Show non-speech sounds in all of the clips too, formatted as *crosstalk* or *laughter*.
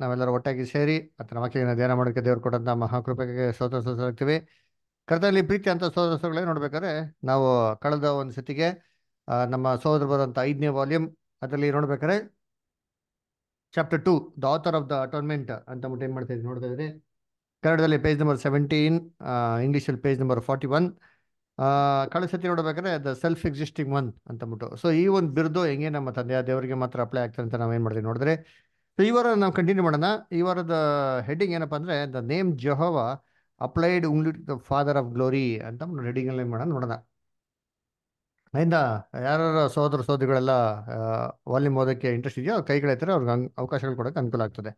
ನಾವೆಲ್ಲರೂ ಒಟ್ಟಾಗಿ ಸೇರಿ ಮತ್ತು ಮಕ್ಕಳಿಗೆ ಧ್ಯಾನ ಮಾಡೋಕ್ಕೆ ದೇವರು ಕೊಟ್ಟಂಥ ಮಹಾಕೃಪೆಗೆ ಸ್ತೋತ್ರ ಸೋಸಲಾಗ್ತೀವಿ ಕರ್ತನಲ್ಲಿ ಪ್ರೀತಿ ಅಂತ ಸೋದರಗಳೇ ನೋಡ್ಬೇಕಾದ್ರೆ ನಾವು ಕಳೆದ ಒಂದು ಸತಿಗೆ ನಮ್ಮ ಸೋದರ ಬರುವಂಥ ಐದನೇ ವಾಲ್ಯೂಮ್ ಅದರಲ್ಲಿ ನೋಡ್ಬೇಕಾದ್ರೆ chapter two the author of the atonement ಅಂತ ಮುಟ್ಟು ಏನು ಮಾಡ್ತಾ ಇದ್ದೀವಿ ನೋಡ್ತಾ ಇದ್ರಿ ಕನ್ನಡದಲ್ಲಿ ಪೇಜ್ ನಂಬರ್ ಸೆವೆಂಟೀನ್ ಇಂಗ್ಲೀಷಲ್ಲಿ ಪೇಜ್ ನಂಬರ್ ಫಾರ್ಟಿ ಒನ್ ಕಳೆದ ಸತಿ ನೋಡ್ಬೇಕಾದ್ರೆ ದ ಸೆಲ್ಫ್ ಎಕ್ಸಿಸ್ಟಿಂಗ್ ಒನ್ ಅಂದ್ಬಿಟ್ಟು ಸೊ ಈ ಒಂದು ಬಿರುದು ಹೆಂಗೆ ನಮ್ಮ ತಂದೆಯ ದೇವರಿಗೆ ಮಾತ್ರ ಅಪ್ಲೈ ಆಗ್ತದೆ ಅಂತ ನಾವೇನು ಮಾಡ್ತೀವಿ ನೋಡಿದ್ರೆ ಈ ವಾರ ನಾವು ಕಂಟಿನ್ಯೂ ಮಾಡೋಣ ಈ ವಾರದ ಹೆಡ್ಡಿಂಗ್ ಏನಪ್ಪ ಅಂದರೆ the name Jehovah applied only the father of glory ಅಂತ ಹೆಡ್ಡಿಂಗ್ ಅಲ್ಲಿ ಮಾಡೋಣ ನೋಡೋಣ ಅಲ್ಲಿಂದ ಯಾರ ಸೋದರ ಸಹೋದರಿಗಳೆಲ್ಲ ವಾಲ್ಯೂಮ್ ಓದೋಕ್ಕೆ ಇಂಟ್ರೆಸ್ಟ್ ಇದೆಯೋ ಅವ್ರು ಕೈಗಳೈತಾರೆ ಅವ್ರಿಗೆ ಅವಕಾಶಗಳು ಕೊಡಕ್ಕೆ ಅನುಕೂಲ ಆಗ್ತದೆ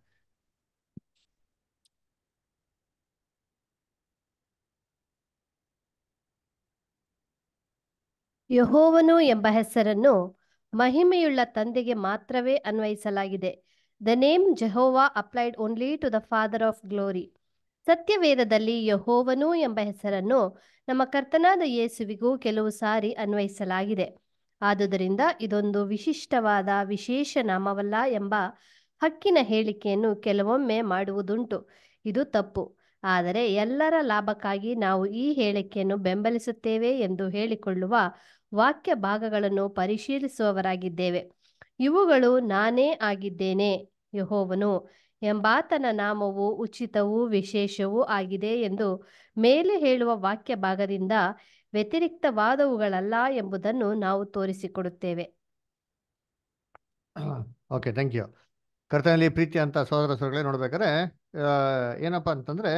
ಯಹೋವನು ಎಂಬ ಹೆಸರನ್ನು ಮಹಿಮೆಯುಳ್ಳ ತಂದೆಗೆ ಮಾತ್ರವೇ ಅನ್ವಯಿಸಲಾಗಿದೆ the name Jehovah applied only to the father of glory ಸತ್ಯವೇದದಲ್ಲಿ ಯಹೋವನು ಎಂಬ ಹೆಸರನ್ನು ನಮ್ಮ ಕರ್ತನಾದ ಯೇಸುವಿಗೂ ಕೆಲವು ಸಾರಿ ಅನ್ವಯಿಸಲಾಗಿದೆ ಆದುದರಿಂದ ಇದೊಂದು ವಿಶಿಷ್ಟವಾದ ವಿಶೇಷ ನಾಮವಲ್ಲ ಎಂಬ ಹಕ್ಕಿನ ಹೇಳಿಕೆಯನ್ನು ಕೆಲವೊಮ್ಮೆ ಮಾಡುವುದುಂಟು ಇದು ತಪ್ಪು ಆದರೆ ಎಲ್ಲರ ಲಾಭಕ್ಕಾಗಿ ನಾವು ಈ ಹೇಳಿಕೆಯನ್ನು ಬೆಂಬಲಿಸುತ್ತೇವೆ ಎಂದು ಹೇಳಿಕೊಳ್ಳುವ ವಾಕ್ಯ ಭಾಗಗಳನ್ನು ಪರಿಶೀಲಿಸುವವರಾಗಿದ್ದೇವೆ ಇವುಗಳು ನಾನೇ ಆಗಿದ್ದೇನೆ ಯಹೋವನು ಎಂಬಾತನ ನಾಮವು ಉಚಿತವೂ ವಿಶೇಷವೂ ಆಗಿದೆ ಎಂದು ಮೇಲೆ ಹೇಳುವ ವಾಕ್ಯ ಭಾಗದಿಂದ ವ್ಯತಿರಿಕ್ತವಾದವುಗಳಲ್ಲ ಎಂಬುದನ್ನು ನಾವು ತೋರಿಸಿಕೊಡುತ್ತೇವೆ ಓಕೆ ಥ್ಯಾಂಕ್ ಯು ಕರ್ತನಲ್ಲಿ ಪ್ರೀತಿ ಅಂತ ಸಹೋದರ ನೋಡ್ಬೇಕಾದ್ರೆ ಏನಪ್ಪಾ ಅಂತಂದ್ರೆ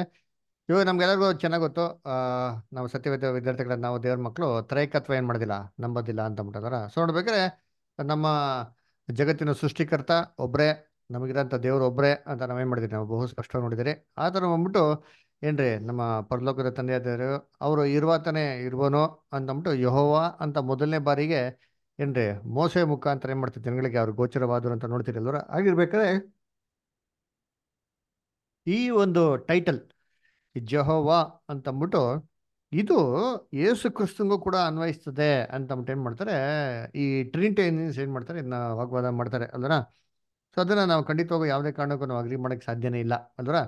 ಇವಾಗ ನಮ್ಗೆಲ್ಲರಿಗೂ ಚೆನ್ನಾಗಿ ಗೊತ್ತು ನಾವು ಸತ್ಯವೇದ ವಿದ್ಯಾರ್ಥಿಗಳ ನಾವು ದೇವ್ರ ಮಕ್ಕಳು ತ್ರೈಕತ್ವ ಏನು ಮಾಡೋದಿಲ್ಲ ನಂಬೋದಿಲ್ಲ ಅಂತ ಬಿಟ್ಟಿದಾರ ಸೊ ನೋಡ್ಬೇಕಾದ್ರೆ ನಮ್ಮ ಜಗತ್ತಿನ ಸೃಷ್ಟಿಕರ್ತ ಒಬ್ಬರೇ ನಮಗಿರೋಂಥ ದೇವರು ಒಬ್ಬರೇ ಅಂತ ನಾವೇನು ಮಾಡಿದ್ವಿ ನಾವು ಬಹು ಸ್ಪಷ್ಟ ನೋಡಿದರೆ ಆ ಥರ ಬಂದ್ಬಿಟ್ಟು ಏನ್ರಿ ನಮ್ಮ ಪರಲೋಕದ ತಂದೆ ದೇವರು ಅವರು ಇರುವತನೇ ಇರುವನೋ ಅಂತಂದ್ಬಿಟ್ಟು ಯಹೋವಾ ಅಂತ ಮೊದಲನೇ ಬಾರಿಗೆ ಏನ್ರಿ ಮೋಸೆ ಮುಖಾಂತರ ಏನು ಮಾಡ್ತೀವಿ ಜನಗಳಿಗೆ ಅವ್ರು ಗೋಚರವಾದರು ಅಂತ ನೋಡ್ತೀರಿ ಅಲ್ವರ ಆಗಿರ್ಬೇಕಾದ್ರೆ ಈ ಒಂದು ಟೈಟಲ್ ಜಹೋವಾ ಅಂತಂದ್ಬಿಟ್ಟು ಇದು ಯೇಸು ಕ್ರಿಸ್ತಂಗೂ ಕೂಡ ಅನ್ವಯಿಸ್ತದೆ ಅಂತ ಏನು ಮಾಡ್ತಾರೆ ಈ ಟ್ರಿನಿಟೇರಿಯನ್ಸ್ ಏನು ಮಾಡ್ತಾರೆ ಇದನ್ನ ವಾಗ್ವಾದ ಮಾಡ್ತಾರೆ ಅಲ್ವರ ಸೊ ಅದನ್ನು ನಾವು ಖಂಡಿತವಾಗೂ ಯಾವುದೇ ಕಾರಣಕ್ಕೂ ನಾವು ಅಗ್ರಿ ಮಾಡೋಕ್ಕೆ ಸಾಧ್ಯನೇ ಇಲ್ಲ ಅಲ್ವರ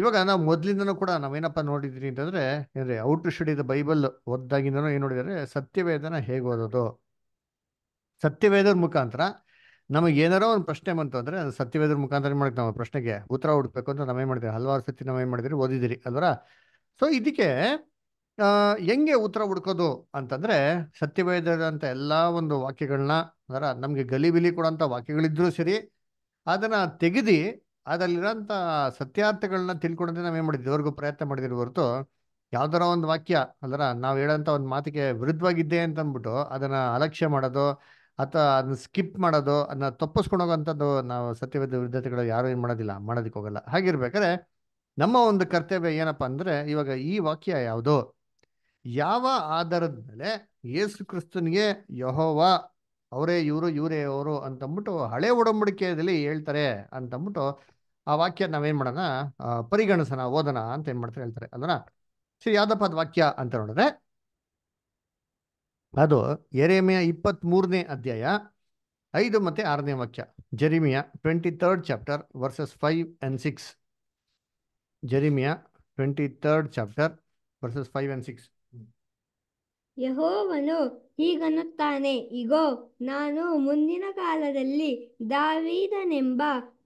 ಇವಾಗ ನಾವು ಮೊದಲಿಂದನೂ ಕೂಡ ನಾವೇನಪ್ಪ ನೋಡಿದ್ರಿ ಅಂತಂದರೆ ಏನಂದರೆ out to study the Bible ಓದ್ದಾಗಿಂದನೂ ಏನು ನೋಡಿದರೆ ಸತ್ಯವೇದನ ಹೇಗೆ ಓದೋದು ಸತ್ಯವೇದರ ಮುಖಾಂತರ ನಮಗೆ ಏನಾರೋ ಒಂದು ಪ್ರಶ್ನೆ ಬಂತು ಅಂದರೆ ಅದು ಸತ್ಯವೇದರ ಮುಖಾಂತರ ಮಾಡಕ್ಕೆ ನಾವು ಪ್ರಶ್ನೆಗೆ ಉತ್ತರ ಹುಡುಕಬೇಕು ಅಂತ ನಾವೇನು ಮಾಡ್ತೀವಿ ಹಲವಾರು ಸತಿ ನಾವೇನು ಮಾಡಿದಿರಿ ಓದಿದಿರಿ ಅಲ್ವರ ಸೊ ಇದಕ್ಕೆ ಹೆಂಗೆ ಉತ್ತರ ಹುಡ್ಕೋದು ಅಂತಂದ್ರೆ ಸತ್ಯವೇದಂತ ಎಲ್ಲ ಒಂದು ವಾಕ್ಯಗಳನ್ನ ಅಂದ್ರೆ ನಮಗೆ ಗಲಿಬಿಲಿ ಕೊಡೋಂಥ ವಾಕ್ಯಗಳಿದ್ರೂ ಸರಿ ಅದನ್ನ ತೆಗೆದು ಅದರಲ್ಲಿರೋಂಥ ಸತ್ಯಾರ್ಥಗಳನ್ನ ನಾವು ಏನು ಮಾಡಿದ್ವಿ ಇವರೆಗೂ ಪ್ರಯತ್ನ ಮಾಡಿದ್ರು ಹೊರತು ಯಾವ್ದಾರ ಒಂದು ವಾಕ್ಯ ಅಂದ್ರೆ ನಾವು ಹೇಳೋಂಥ ಒಂದು ಮಾತಿಗೆ ವಿರುದ್ಧವಾಗಿದ್ದೆ ಅಂತ ಅಂದ್ಬಿಟ್ಟು ಅದನ್ನ ಅಲಕ್ಷ್ಯ ಮಾಡೋದು ಅಥವಾ ಅದನ್ನ ಸ್ಕಿಪ್ ಮಾಡೋದು ಅದನ್ನ ತಪ್ಪಿಸ್ಕೊಂಡು ನಾವು ಸತ್ಯವೇದ ವಿರುದ್ಧತೆಗಳು ಯಾರು ಏನು ಮಾಡೋದಿಲ್ಲ ಮಾಡೋದಕ್ಕೆ ಹೋಗಲ್ಲ ಹಾಗಿರ್ಬೇಕಾದ್ರೆ ನಮ್ಮ ಒಂದು ಕರ್ತವ್ಯ ಏನಪ್ಪ ಅಂದರೆ ಇವಾಗ ಈ ವಾಕ್ಯ ಯಾವುದು ಯಾವ ಆಧಾರದ ಮೇಲೆ ಯೇಸು ಕ್ರಿಸ್ತನಿಗೆ ಯಹೋವ ಅವರೇ ಇವರು ಇವರೇ ಅವರು ಅಂತಂದ್ಬಿಟ್ಟು ಹಳೆ ಒಡಂಬಡಿಕೆಯಲ್ಲಿ ಹೇಳ್ತಾರೆ ಅಂತಂದ್ಬಿಟ್ಟು ಆ ವಾಕ್ಯ ನಾವೇನ್ ಮಾಡೋಣ ಪರಿಗಣಿಸೋಣ ಓದೋಣ ಅಂತ ಏನ್ ಮಾಡ್ತಾರೆ ಹೇಳ್ತಾರೆ ಅದನ್ನ ಶ್ರೀ ಯಾದಪ್ಪ ವಾಕ್ಯ ಅಂತ ನೋಡಿದ್ರೆ ಅದು ಎರೆಮೆಯ ಇಪ್ಪತ್ತ್ ಮೂರನೇ ಅಧ್ಯಾಯ ಐದು ಮತ್ತೆ ಆರನೇ ವಾಕ್ಯ Jeremiah twenty third chapter verses five and six Jeremiah twenty third chapter verses five and six ಯಹೋವನು ಹೀಗನ್ನುತ್ತಾನೆ ಇಗೋ ನಾನು ಮುಂದಿನ ಕಾಲದಲ್ಲಿ ದಾವೀದನೆಂಬ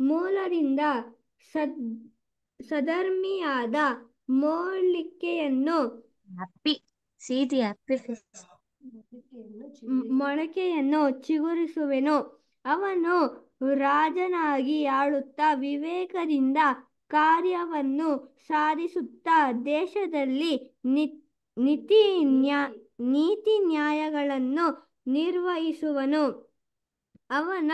ಮೂಲದಿಂದ ಸದ್ ಸದರ್ಮಿಯಾದ ಮೋಳಿಕೆಯನ್ನು ಅಪ್ಪಿ ಮೊಳಕೆಯನ್ನು ಚಿಗುರಿಸುವೆನು ಅವನು ರಾಜನಾಗಿ ಆಳುತ್ತ ವಿವೇಕದಿಂದ ಕಾರ್ಯವನ್ನು ಸಾಧಿಸುತ್ತಾ ದೇಶದಲ್ಲಿ ನಿ ನಿತಿ ನೀತಿ ನ್ಯಾಯಗಳನ್ನು ನಿರ್ವಹಿಸುವನು ಅವನ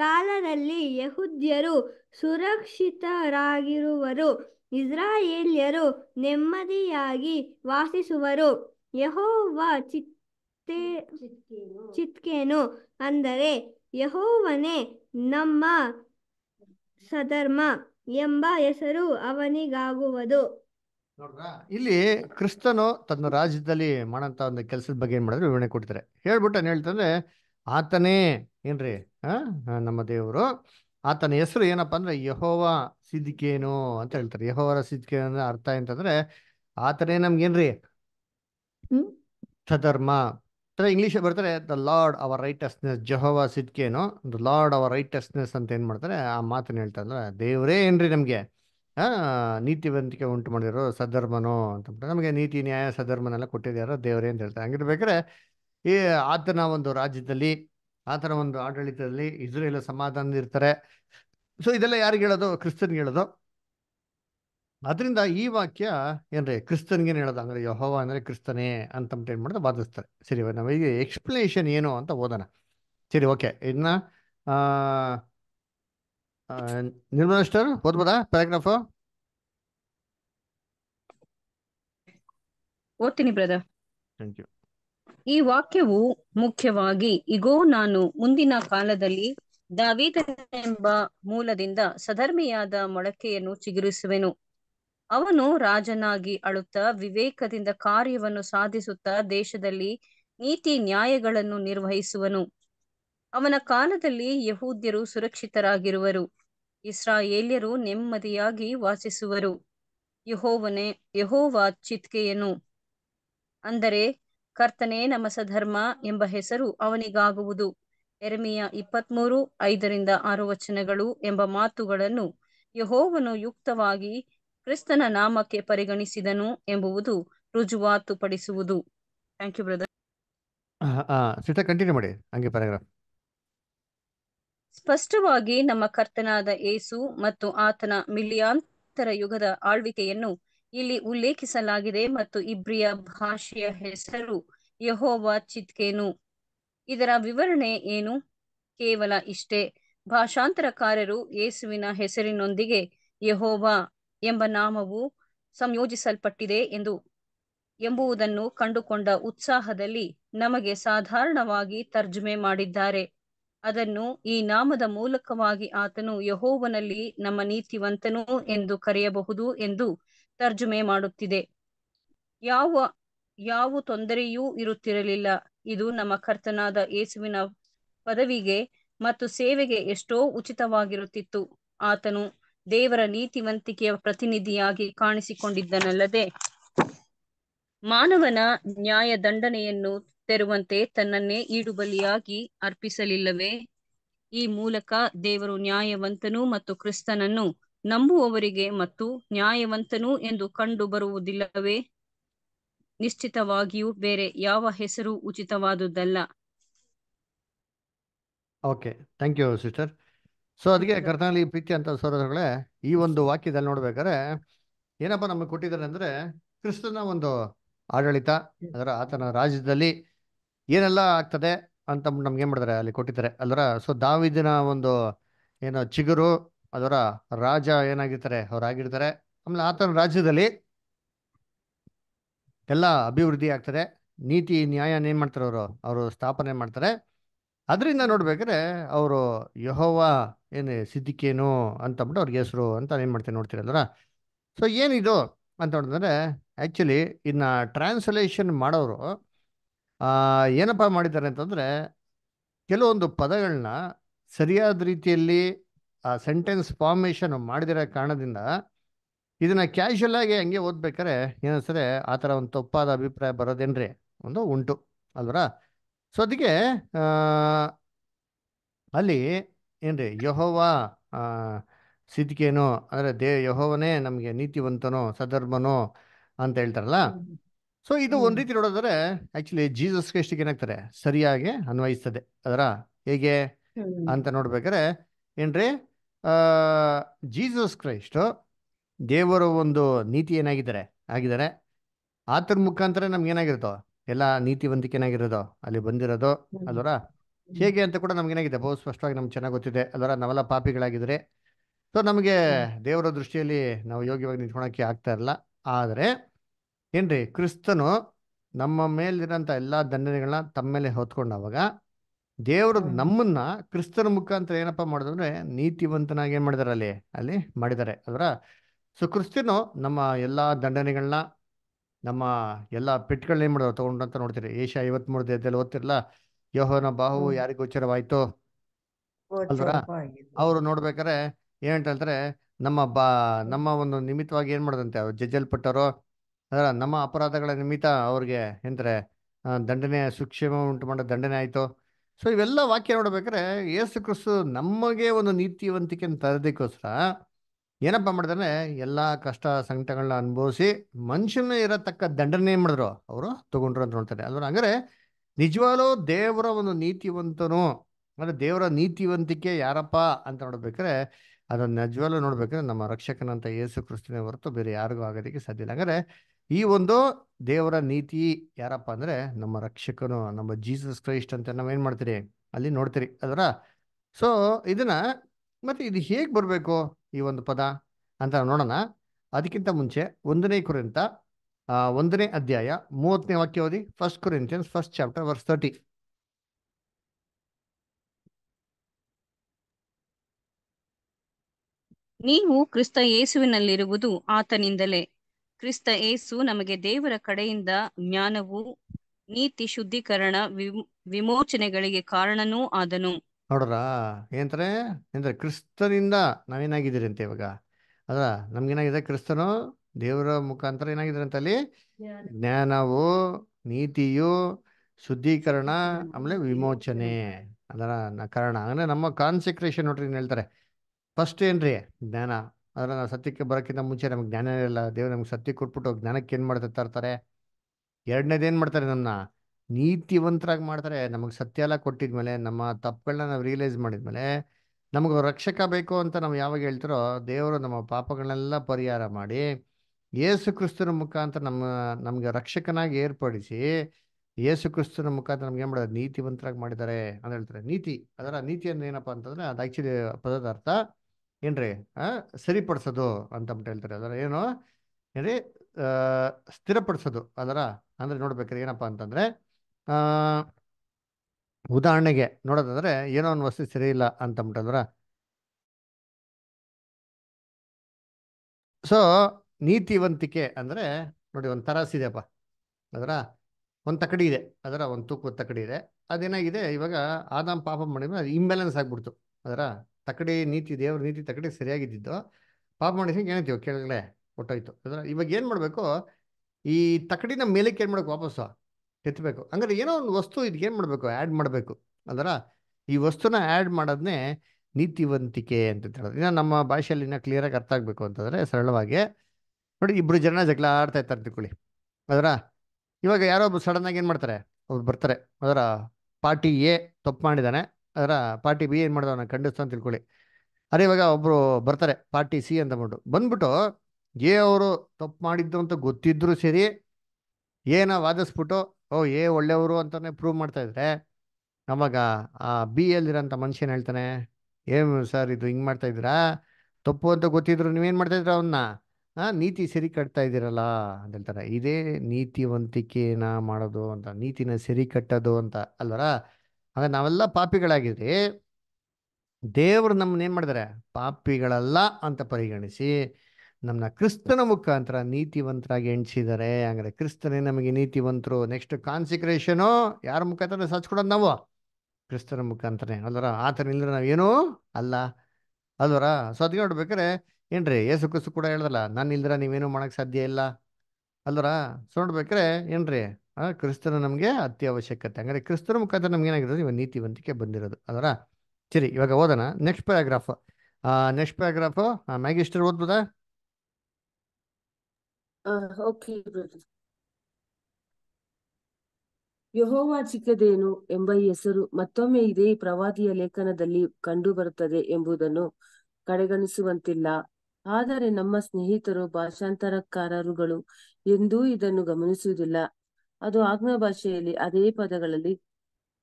ಕಾಲದಲ್ಲಿ ಯಹುದ್ಯರು ಸುರಕ್ಷಿತರಾಗಿರುವರು ಇಸ್ರಾಯೇಲ್ಯರು ನೆಮ್ಮದಿಯಾಗಿ ವಾಸಿಸುವರು ಯಹೋವ ಚಿತ್ತೇ ಚಿತ್ಕೇನು ಅಂದರೆ ಯಹೋವನೇ ನಮ್ಮ ಸಧರ್ಮ ಎಂಬ ಹೆಸರು ಅವನಿಗಾಗುವುದು ನೋಡ್ರಾ ಇಲ್ಲಿ ಕ್ರಿಸ್ತನು ತನ್ನ ರಾಜ್ಯದಲ್ಲಿ ಮಾಡಂತ ಒಂದು ಕೆಲಸದ ಬಗ್ಗೆ ಏನ್ ಮಾಡಿದ್ರೆ ವಿವರಣೆ ಕೊಡ್ತಾರೆ ಹೇಳ್ಬಿಟ್ಟು ಹೇಳ್ತಂದ್ರೆ ಆತನೇ ಏನ್ರಿ ಹ ನಮ್ಮ ದೇವರು ಆತನ ಹೆಸರು ಏನಪ್ಪಾ ಅಂದ್ರೆ ಯಹೋವ ಸಿದ್ಧಿಕೇನು ಅಂತ ಹೇಳ್ತಾರೆ ಯಹೋವರ ಅಂದ್ರೆ ಅರ್ಥ ಎಂತಂದ್ರೆ ಆತನೇ ನಮ್ಗೇನ್ರಿ ಸಧರ್ಮ ಇಂಗ್ಲೀಷ್ ಬರ್ತಾರೆ the Lord our righteousness Jehovah Tsidkenu the Lord our righteousness ಅಂತ ಏನ್ ಮಾಡ್ತಾರೆ ಆ ಮಾತನ್ನ ಹೇಳ್ತಾರೆ ಅಂದ್ರೆ ದೇವರೇ ಏನ್ರಿ ನಮ್ಗೆ ಆ! ನೀತಿವಂತಿಕೆ ಉಂಟು ಮಾಡಿರೋ ಸದ್ಧರ್ಮನೋ ಅಂತ ನಮಗೆ ನೀತಿ, ನ್ಯಾಯ, ಸದ್ಧರ್ಮನೆಲ್ಲ ಕೊಟ್ಟಿದ್ಯಾರೋ ದೇವರೇ ಅಂತ ಹೇಳ್ತಾರೆ. ಹಂಗಿರ್ಬೇಕಾದ್ರೆ, ಈ ಆತನ ಒಂದು ರಾಜ್ಯದಲ್ಲಿ, ಆತನ ಒಂದು ಆಡಳಿತದಲ್ಲಿ ಇಸ್ರೇಲ್ ಇರ್ತಾರೆ ಸೊ ಇದೆಲ್ಲ ಯಾರಿಗೆ ಹೇಳೋದು? ಕ್ರಿಸ್ತನ್ಗೆ ಹೇಳೋದು. ಅದರಿಂದ ಈ ವಾಕ್ಯ ಏನ್ರಿ ಕ್ರಿಸ್ತನ್ಗೇನು ಹೇಳೋದು ಅಂದ್ರೆ ಯಹೋವ ಅಂದ್ರೆ ಕ್ರಿಸ್ತನೇ ಅಂತ ಏನ್ ಮಾಡೋದು ವಾದಿಸ್ತಾರೆ. ಸರಿ ನಮಗೆ ಎಕ್ಸ್ಪ್ಲನೇಷನ್ ಏನು ಅಂತ ಓದೋಣ. ಸರಿ ಓಕೆ ಇನ್ನ ಆ ನಿರ್ಮಲಷ್ಟರ್ ಪ್ಯಾರಾಗ್ರಾಫ್ ಓದ್ತೀನಿ ಬ್ರದರ್ ಈ ವಾಕ್ಯವು ಮುಖ್ಯವಾಗಿ ಇಗೋ ನಾನು ಮುಂದಿನ ಕಾಲದಲ್ಲಿ ಎಂಬ ಮೂಲದಿಂದ ಸಧರ್ಮಿಯಾದ ಮೊಳಕೆಯನ್ನು ಚಿಗುರಿಸುವೆನು ಅವನು ರಾಜನಾಗಿ ಅಳುತ್ತಾ ವಿವೇಕದಿಂದ ಕಾರ್ಯವನ್ನು ಸಾಧಿಸುತ್ತಾ ದೇಶದಲ್ಲಿ ನೀತಿ ನ್ಯಾಯಗಳನ್ನು ನಿರ್ವಹಿಸುವನು ಅವನ ಕಾಲದಲ್ಲಿ ಯಹೂದ್ಯರು ಸುರಕ್ಷಿತರಾಗಿರುವರು ಇಸ್ರಾಯೇಲ್ಯರು ನೆಮ್ಮದಿಯಾಗಿ ವಾಸಿಸುವರು ಯಹೋವನೇ ಯಹೋವ ಚಿತ್ಕೆಯನು ಅಂದರೆ ಕರ್ತನೇ ನಮಸಧರ್ಮ ಎಂಬ ಹೆಸರು ಅವನಿಗಾಗುವುದು ಎರ್ಮಿಯ ಇಪ್ಪತ್ಮೂರು ಐದರಿಂದ ಆರು ವಚನಗಳು ಎಂಬ ಮಾತುಗಳನ್ನು ಯಹೋವನು ಯುಕ್ತವಾಗಿ ಕ್ರಿಸ್ತನ ನಾಮಕ್ಕೆ ಪರಿಗಣಿಸಿದನು ಎಂಬುವುದು ರುಜುವಾತುಪಡಿಸುವುದು ಥ್ಯಾಂಕ್ ಯು ಬ್ರದರ್ ಕಂಟಿನ್ಯೂ ಮಾಡಿ ಹಂಗೆ ಪ್ಯಾರಾಗ್ರಾಫ್ ಸ್ಪಷ್ಟವಾಗಿ ನಮ್ಮ ಕರ್ತನಾದ ಏಸು ಮತ್ತು ಆತನ ಮಿಲಿಯಾಂತರ ಯುಗದ ಆಳ್ವಿಕೆಯನ್ನು ಇಲ್ಲಿ ಉಲ್ಲೇಖಿಸಲಾಗಿದೆ ಮತ್ತು ಇಬ್ರಿಯ ಭಾಷೆಯ ಹೆಸರು ಯಹೋವಾ ಚಿತ್ಕೇನು ಇದರ ವಿವರಣೆ ಏನು ಕೇವಲ ಇಷ್ಟೇ ಭಾಷಾಂತರಕಾರರು ಯೇಸುವಿನ ಹೆಸರಿನೊಂದಿಗೆ ಯಹೋವಾ ಎಂಬ ನಾಮವು ಸಂಯೋಜಿಸಲ್ಪಟ್ಟಿದೆ ಎಂದು ಎಂಬುವುದನ್ನು ಕಂಡುಕೊಂಡ ಉತ್ಸಾಹದಲ್ಲಿ ನಮಗೆ ಸಾಧಾರಣವಾಗಿ ತರ್ಜುಮೆ ಮಾಡಿದ್ದಾರೆ ಅದನ್ನು ಈ ನಾಮದ ಮೂಲಕವಾಗಿ ಆತನು ಯಹೋವನಲ್ಲಿ ನಮ್ಮ ನೀತಿವಂತನು ಎಂದು ಕರೆಯಬಹುದು ಎಂದು ತರ್ಜುಮೆ ಮಾಡುತ್ತಿದೆ ಯಾವ ಯಾವ ತೊಂದರೆಯೂ ಇರುತ್ತಿರಲಿಲ್ಲ ಇದು ನಮ್ಮ ಕರ್ತನಾದ ಯೇಸುವಿನ ಪದವಿಗೆ ಮತ್ತು ಸೇವೆಗೆ ಎಷ್ಟೋ ಉಚಿತವಾಗಿರುತ್ತಿತ್ತು ಆತನು ದೇವರ ನೀತಿವಂತಿಕೆಯ ಪ್ರತಿನಿಧಿಯಾಗಿ ಕಾಣಿಸಿಕೊಂಡಿದ್ದನಲ್ಲದೆ ಮಾನವನ ನ್ಯಾಯ ದಂಡನೆಯನ್ನು ತೆರುವಂತೆ ತನ್ನನ್ನೇ ಈಡುಬಲಿಯಾಗಿ ಅರ್ಪಿಸಲಿಲ್ಲವೇ ಈ ಮೂಲಕ ದೇವರು ನ್ಯಾಯವಂತನು ಮತ್ತು ಕ್ರಿಸ್ತನನ್ನು ನಂಬುವವರಿಗೆ ಮತ್ತು ನ್ಯಾಯವಂತನು ಎಂದು ಕಂಡು ಬರುವುದಿಲ್ಲವೇ ನಿಶ್ಚಿತವಾಗಿಯೂ ಬೇರೆ ಯಾವ ಹೆಸರು ಉಚಿತವಾದುದಲ್ಲ okay thank you sister so ಅದಕ್ಕೆ ಕರ್ತನಲ್ಲಿ ಪ್ರೀತಿ ಅಂತ ಸೋದರಗಳೇ ಈ ಒಂದು ವಾಕ್ಯದಲ್ಲಿ ನೋಡ್ಬೇಕಾದ್ರೆ ಏನಪ್ಪ ನಮಗೆ ಕೊಟ್ಟಿದ್ದಾರೆ ಅಂದ್ರೆ ಕ್ರಿಸ್ತನ ಒಂದು ಆಡಳಿತ ಅದರ ಆತನ ರಾಜ್ಯದಲ್ಲಿ ಏನೆಲ್ಲ ಆಗ್ತದೆ ಅಂತ ನಮ್ಗೆ ಏನು ಮಾಡ್ತಾರೆ ಅಲ್ಲಿ ಕೊಟ್ಟಿದ್ದಾರೆ ಅದರ ಸೊ ದಾವಿದಿನ ಒಂದು ಏನು ಚಿಗುರು ಅದರ ರಾಜ ಏನಾಗಿರ್ತಾರೆ ಆಗಿರ್ತಾರೆ ಆಮೇಲೆ ಆತನ ರಾಜ್ಯದಲ್ಲಿ ಎಲ್ಲ ಅಭಿವೃದ್ಧಿ ಆಗ್ತದೆ ನೀತಿ ನ್ಯಾಯನ ಏನು ಮಾಡ್ತಾರೆ ಅವರು ಅವರು ಸ್ಥಾಪನೆ ಮಾಡ್ತಾರೆ ಅದರಿಂದ ನೋಡ್ಬೇಕಾದ್ರೆ ಅವರು ಯಹೋವ ಏನು ಸಿದ್ಧಿಕೇನು ಅಂತ ಅವ್ರಿಗೆ ಹೆಸರು ಅಂತ ಏನು ನೋಡ್ತೀರ ಅಲ್ರ ಸೊ ಏನಿದು ಅಂತ ನೋಡಿದ್ರೆ ಆ್ಯಕ್ಚುಲಿ ಇನ್ನ ಟ್ರಾನ್ಸ್ಲೇಷನ್ ಮಾಡೋರು ಏನಪ್ಪ ಮಾಡಿದ್ದಾರೆ ಅಂತಂದರೆ ಕೆಲವೊಂದು ಪದಗಳನ್ನ ಸರಿಯಾದ ರೀತಿಯಲ್ಲಿ ಆ ಸೆಂಟೆನ್ಸ್ ಫಾರ್ಮೇಷನ್ ಮಾಡಿದಿರೋ ಕಾರಣದಿಂದ ಇದನ್ನು ಕ್ಯಾಶುವಲ್ ಆಗಿ ಹಂಗೆ ಓದ್ಬೇಕಾರೆ ಏನಿಸ್ತದೆ ಆ ಥರ ಒಂದು ತಪ್ಪಾದ ಅಭಿಪ್ರಾಯ ಬರೋದೇನ್ರಿ ಒಂದು ಉಂಟು ಅಲ್ವರ ಸೊ ಅದಕ್ಕೆ ಅಲ್ಲಿ ಏನ್ರಿ ಯಹೋವ ಸಿದ್ಕೇನೋ ಅಂದರೆ ದೇ ಯಹೋವನೇ ನಮಗೆ ನೀತಿವಂತನೋ ಸದರ್ಮನೋ ಅಂತ ಹೇಳ್ತಾರಲ್ಲ ಸೊ ಇದು ಒಂದ್ ರೀತಿ ನೋಡೋದ್ರೆ ಆಕ್ಚುಲಿ ಜೀಸಸ್ ಕ್ರೈಸ್ಟ್ ಏನಾಗ್ತಾರೆ ಸರಿಯಾಗಿ ಅನ್ವಯಿಸ್ತದೆ ಅದರ ಹೇಗೆ ಅಂತ ನೋಡ್ಬೇಕಾದ್ರೆ ಏನ್ರಿ ಜೀಸಸ್ ಕ್ರೈಸ್ಟ್ ದೇವರ ಒಂದು ನೀತಿ ಏನಾಗಿದ್ದಾರೆ ಆಗಿದ್ದಾರೆ ಆತರ ಮುಖಾಂತರ ನಮ್ಗೆ ಏನಾಗಿರುತ್ತೋ ಎಲ್ಲ ನೀತಿವಂತಿಕೆ ಏನಾಗಿರೋದು ಅಲ್ಲಿ ಬಂದಿರೋದು ಅಲ್ವರ ಹೇಗೆ ಅಂತ ಕೂಡ ನಮ್ಗೆ ಏನಾಗಿದೆ ಬಹು ಸ್ಪಷ್ಟವಾಗಿ ನಮ್ಗೆ ಚೆನ್ನಾಗಿ ಗೊತ್ತಿದೆ ಅಲ್ವರ ನಾವೆಲ್ಲ ಪಾಪಿಗಳಾಗಿದ್ರೆ ಸೊ ನಮಗೆ ದೇವರ ದೃಷ್ಟಿಯಲ್ಲಿ ನಾವು ಯೋಗ್ಯವಾಗಿ ನಿಂತ್ಕೊಳಕ್ಕೆ ಆಗ್ತಾ ಇರಲ್ಲ ಆದರೆ ಏನ್ರಿ ಕ್ರಿಸ್ತನು ನಮ್ಮ ಮೇಲಿರೋಂಥ ಎಲ್ಲ ದಂಡನೆಗಳನ್ನ ತಮ್ಮ ಮೇಲೆ ಹೊತ್ಕೊಂಡವಾಗ ದೇವರು ನಮ್ಮನ್ನ ಕ್ರಿಸ್ತನ ಮುಖಾಂತರ ಏನಪ್ಪ ಮಾಡೋದಂದ್ರೆ ನೀತಿವಂತನಾಗಿ ಏನ್ ಮಾಡಿದಾರೆ ಅಲ್ಲಿ ಅಲ್ಲಿ ಮಾಡಿದ್ದಾರೆ ಅದರ ಸೊ ಕ್ರಿಸ್ತನು ನಮ್ಮ ಎಲ್ಲಾ ದಂಡನೆಗಳನ್ನ ನಮ್ಮ ಎಲ್ಲ ಪೆಟ್ಗಳನ್ನ ಏನ್ ಮಾಡಿದ್ರು ತಗೊಂಡಂತ ಅಂತ ನೋಡ್ತೀರಿ ಏಷ್ಯಾ ಮೂರು ದೇಹದಲ್ಲಿ ಓದ್ತಿರಲ್ಲ ಯೋಹನ ಬಾಹು ಯಾರಿಗ ಗೋಚರವಾಯ್ತು ಅಲ್ವರ ಅವ್ರು ನೋಡ್ಬೇಕಾರೆ ಏನಂತ ಹೇಳ್ತಾರೆ ನಮ್ಮ ಬಾ ನಮ್ಮ ಒಂದು ನಿಮಿತ್ತವಾಗಿ ಏನ್ ಮಾಡದಂತೆ ಅವ್ರು ಜಜ್ಜಲ್ಪಟ್ಟರೋ ಅದರ ನಮ್ಮ ಅಪರಾಧಗಳ ನಿಮಿತ್ತ ಅವ್ರಿಗೆ ಎಂದರೆ ದಂಡನೆ ಸುಕ್ಷೇಮ ಉಂಟು ಮಾಡೋ ದಂಡನೆ ಆಯಿತು ಸೊ ಇವೆಲ್ಲ ವಾಕ್ಯ ನೋಡ್ಬೇಕಾದ್ರೆ ಯೇಸು ಕ್ರಿಸ್ತು ನಮಗೆ ಒಂದು ನೀತಿವಂತಿಕೆಯನ್ನು ತರದಕ್ಕೋಸ್ಕರ ಏನಪ್ಪ ಮಾಡಿದ್ರೆ ಎಲ್ಲ ಕಷ್ಟ ಸಂಕಟಗಳನ್ನ ಅನುಭವಿಸಿ ಮನುಷ್ಯನ ಇರತಕ್ಕ ದಂಡನೆ ಮಾಡಿದ್ರು ಅವರು ತಗೊಂಡ್ರು ಅಂತ ನೋಡ್ತಾರೆ ಅಲ್ವ ಹಂಗಾರೆ ನಿಜವಾಗ್ಲೂ ದೇವರ ಒಂದು ನೀತಿವಂತನು ಅಂದರೆ ದೇವರ ನೀತಿವಂತಿಕೆ ಯಾರಪ್ಪ ಅಂತ ನೋಡ್ಬೇಕಾದ್ರೆ ಅದನ್ನು ನಿಜವಾಗ್ಲೂ ನೋಡ್ಬೇಕಾದ್ರೆ ನಮ್ಮ ರಕ್ಷಕನಂತ ಯೇಸು ಕ್ರಿಸ್ತನೇ ಹೊರತು ಬೇರೆ ಯಾರಿಗೂ ಆಗೋದಕ್ಕೆ ಸಾಧ್ಯ ಇಲ್ಲ ಹಂಗಾರೆ ಈ ಒಂದು ದೇವರ ನೀತಿ ಯಾರಪ್ಪ ಅಂದ್ರೆ ನಮ್ಮ ರಕ್ಷಕನು ನಮ್ಮ ಜೀಸಸ್ ಕ್ರೈಸ್ಟ್ ಅಂತ ನಾವೇನ್ ಮಾಡ್ತೀರಿ ಅಲ್ಲಿ ನೋಡ್ತೀರಿ ಅದರ ಸೊ ಇದನ್ನ ಮತ್ತೆ ಇದು ಹೇಗೆ ಬರಬೇಕು ಈ ಒಂದು ಪದ ಅಂತ ನೋಡೋಣ ಅದಕ್ಕಿಂತ ಮುಂಚೆ ಒಂದನೇ ಕುರಿತ ಒಂದನೇ ಅಧ್ಯಾಯ ಮೂವತ್ತನೇ ವಾಕ್ಯ ಓದಿ first Corinthians first chapter verse thirty ನೀವು ಕ್ರಿಸ್ತ ಯೇಸುವಿನಲ್ಲಿರುವುದು ಆತನಿಂದಲೇ ಕ್ರಿಸ್ತ ಏಸು ನಮಗೆ ದೇವರ ಕಡೆಯಿಂದ ಜ್ಞಾನವು ನೀತಿ ಶುದ್ಧೀಕರಣ ವಿಮೋಚನೆಗಳಿಗೆ ಕಾರಣನೂ ಆದನು ನೋಡ್ರ ಏನಂತಾರೆ ಏನಂದ್ರೆ ಕ್ರಿಸ್ತನಿಂದ ನಾವೇನಾಗಿದ್ದೀರಿ ಅಂತ ಇವಾಗ ಅದ ನಮ್ಗೇನಾಗಿದೆ ಕ್ರಿಸ್ತನು ದೇವರ ಮುಖಾಂತರ ಏನಾಗಿದ್ದಾರೆ ಅಂತ ಅಲ್ಲಿ ಜ್ಞಾನವು ನೀತಿಯು ಶುದ್ಧೀಕರಣ ಆಮೇಲೆ ವಿಮೋಚನೆ ಅದರ ಕಾರಣ ಅಂದ್ರೆ ನಮ್ಮ ಕಾನ್ಸೆಕ್ರೇಷನ್ ನೋಡ್ರಿ ಹೇಳ್ತಾರೆ ಫಸ್ಟ್ ಏನ್ರಿ ಜ್ಞಾನ ಆದರೆ ನಾವು ಸತ್ಯಕ್ಕೆ ಬರೋಕ್ಕಿಂತ ಮುಂಚೆ ನಮಗೆ ಜ್ಞಾನ ಇರಲ್ಲ ದೇವ್ರು ನಮ್ಗೆ ಸತ್ಯ ಕೊಟ್ಬಿಟ್ಟು ಜ್ಞಾನಕ್ಕೆ ಏನು ಮಾಡ್ತಾ ತರ್ತಾರೆ ಎರಡನೇದೇನು ಮಾಡ್ತಾರೆ ನನ್ನ ನೀತಿವಂತರಾಗಿ ಮಾಡ್ತಾರೆ ನಮಗೆ ಸತ್ಯ ಎಲ್ಲ ಕೊಟ್ಟಿದ್ಮೇಲೆ ನಮ್ಮ ತಪ್ಪುಗಳನ್ನ ನಾವು ರಿಯಲೈಸ್ ಮಾಡಿದ್ಮೇಲೆ ನಮಗೆ ರಕ್ಷಕ ಬೇಕು ಅಂತ ನಾವು ಯಾವಾಗ ಹೇಳ್ತಾರೋ ದೇವರು ನಮ್ಮ ಪಾಪಗಳನ್ನೆಲ್ಲ ಪರಿಹಾರ ಮಾಡಿ ಯೇಸು ಕ್ರಿಸ್ತನ ಮುಖಾಂತರ ನಮ್ಮ ನಮಗೆ ರಕ್ಷಕನಾಗಿ ಏರ್ಪಡಿಸಿ ಯೇಸು ಕ್ರಿಸ್ತನ ಮುಖಾಂತರ ನಮ್ಗೆ ಏನು ಮಾಡೋದು ನೀತಿವಂತರಾಗಿ ಮಾಡಿದ್ದಾರೆ ಅಂತ ಹೇಳ್ತಾರೆ ನೀತಿ ಅದರ ನೀತಿ ಅಂದ್ರೆ ಏನಪ್ಪಾ ಅಂತಂದ್ರೆ ಅದು ಆ್ಯಕ್ಚುಲಿ ಪದದ ಅರ್ಥ ಏನ್ರಿ ಆ ಸರಿಪಡಿಸೋದು ಅಂತಂಬಿಟ್ಟು ಹೇಳ್ತಾರೆ ಅದರ ಏನು ಏನ್ರಿ ಸ್ಥಿರಪಡಿಸೋದು ಅದರ ಅಂದ್ರೆ ನೋಡ್ಬೇಕ್ರಿ ಏನಪ್ಪಾ ಅಂತಂದ್ರೆ ಆ ಉದಾಹರಣೆಗೆ ನೋಡೋದಾದ್ರೆ ಏನೋ ಒಂದು ವಸ್ತು ಸರಿ ಇಲ್ಲ ಅಂತಂಬಿಟ್ಟಂದ್ರ ಸೊ ನೀತಿವಂತಿಕೆ ಅಂದ್ರೆ ನೋಡಿ ಒಂದು ಅಪ್ಪ ಅದರ ಒಂದು ತಕಡಿ ಇದೆ ಅದರ ಒಂದು ತೂಕದ ತಕಡಿ ಇದೆ ಅದೇನಾಗಿದೆ ಇವಾಗ ಆದಾಮ್ ಪಾಪ ಮಾಡಿದ್ರೆ ಅದು ಇಂಬ್ಯಾಲೆನ್ಸ್ ಆಗ್ಬಿಡ್ತು ಅದರ ತಕಡಿ ನೀತಿ ದೇವ್ರ ನೀತಿ ತಕಡಿ ಸರಿಯಾಗಿದ್ದಿದ್ದು ಪಾಪ ಮಾಡಿಸಿ ಏನಂತೀವಿ ಕೇಳಲೆ ಒಟ್ಟೋಯ್ತು ಅದರ ಇವಾಗ ಏನು ಮಾಡಬೇಕು ಈ ತಕಡಿನ ಮೇಲಕ್ಕೆ ಏನು ಮಾಡಬೇಕು ವಾಪಸ್ಸು ಎತ್ತಬೇಕು ಅಂದರೆ ಏನೋ ಒಂದು ವಸ್ತು ಏನು ಮಾಡಬೇಕು ಆ್ಯಡ್ ಮಾಡಬೇಕು ಅದರ ಈ ವಸ್ತುನ ಆ್ಯಡ್ ಮಾಡೋದನ್ನೇ ನೀತಿವಂತಿಕೆ ಅಂತ ಹೇಳೋದು ಇನ್ನು ನಮ್ಮ ಭಾಷೆಯಲ್ಲಿ ಇನ್ನೂ ಕ್ಲಿಯರಾಗಿ ಅರ್ಥ ಆಗಬೇಕು ಅಂತಂದರೆ ಸರಳವಾಗಿ ನೋಡಿ ಇಬ್ಬರು ಜನ ಜಗಳ ಆಡ್ತಾ ಇರ್ತಾರೆ ತಿಳ್ಕೊಳ್ಳಿ ಅದರ ಇವಾಗ ಯಾರೋ ಒಬ್ರು ಸಡನ್ನಾಗಿ ಏನು ಮಾಡ್ತಾರೆ ಅವ್ರು ಬರ್ತಾರೆ ಅದರ ಪಾರ್ಟಿ ಎ ತಪ್ಪು ಮಾಡಿದ್ದಾನೆ ಅದರ ಪಾರ್ಟಿ ಬಿ ಏನು ಮಾಡಿದೆ ನಾನು ಖಂಡಿಸ್ತಾ ಅಂತ ತಿಳ್ಕೊಳ್ಳಿ ಅದೇ ಇವಾಗ ಒಬ್ಬರು ಬರ್ತಾರೆ ಪಾರ್ಟಿ ಸಿ ಅಂತ ಬಂದು ಬಂದ್ಬಿಟ್ಟು ಎ ಅವರು ತಪ್ಪು ಮಾಡಿದ್ದು ಅಂತ ಗೊತ್ತಿದ್ರು ಸರಿ ಏನ ವಾದಿಸ್ಬಿಟ್ಟು ಓ ಎ ಒಳ್ಳೆಯವರು ಅಂತಲೇ ಪ್ರೂವ್ ಮಾಡ್ತಾ ಇದ್ರೆ ನಮಗ ಆ ಬಿ ಎಲ್ಲಿರೋಂಥ ಏನು ಹೇಳ್ತಾನೆ ಏನು ಸರ್ ಇದು ಹಿಂಗೆ ಮಾಡ್ತಾ ಇದ್ದೀರಾ ತಪ್ಪು ಅಂತ ಗೊತ್ತಿದ್ರು ನೀವೇನು ಮಾಡ್ತಾ ಇದ್ರ ಅವನ್ನ ನೀತಿ ಸರಿ ಕಟ್ತಾ ಇದ್ದೀರಲ್ಲ ಅಂತ ಹೇಳ್ತಾರೆ ಇದೇ ನೀತಿವಂತಿಕೆನ ಮಾಡೋದು ಅಂತ ನೀತಿನ ಸರಿ ಕಟ್ಟೋದು ಅಂತ ಅಲ್ವರ ಆಗ ನಾವೆಲ್ಲ ಪಾಪಿಗಳಾಗಿದ್ರಿ ದೇವರು ನಮ್ಮನ್ನ ನಮ್ಮನ್ನೇನು ಮಾಡಿದಾರೆ ಪಾಪಿಗಳಲ್ಲ ಅಂತ ಪರಿಗಣಿಸಿ ನಮ್ಮನ್ನ ಕ್ರಿಸ್ತನ ಮುಖಾಂತರ ನೀತಿವಂತರಾಗಿ ಎಣಿಸಿದ್ದಾರೆ ಹಂಗಾರೆ ಕ್ರಿಸ್ತನೇ ನಮಗೆ ನೀತಿವಂತರು ನೆಕ್ಸ್ಟ್ ಕಾನ್ಸಿಕ್ರೇಷನು ಯಾರ ಮುಖಾಂತರ ಸಚ್ಕೊಡೋದು ನಾವು ಕ್ರಿಸ್ತನ ಮುಖಾಂತರನೇ ಅಲ್ವರ ಥರ ಇಲ್ಲರ ನಾವೇನು ಅಲ್ಲ ಅಲ್ವರ ಸೊ ಅದಕ್ಕೆ ನೋಡ್ಬೇಕಾರೆ ಏನ್ರಿ ಯೇಸು ಕ್ರಿಸ್ತು ಕೂಡ ಹೇಳ್ದಲ್ಲ ನಾನು ಇಲ್ದ್ರ ನೀವೇನು ಮಾಡೋಕ್ಕೆ ಸಾಧ್ಯ ಇಲ್ಲ ಅಲ್ವರ ಸೊ ನೋಡ್ಬೇಕಾರೆ ಏನ್ರಿ ಕ್ರಿಸ್ತನ ನಮಗೆ ಅತ್ಯವಶ್ಯಕತೆ ಅಂದ್ರೆ ಕ್ರಿಸ್ತನ ಮುಖಾಂತರ ನಮ್ಗೆ ಏನಾಗಿರೋದು ಇವಾಗ ನೀತಿವಂತಿಕೆ ಬಂದಿರೋದು ಅದರ ಸರಿ ಇವಾಗ ಓದೋಣ ನೆಕ್ಸ್ಟ್ ಪ್ಯಾರಾಗ್ರಾಫ್ ನೆಕ್ಸ್ಟ್ ಪ್ಯಾರಾಗ್ರಾಫ್ ಮ್ಯಾಗಿಸ್ಟರ್ ಓದ್ಬೋದಾ ಯಹೋವ ಚಿಕ್ಕದೇನು ಎಂಬ ಹೆಸರು ಮತ್ತೊಮ್ಮೆ ಇದೇ ಪ್ರವಾದಿಯ ಲೇಖನದಲ್ಲಿ ಕಂಡು ಬರುತ್ತದೆ ಎಂಬುದನ್ನು ಕಡೆಗಣಿಸುವಂತಿಲ್ಲ ಆದರೆ ನಮ್ಮ ಸ್ನೇಹಿತರು ಭಾಷಾಂತರಕಾರರುಗಳು ಎಂದೂ ಇದನ್ನು ಗಮನಿಸುವುದಿಲ್ಲ ಅದು ಆಗ್ನ ಭಾಷೆಯಲ್ಲಿ ಅದೇ ಪದಗಳಲ್ಲಿ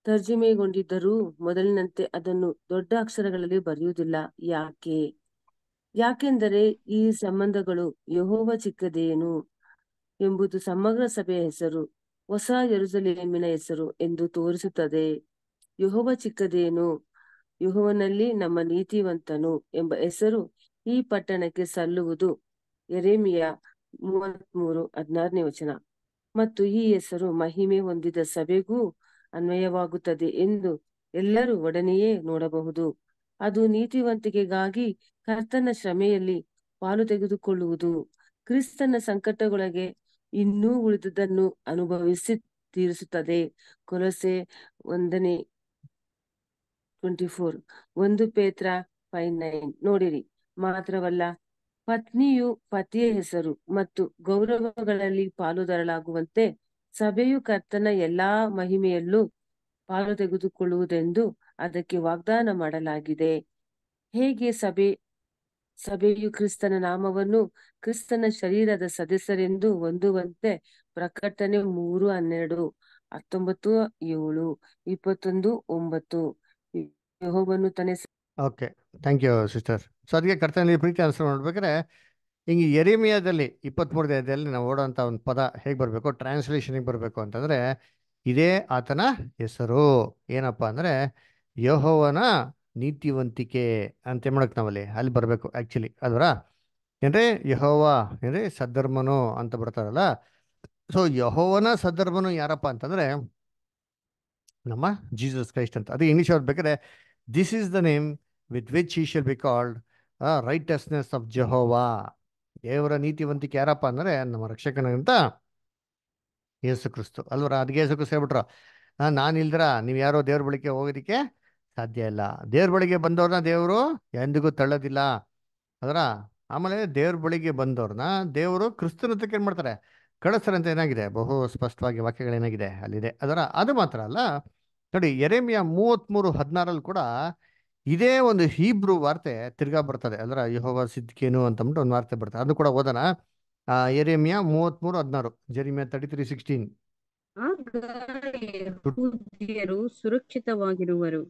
ತರ್ಜಿಮೆಗೊಂಡಿದ್ದರೂ ಮೊದಲಿನಂತೆ ಅದನ್ನು ದೊಡ್ಡ ಅಕ್ಷರಗಳಲ್ಲಿ ಬರೆಯುವುದಿಲ್ಲ ಯಾಕೆ ಯಾಕೆಂದರೆ ಈ ಸಂಬಂಧಗಳು ಯಹೋವ ಚಿಕ್ಕದೇನು ಎಂಬುದು ಸಮಗ್ರ ಸಭೆಯ ಹೆಸರು ಹೊಸ ಎರುಸಲೇಮಿನ ಹೆಸರು ಎಂದು ತೋರಿಸುತ್ತದೆ ಯಹೋವ ಚಿಕ್ಕದೇನು ಯಹೋವನಲ್ಲಿ ನಮ್ಮ ನೀತಿವಂತನು ಎಂಬ ಹೆಸರು ಈ ಪಟ್ಟಣಕ್ಕೆ ಸಲ್ಲುವುದು ಎರೆಮಿಯ ಮೂವತ್ಮೂರು ಹದಿನಾರನೇ ವಚನ ಮತ್ತು ಈ ಹೆಸರು ಮಹಿಮೆ ಹೊಂದಿದ ಸಭೆಗೂ ಅನ್ವಯವಾಗುತ್ತದೆ ಎಂದು ಎಲ್ಲರೂ ಒಡನೆಯೇ ನೋಡಬಹುದು ಅದು ನೀತಿವಂತಿಕೆಗಾಗಿ ಕರ್ತನ ಶ್ರಮೆಯಲ್ಲಿ ಪಾಲು ತೆಗೆದುಕೊಳ್ಳುವುದು ಕ್ರಿಸ್ತನ ಸಂಕಟಗೊಳಗೆ ಇನ್ನೂ ಉಳಿದದನ್ನು ಅನುಭವಿಸಿ ತೀರಿಸುತ್ತದೆ ಕೊಲಸೆ ಒಂದನೇ ಟ್ವೆಂಟಿ ಫೋರ್ ಒಂದು ಪೇತ್ರ ಫೈವ್ ನೈನ್ ನೋಡಿರಿ ಮಾತ್ರವಲ್ಲ ಪತ್ನಿಯು ಪತಿಯ ಹೆಸರು ಮತ್ತು ಗೌರವಗಳಲ್ಲಿ ಪಾಲುದಾರಲಾಗುವಂತೆ ಸಭೆಯು ಕರ್ತನ ಎಲ್ಲಾ ಮಹಿಮೆಯಲ್ಲೂ ಪಾಲು ತೆಗೆದುಕೊಳ್ಳುವುದೆಂದು ಅದಕ್ಕೆ ವಾಗ್ದಾನ ಮಾಡಲಾಗಿದೆ ಹೇಗೆ ಸಭೆ ಸಭೆಯು ಕ್ರಿಸ್ತನ ನಾಮವನ್ನು ಕ್ರಿಸ್ತನ ಶರೀರದ ಸದಸ್ಯರೆಂದು ಹೊಂದುವಂತೆ ಪ್ರಕಟಣೆ ಮೂರು ಹನ್ನೆರಡು ಹತ್ತೊಂಬತ್ತು ಏಳು ಇಪ್ಪತ್ತೊಂದು ಒಂಬತ್ತು okay thank you sister so ಅದಕ್ಕೆ ಕರ್ತನಲ್ಲಿ ಪ್ರೀತಿ ಅನ್ಸರ್ ನೋಡ್ಬೇಕಾದ್ರೆ ಹಿಂಗೆ ಎರಿಮಿಯಾದಲ್ಲಿ ಇಪ್ಪತ್ತ್ಮೂರು ದೇಹದಲ್ಲಿ ನಾವು ಓಡೋಂಥ ಒಂದು ಪದ ಹೇಗೆ ಬರಬೇಕು ಟ್ರಾನ್ಸ್ಲೇಷನಿಗೆ ಬರಬೇಕು ಅಂತಂದರೆ ಇದೇ ಆತನ ಹೆಸರು ಏನಪ್ಪ ಅಂದರೆ ಯಹೋವನ ನೀತಿವಂತಿಕೆ ಅಂತ ಮಾಡೋಕೆ ನಾವಲ್ಲಿ ಅಲ್ಲಿ ಬರಬೇಕು ಆ್ಯಕ್ಚುಲಿ ಅದರ ಏನರೇ ಯಹೋವ ಏನರೇ ಸದ್ಧರ್ಮನು ಅಂತ ಬರ್ತಾರಲ್ಲ ಸೊ ಯಹೋವನ ಸದ್ಧರ್ಮನು ಯಾರಪ್ಪ ಅಂತಂದರೆ ನಮ್ಮ ಜೀಸಸ್ ಕ್ರೈಸ್ಟ್ ಅಂತ ಅದು ಇಂಗ್ಲೀಷ್ ಅವ್ರು ಬೇಕಾದ್ರೆ this is the name with which he shall be called righteousness of Jehovah ದೇವರ ನೀತಿವಂತಿಕೆ ಯಾರಪ್ಪ ಅಂದರೆ ನಮ್ಮ ರಕ್ಷಕನಂತ ಯೇಸು ಕ್ರಿಸ್ತು ಅಲ್ವರ ಅದಕ್ಕೆ ಯೇಸು ಕ್ರಿಸ್ತು ಹೇಳ್ಬಿಟ್ರು ನಾನಿಲ್ದ್ರ ನೀವು ಯಾರೋ ದೇವ್ರ ಬಳಿಗೆ ಹೋಗೋದಕ್ಕೆ ಸಾಧ್ಯ ಇಲ್ಲ ದೇವ್ರ ಬಳಿಗೆ ಬಂದವ್ರನ್ನ ದೇವರು ಎಂದಿಗೂ ತಳ್ಳೋದಿಲ್ಲ ಅದರ ಆಮೇಲೆ ದೇವ್ರ ಬಳಿಗೆ ಬಂದವ್ರನ್ನ ದೇವರು ಕ್ರಿಸ್ತನ ಹತ್ರಕ್ಕೆ ಏನು ಮಾಡ್ತಾರೆ ಅಂತ ಏನಾಗಿದೆ ಬಹು ಸ್ಪಷ್ಟವಾಗಿ ವಾಕ್ಯಗಳೇನಾಗಿದೆ ಅಲ್ಲಿದೆ ಅದರ ಅದು ಮಾತ್ರ ಅಲ್ಲ ನೋಡಿ ಎರೆಮಿಯ ಮೂರು ಹದಿನಾರಲ್ಲಿ ಕೂಡ ಇದೇ ಒಂದು ಹೀಬ್ರು ವಾರ್ತೆ ತಿರ್ಗಾ ಬರ್ತದೆ ಅಂದ್ರೆ ಯಹೋವ ಸಿದ್ಕೇನು ಅಂತಂದ್ಬಿಟ್ಟು ಒಂದು ವಾರ್ತೆ ಬರ್ತದೆ ಅದು ಕೂಡ ಓದೋಣ ಎರೇಮಿಯಾ ಮೂವತ್ಮೂರು ಹದಿನಾರು ಜೆರಿಮಿಯಾ ತರ್ಟಿ ತ್ರೀ ಸಿಕ್ಸ್ಟೀನ್ ಸುರಕ್ಷಿತವಾಗಿರುವರು